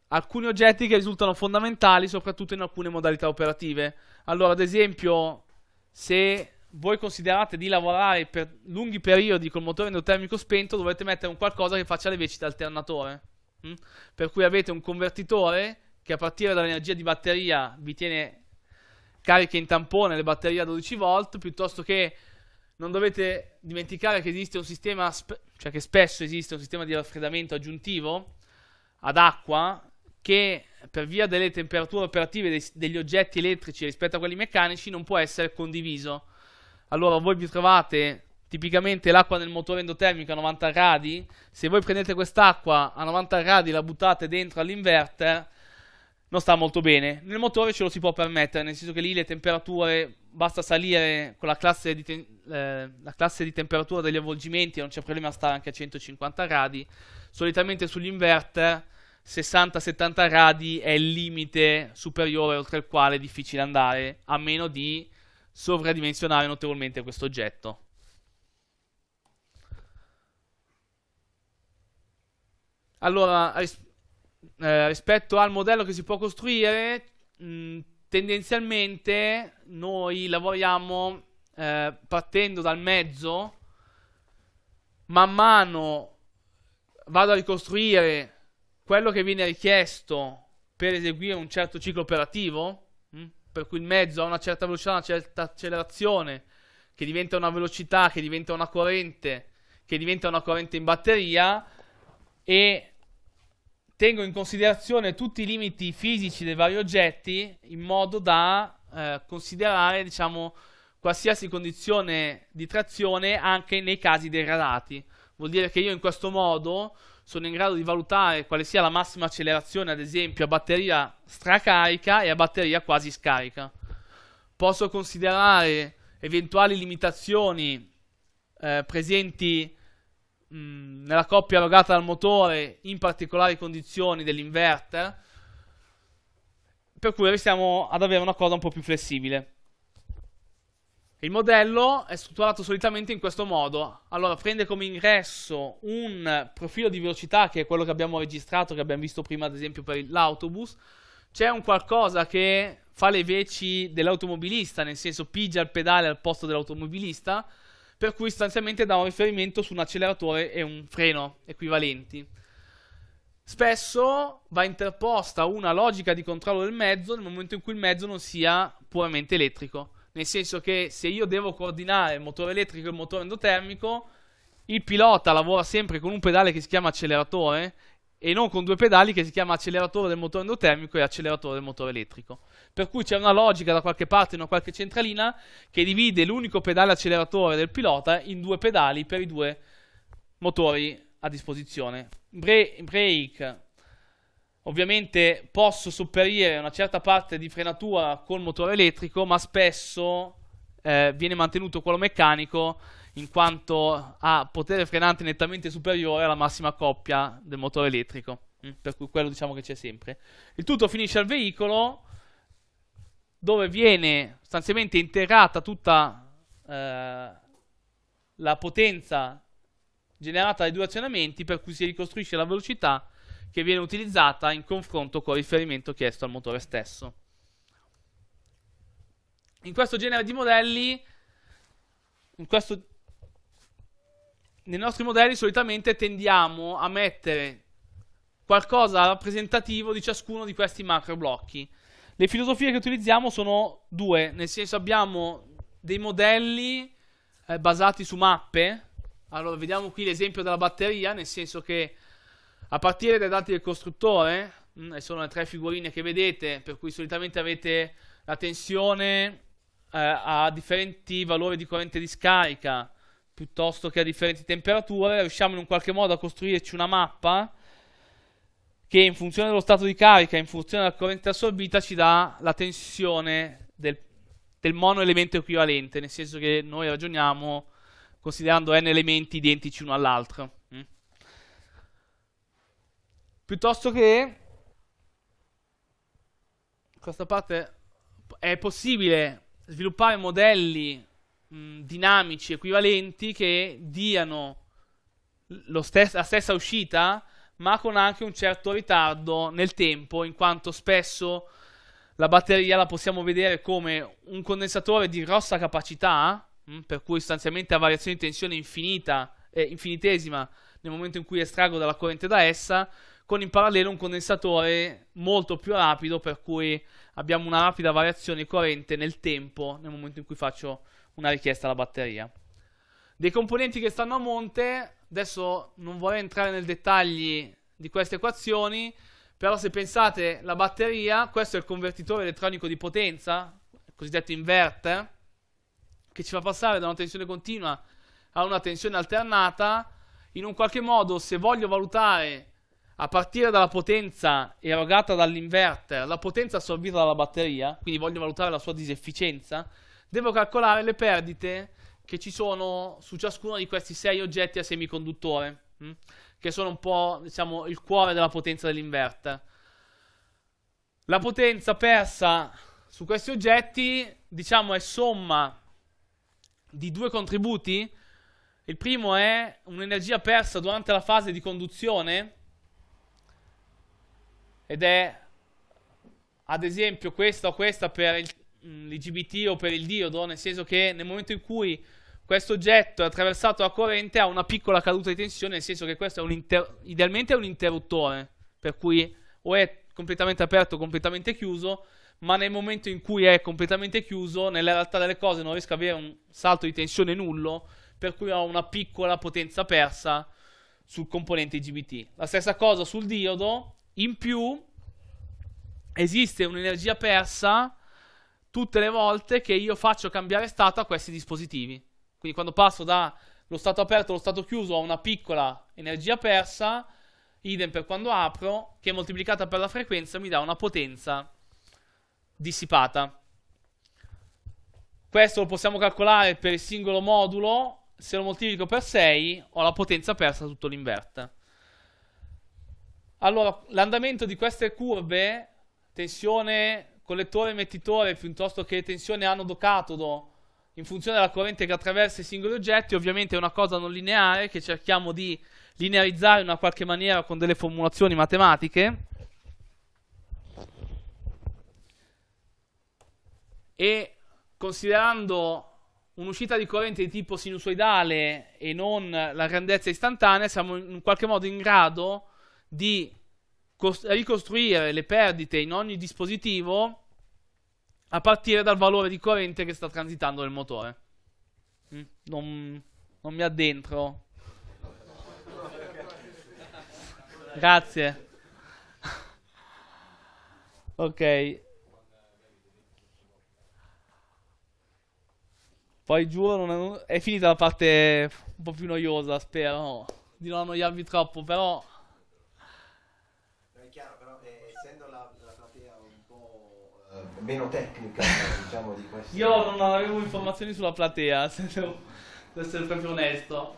alcuni oggetti che risultano fondamentali soprattutto in alcune modalità operative. Allora, ad esempio, se voi considerate di lavorare per lunghi periodi col motore endotermico spento, dovete mettere un qualcosa che faccia le veci d'alternatore. Mm? Hm? Per cui avete un convertitore che a partire dall'energia di batteria vi tiene cariche in tampone le batterie a 12 volt, piuttosto che non dovete dimenticare che esiste un sistema, cioè che spesso esiste un sistema di raffreddamento aggiuntivo ad acqua che per via delle temperature operative dei, degli oggetti elettrici rispetto a quelli meccanici non può essere condiviso. Allora voi vi trovate tipicamente l'acqua nel motore endotermico a 90 gradi, se voi prendete quest'acqua a 90 gradi la buttate dentro all'inverter, non sta molto bene. Nel motore ce lo si può permettere, nel senso che lì le temperature basta salire con la classe di, te- eh, la classe di temperatura degli avvolgimenti, e non c'è problema a stare anche a 150 gradi. Solitamente sugli inverter 60-70 gradi è il limite superiore oltre il quale è difficile andare, a meno di sovradimensionare notevolmente questo oggetto. Allora, eh, rispetto al modello che si può costruire, mh, mm, tendenzialmente noi lavoriamo eh, partendo dal mezzo, man mano vado a ricostruire quello che viene richiesto per eseguire un certo ciclo operativo, mh? Mm, per cui il mezzo ha una certa velocità, una certa accelerazione, che diventa una velocità, che diventa una corrente, che diventa una corrente in batteria, e tengo in considerazione tutti i limiti fisici dei vari oggetti in modo da eh, considerare, diciamo, qualsiasi condizione di trazione anche nei casi degradati. Vuol dire che io in questo modo sono in grado di valutare quale sia la massima accelerazione, ad esempio, a batteria stracarica e a batteria quasi scarica. Posso considerare eventuali limitazioni eh, presenti Mm, nella coppia erogata dal motore in particolari condizioni dell'inverter, per cui stiamo ad avere una cosa un po' più flessibile. Il modello è strutturato solitamente in questo modo. Allora, prende come ingresso un profilo di velocità, che è quello che abbiamo registrato, che abbiamo visto prima, ad esempio, per l'autobus. C'è un qualcosa che fa le veci dell'automobilista, nel senso pigia il pedale al posto dell'automobilista per cui sostanzialmente dà un riferimento su un acceleratore e un freno equivalenti. Spesso va interposta una logica di controllo del mezzo nel momento in cui il mezzo non sia puramente elettrico, nel senso che se io devo coordinare il motore elettrico e il motore endotermico, il pilota lavora sempre con un pedale che si chiama acceleratore e non con due pedali che si chiama acceleratore del motore endotermico e acceleratore del motore elettrico. Per cui c'è una logica da qualche parte in una qualche centralina che divide l'unico pedale acceleratore del pilota in due pedali per i due motori a disposizione. brake ovviamente posso sopperire una certa parte di frenatura col motore elettrico, ma spesso eh, viene mantenuto quello meccanico in quanto ha potere frenante nettamente superiore alla massima coppia del motore elettrico, mm, per cui quello diciamo che c'è sempre. Il tutto finisce al veicolo dove viene sostanzialmente integrata tutta eh, la potenza generata dai due azionamenti, per cui si ricostruisce la velocità che viene utilizzata in confronto col riferimento chiesto al motore stesso. In questo genere di modelli, in questo nei nostri modelli solitamente tendiamo a mettere qualcosa rappresentativo di ciascuno di questi macro blocchi. Le filosofie che utilizziamo sono due, nel senso abbiamo dei modelli eh, basati su mappe. Allora, vediamo qui l'esempio della batteria, nel senso che a partire dai dati del costruttore, mh, mm, e sono le tre figurine che vedete, per cui solitamente avete la tensione eh, a differenti valori di corrente di scarica, piuttosto che a differenti temperature, riusciamo in un qualche modo a costruirci una mappa che in funzione dello stato di carica, in funzione della corrente assorbita, ci dà la tensione del, del monoelemento equivalente, nel senso che noi ragioniamo considerando n elementi identici uno all'altro. Mm? Piuttosto che questa parte è possibile sviluppare modelli mh, mm, dinamici equivalenti che diano stes- la stessa uscita, ma con anche un certo ritardo nel tempo, in quanto spesso la batteria la possiamo vedere come un condensatore di grossa capacità, mh, mm, per cui sostanzialmente ha variazione di tensione infinita, eh, infinitesima nel momento in cui estraggo dalla corrente da essa, con in parallelo un condensatore molto più rapido, per cui abbiamo una rapida variazione di corrente nel tempo nel momento in cui faccio una richiesta alla batteria. Dei componenti che stanno a monte, adesso non vorrei entrare nei dettagli di queste equazioni, però se pensate la batteria, questo è il convertitore elettronico di potenza, cosiddetto inverter, che ci fa passare da una tensione continua a una tensione alternata, in un qualche modo se voglio valutare a partire dalla potenza erogata dall'inverter, la potenza assorbita dalla batteria, quindi voglio valutare la sua disefficienza, devo calcolare le perdite che ci sono su ciascuno di questi 6 oggetti a semiconduttore, mh? Mm? che sono un po' diciamo, il cuore della potenza dell'inverter. La potenza persa su questi oggetti, diciamo, è somma di due contributi. Il primo è un'energia persa durante la fase di conduzione ed è ad esempio questa o questa per il Mm, l'IGBT o per il diodo, nel senso che nel momento in cui questo oggetto è attraversato la corrente ha una piccola caduta di tensione, nel senso che questo è un idealmente è un interruttore, per cui o è completamente aperto o completamente chiuso, ma nel momento in cui è completamente chiuso, nella realtà delle cose non riesco ad avere un salto di tensione nullo, per cui ho una piccola potenza persa sul componente IGBT. La stessa cosa sul diodo, in più esiste un'energia persa tutte le volte che io faccio cambiare stato a questi dispositivi. Quindi quando passo dallo stato aperto allo stato chiuso ho una piccola energia persa, idem per quando apro, che moltiplicata per la frequenza mi dà una potenza dissipata. Questo lo possiamo calcolare per il singolo modulo, se lo moltiplico per 6 ho la potenza persa tutto l'invert. Allora, l'andamento di queste curve, tensione, collettore e emettitore piuttosto che tensione anodo-catodo in funzione della corrente che attraversa i singoli oggetti, ovviamente è una cosa non lineare che cerchiamo di linearizzare in una qualche maniera con delle formulazioni matematiche. E considerando un'uscita di corrente di tipo sinusoidale e non la grandezza istantanea, siamo in qualche modo in grado di ricostruire le perdite in ogni dispositivo a partire dal valore di corrente che sta transitando nel motore. Mm? Non, non mi addentro. Grazie. ok. Poi giuro, è... è finita la parte un po' più noiosa, spero di non annoiarvi troppo, però meno tecnica [laughs] diciamo di questo. Io non avevo informazioni sulla platea, [laughs] se devo essere proprio onesto.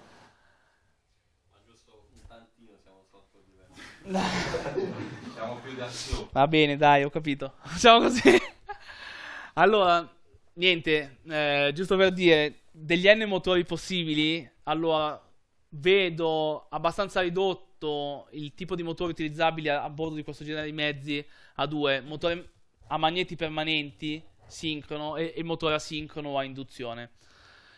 Ma giusto un tantino siamo sotto di [laughs] Siamo più da su. Va bene, dai, ho capito. Facciamo così. allora, niente, eh, giusto per dire, degli N motori possibili, allora vedo abbastanza ridotto il tipo di motori utilizzabili a, a bordo di questo genere di mezzi a due. Motore a magneti permanenti sincrono e, e motore asincrono a induzione.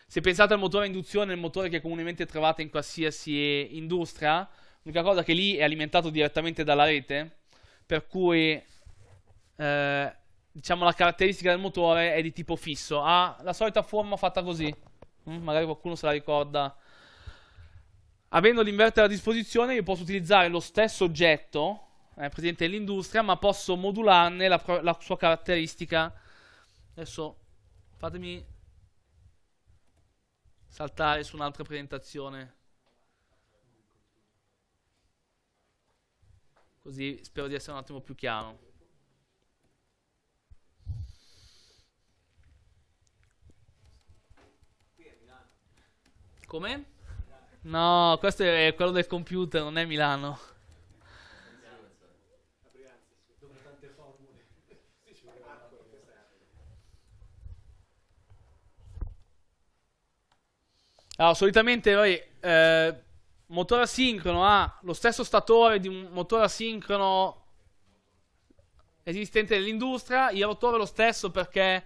Se pensate al motore a induzione, il motore che comunemente trovate in qualsiasi industria, l'unica cosa che lì è alimentato direttamente dalla rete, per cui eh, diciamo la caratteristica del motore è di tipo fisso, ha la solita forma fatta così, mm, magari qualcuno se la ricorda. Avendo l'inverter a disposizione, io posso utilizzare lo stesso oggetto è eh, presente dell'industria, ma posso modularne la, la sua caratteristica. Adesso fatemi saltare su un'altra presentazione. Così spero di essere un attimo più chiaro. Come? No, questo è quello del computer, non è Milano. Allora, solitamente poi, eh, motore asincrono ha ah, lo stesso statore di un motore asincrono esistente nell'industria, il rotore è lo stesso perché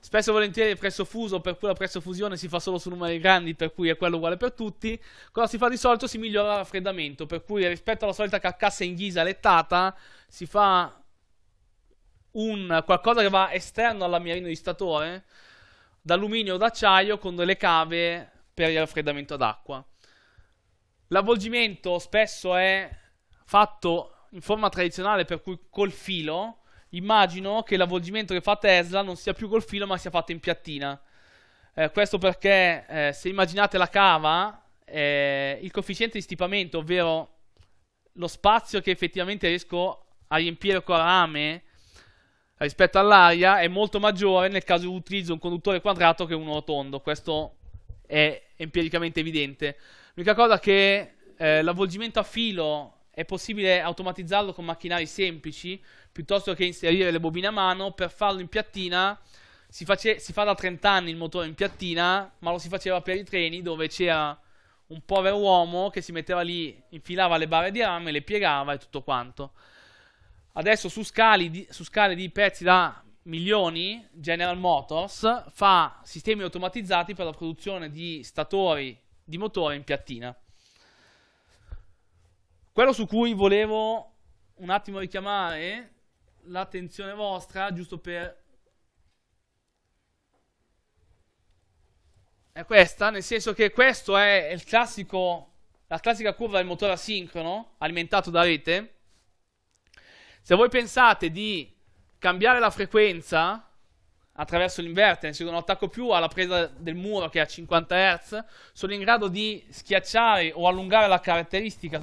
spesso e volentieri è presso fuso, per cui la presso fusione si fa solo su numeri grandi, per cui è quello uguale per tutti. Cosa si fa di solito? Si migliora il raffreddamento, per cui rispetto alla solita carcassa in ghisa lettata si fa un qualcosa che va esterno all'ammirino di statore, d'alluminio o d'acciaio con delle cave per il raffreddamento ad acqua. L'avvolgimento spesso è fatto in forma tradizionale, per cui col filo. Immagino che l'avvolgimento che fa Tesla non sia più col filo, ma sia fatto in piattina. Eh, questo perché eh, se immaginate la cava, eh, il coefficiente di stipamento, ovvero lo spazio che effettivamente riesco a riempire con rame rispetto all'aria, è molto maggiore nel caso utilizzo un conduttore quadrato che uno rotondo. Questo è empiricamente evidente. L'unica cosa che eh, l'avvolgimento a filo è possibile automatizzarlo con macchinari semplici piuttosto che inserire le bobine a mano. Per farlo in piattina si, face- si fa da 30 anni il motore in piattina, ma lo si faceva per i treni dove c'era un povero uomo che si metteva lì, infilava le barre di rame, le piegava e tutto quanto. Adesso su, scali di, su scale di pezzi da milioni General Motors fa sistemi automatizzati per la produzione di statori di motore in piattina. Quello su cui volevo un attimo richiamare l'attenzione vostra, giusto per... È questa, nel senso che questo è il classico, la classica curva del motore asincrono alimentato da rete. Se voi pensate di cambiare la frequenza attraverso l'inverter, se un attacco più alla presa del muro che è a 50 Hz, sono in grado di schiacciare o allungare la caratteristica.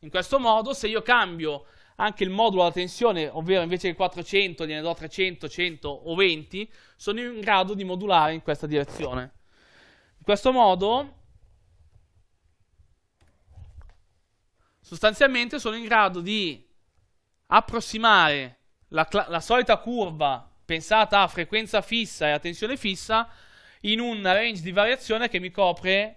In questo modo, se io cambio anche il modulo della tensione, ovvero invece che 400 gliene do 300, 100 o 20, sono in grado di modulare in questa direzione. In questo modo, sostanzialmente sono in grado di approssimare la, la solita curva pensata a frequenza fissa e a tensione fissa in un range di variazione che mi copre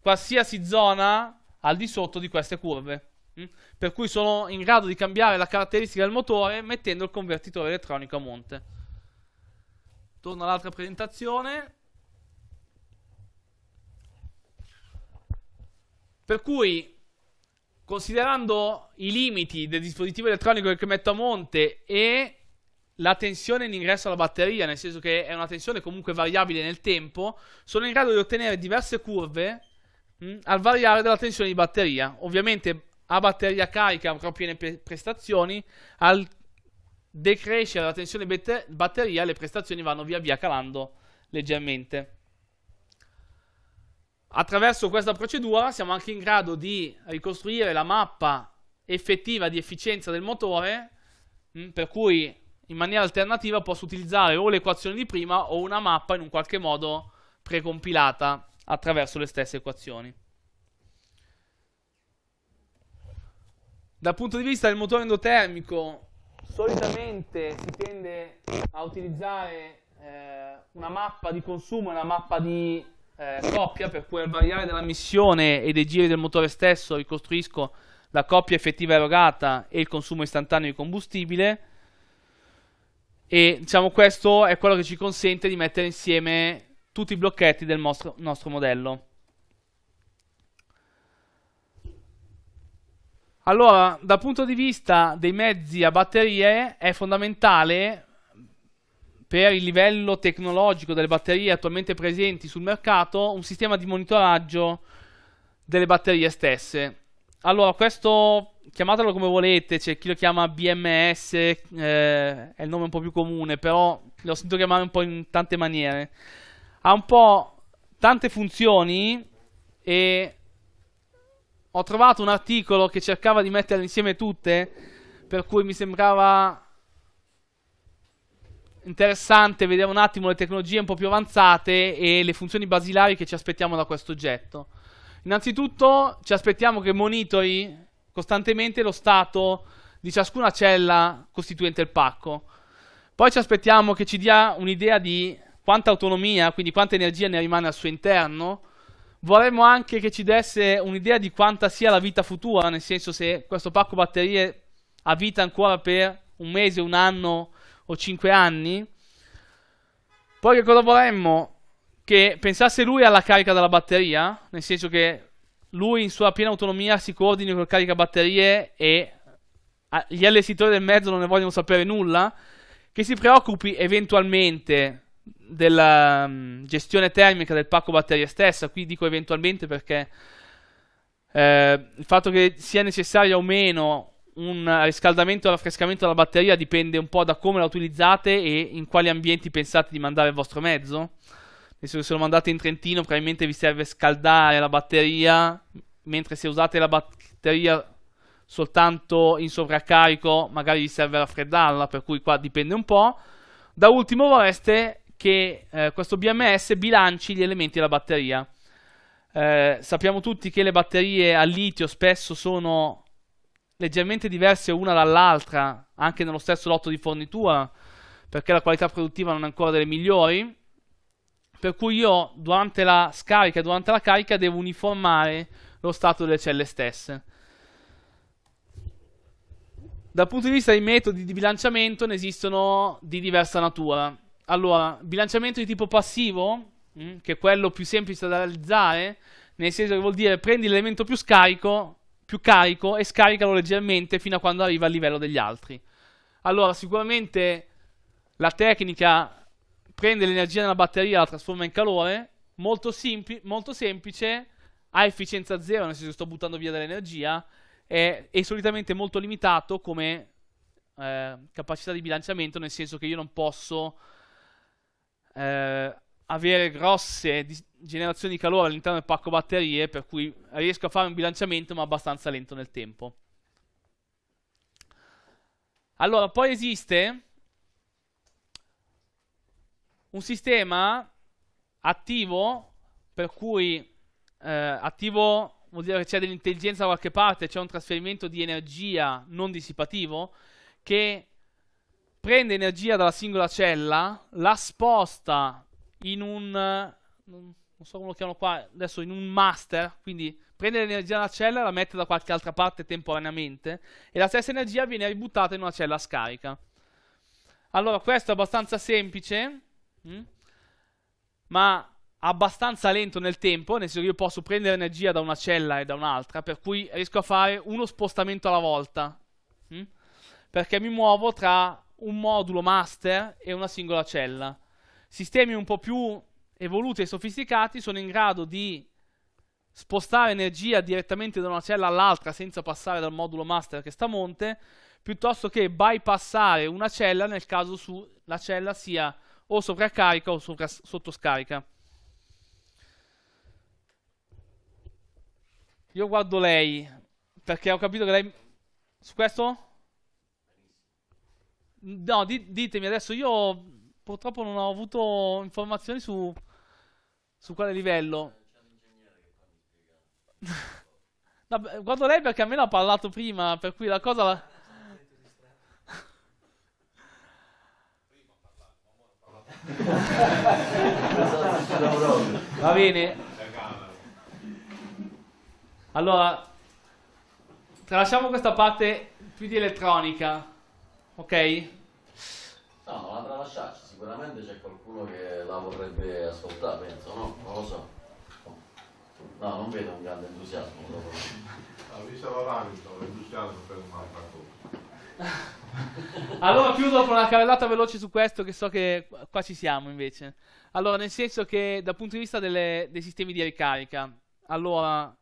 qualsiasi zona al di sotto di queste curve. Mm? Per cui sono in grado di cambiare la caratteristica del motore mettendo il convertitore elettronico a monte. Torno all'altra presentazione. Per cui considerando i limiti del dispositivo elettronico che metto a monte e la tensione in ingresso alla batteria, nel senso che è una tensione comunque variabile nel tempo, sono in grado di ottenere diverse curve mh, hm, al variare della tensione di batteria. Ovviamente a batteria carica avrò piene prestazioni, al decrescere la tensione batter- batteria le prestazioni vanno via via calando leggermente. Attraverso questa procedura siamo anche in grado di ricostruire la mappa effettiva di efficienza del motore, mm, per cui in maniera alternativa posso utilizzare o l'equazione di prima o una mappa in un qualche modo precompilata attraverso le stesse equazioni. Dal punto di vista del motore endotermico, solitamente si tende a utilizzare eh, una mappa di consumo e una mappa di eh, coppia per cui al variare della missione e dei giri del motore stesso ricostruisco la coppia effettiva erogata e il consumo istantaneo di combustibile e diciamo questo è quello che ci consente di mettere insieme tutti i blocchetti del nostro, nostro modello. Allora, dal punto di vista dei mezzi a batterie è fondamentale per il livello tecnologico delle batterie attualmente presenti sul mercato un sistema di monitoraggio delle batterie stesse. Allora, questo chiamatelo come volete, c'è chi lo chiama BMS, eh, è il nome un po' più comune, però l'ho sentito chiamare un po' in tante maniere. Ha un po' tante funzioni e ho trovato un articolo che cercava di metterle insieme tutte, per cui mi sembrava interessante vedere un attimo le tecnologie un po' più avanzate e le funzioni basilari che ci aspettiamo da questo oggetto. Innanzitutto ci aspettiamo che monitori costantemente lo stato di ciascuna cella costituente il pacco. Poi ci aspettiamo che ci dia un'idea di quanta autonomia, quindi quanta energia ne rimane al suo interno. Vorremmo anche che ci desse un'idea di quanta sia la vita futura, nel senso se questo pacco batterie ha vita ancora per un mese, un anno o 5 anni. Poi che cosa vorremmo? Che pensasse lui alla carica della batteria, nel senso che lui in sua piena autonomia si coordini con col caricabatterie e gli allestitori del mezzo non ne vogliono sapere nulla, che si preoccupi eventualmente della um, mm, gestione termica del pacco batteria stessa, qui dico eventualmente perché eh, il fatto che sia necessaria o meno un riscaldamento o raffrescamento della batteria dipende un po' da come la utilizzate e in quali ambienti pensate di mandare il vostro mezzo. Se lo mandate in Trentino, probabilmente vi serve scaldare la batteria, mentre se usate la batteria soltanto in sovraccarico, magari vi serve raffreddarla, per cui qua dipende un po'. Da ultimo vorreste che eh, questo BMS bilanci gli elementi della batteria. Eh, sappiamo tutti che le batterie a litio spesso sono leggermente diverse una dall'altra, anche nello stesso lotto di fornitura, perché la qualità produttiva non è ancora delle migliori. Per cui io durante la scarica durante la carica devo uniformare lo stato delle celle stesse. Dal punto di vista dei metodi di bilanciamento ne esistono di diversa natura. Allora, bilanciamento di tipo passivo, mm, che è quello più semplice da realizzare, nel senso che vuol dire prendi l'elemento più scarico più carico e scaricalo leggermente fino a quando arriva al livello degli altri. Allora, sicuramente la tecnica prende l'energia della batteria, la trasforma in calore, molto, sempli- molto semplice, ha efficienza zero, nel senso che sto buttando via dell'energia, e è solitamente molto limitato come eh, capacità di bilanciamento, nel senso che io non posso eh, avere grosse dis- generazione di calore all'interno del pacco batterie, per cui riesco a fare un bilanciamento ma abbastanza lento nel tempo. Allora, poi esiste un sistema attivo, per cui eh, attivo vuol dire che c'è dell'intelligenza da qualche parte, c'è un trasferimento di energia non dissipativo, che prende energia dalla singola cella, la sposta in un non so come lo chiamano qua, adesso in un master, quindi prende l'energia una cella, la mette da qualche altra parte temporaneamente e la stessa energia viene ributtata in una cella scarica. Allora, questo è abbastanza semplice, mh? Mm? ma abbastanza lento nel tempo, nel senso che io posso prendere energia da una cella e da un'altra, per cui riesco a fare uno spostamento alla volta, mh? Mm? perché mi muovo tra un modulo master e una singola cella. Sistemi un po' più evoluti e sofisticati sono in grado di spostare energia direttamente da una cella all'altra senza passare dal modulo master che sta a monte, piuttosto che bypassare una cella nel caso su la cella sia o sovraccarica o sopra- sottoscarica. Io guardo lei perché ho capito che lei su questo No, di- ditemi adesso, io purtroppo non ho avuto informazioni su su quale livello? no, [laughs] guardo lei perché almeno ha parlato prima, per cui la cosa... La... [laughs] Va bene. Allora, tralasciamo questa parte più di elettronica, ok? No, la tralasciaci sicuramente c'è qualcuno che la vorrebbe ascoltare, penso, no? Non lo so. No, non vedo un grande entusiasmo. Ho visto la Ravito, l'entusiasmo per un'altra [laughs] cosa. allora chiudo con una cavellata veloce su questo che so che qua ci siamo invece. Allora, nel senso che dal punto di vista delle, dei sistemi di ricarica, allora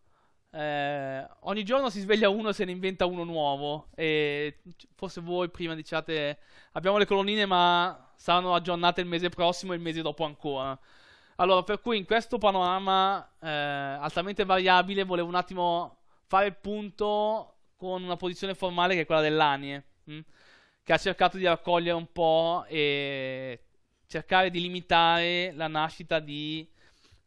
eh, ogni giorno si sveglia uno e se ne inventa uno nuovo. E forse voi prima diciate: Abbiamo le colonnine, ma saranno aggiornate il mese prossimo e il mese dopo ancora. Allora, per cui in questo panorama eh, altamente variabile, volevo un attimo fare il punto con una posizione formale che è quella dell'ANIE, mh? Mm, che ha cercato di raccogliere un po' e cercare di limitare la nascita di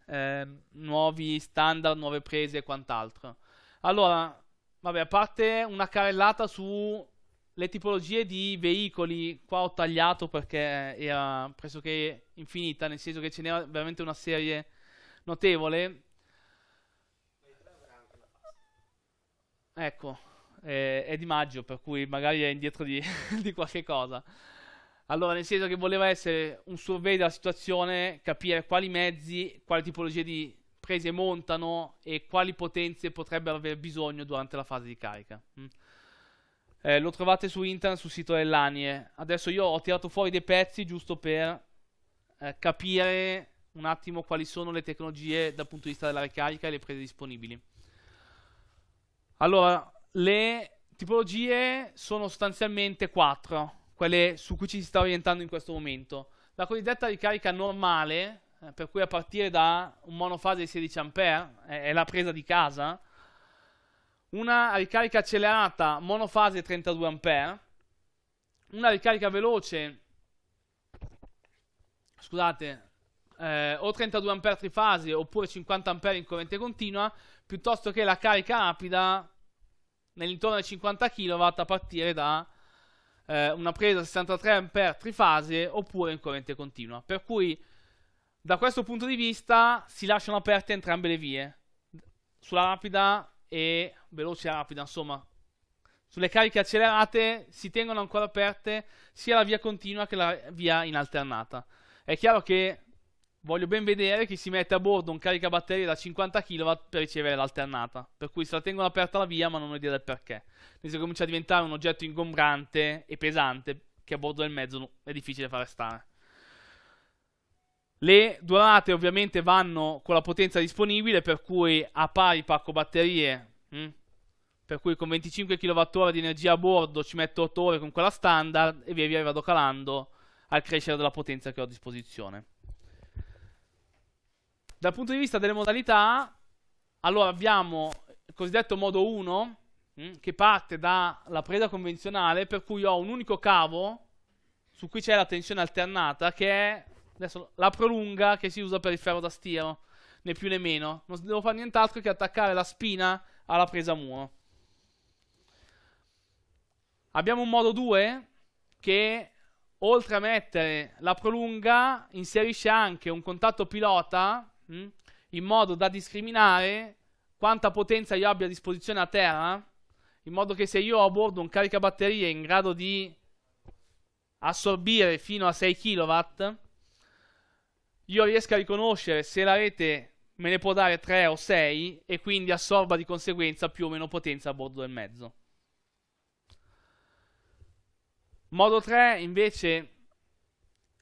eh, nuovi standard, nuove prese e quant'altro. Allora, vabbè, a parte una carellata sulle tipologie di veicoli, qua ho tagliato perché era pressoché infinita, nel senso che ce n'era veramente una serie notevole. Ecco, eh, è di maggio, per cui magari è indietro di, [laughs] di qualche cosa. Allora, nel senso che voleva essere un survey della situazione, capire quali mezzi, quali tipologie di prese montano e quali potenze potrebbero aver bisogno durante la fase di carica. Mm. Eh, lo trovate su internet, sul sito dell'ANIE. Adesso io ho tirato fuori dei pezzi giusto per eh, capire un attimo quali sono le tecnologie dal punto di vista della ricarica e le prese disponibili. Allora, le tipologie sono sostanzialmente quattro quelle su cui ci si sta orientando in questo momento. La cosiddetta ricarica normale, eh, per cui a partire da un monofase di 16A eh, è la presa di casa, una ricarica accelerata monofase 32A, una ricarica veloce, scusate, eh, o 32A trifase oppure 50A in corrente continua, piuttosto che la carica rapida nell'intorno ai 50 kW a partire da eh, una presa 63 A trifase oppure in corrente continua. Per cui da questo punto di vista si lasciano aperte entrambe le vie, sulla rapida e veloce rapida, insomma, sulle cariche accelerate si tengono ancora aperte sia la via continua che la via in alternata. È chiaro che Voglio ben vedere chi si mette a bordo un caricabatterie da 50 kW per ricevere l'alternata, per cui se la tengono aperta la via ma non ho idea del perché. Adesso comincia a diventare un oggetto ingombrante e pesante che a bordo del mezzo è difficile fare stare. Le durate ovviamente vanno con la potenza disponibile, per cui a pari pacco batterie, mh? Hm? per cui con 25 kWh di energia a bordo ci metto 8 ore con quella standard e via via vado calando al crescere della potenza che ho a disposizione. Dal punto di vista delle modalità, allora abbiamo il cosiddetto modo 1, mm, che parte dalla presa convenzionale, per cui ho un unico cavo su cui c'è la tensione alternata, che è adesso, la prolunga che si usa per il ferro da stiro, né più né meno. Non devo fare nient'altro che attaccare la spina alla presa muro. Abbiamo un modo 2 che oltre a mettere la prolunga inserisce anche un contatto pilota Mm? in modo da discriminare quanta potenza io abbia a disposizione a terra, eh? in modo che se io ho a bordo un caricabatterie in grado di assorbire fino a 6 kW, io riesco a riconoscere se la rete me ne può dare 3 o 6 e quindi assorba di conseguenza più o meno potenza a bordo del mezzo. Modo 3 invece,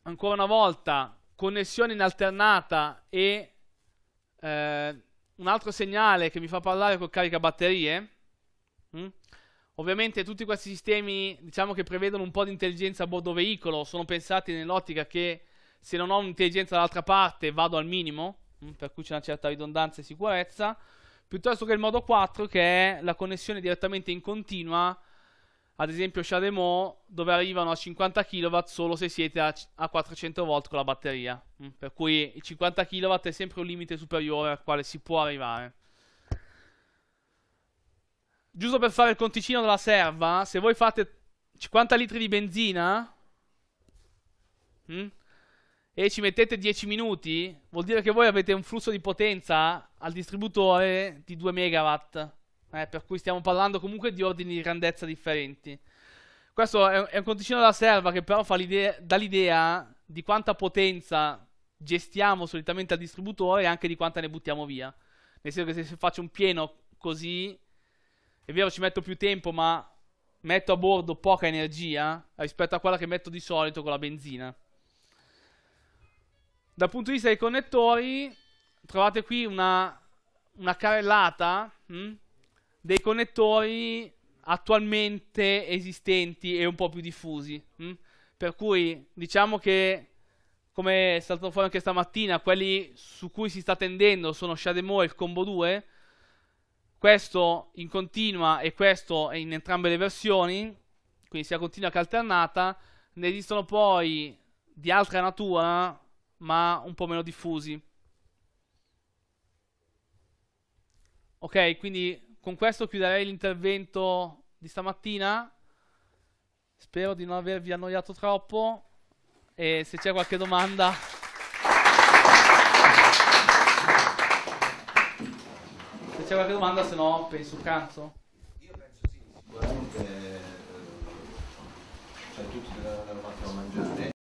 ancora una volta, connessione in alternata e eh, un altro segnale che mi fa parlare col caricabatterie. Mm? Ovviamente tutti questi sistemi, diciamo che prevedono un po' di intelligenza a bordo veicolo, sono pensati nell'ottica che se non ho un'intelligenza dall'altra parte vado al minimo, mm? per cui c'è una certa ridondanza e sicurezza, piuttosto che il modo 4 che è la connessione direttamente in continua ad esempio Shademo dove arrivano a 50 kW solo se siete a, a 400 V con la batteria. Mm, per cui i 50 kW è sempre un limite superiore al quale si può arrivare. Giusto per fare il conticino della serva, se voi fate 50 litri di benzina mm, e ci mettete 10 minuti, vuol dire che voi avete un flusso di potenza al distributore di 2 MW eh, per cui stiamo parlando comunque di ordini di grandezza differenti. Questo è un, è un conticino da serva che però fa l'idea, dà l'idea di quanta potenza gestiamo solitamente al distributore e anche di quanta ne buttiamo via. Nel senso che se faccio un pieno così, è vero ci metto più tempo, ma metto a bordo poca energia rispetto a quella che metto di solito con la benzina. Dal punto di vista dei connettori, trovate qui una, una carellata mh? Hm? dei connettori attualmente esistenti e un po' più diffusi. Mh? Mm? Per cui diciamo che, come è stato fuori anche stamattina, quelli su cui si sta tendendo sono Shademo e il Combo 2. Questo in continua e questo in entrambe le versioni, quindi sia continua che alternata. Ne esistono poi di altra natura, ma un po' meno diffusi. Ok, quindi con questo chiuderei l'intervento di stamattina. Spero di non avervi annoiato troppo e se c'è qualche domanda... Se c'è qualche domanda, se no penso canzo. Io penso sì, sicuramente... Eh, cioè tutti della, della mattina mangiare.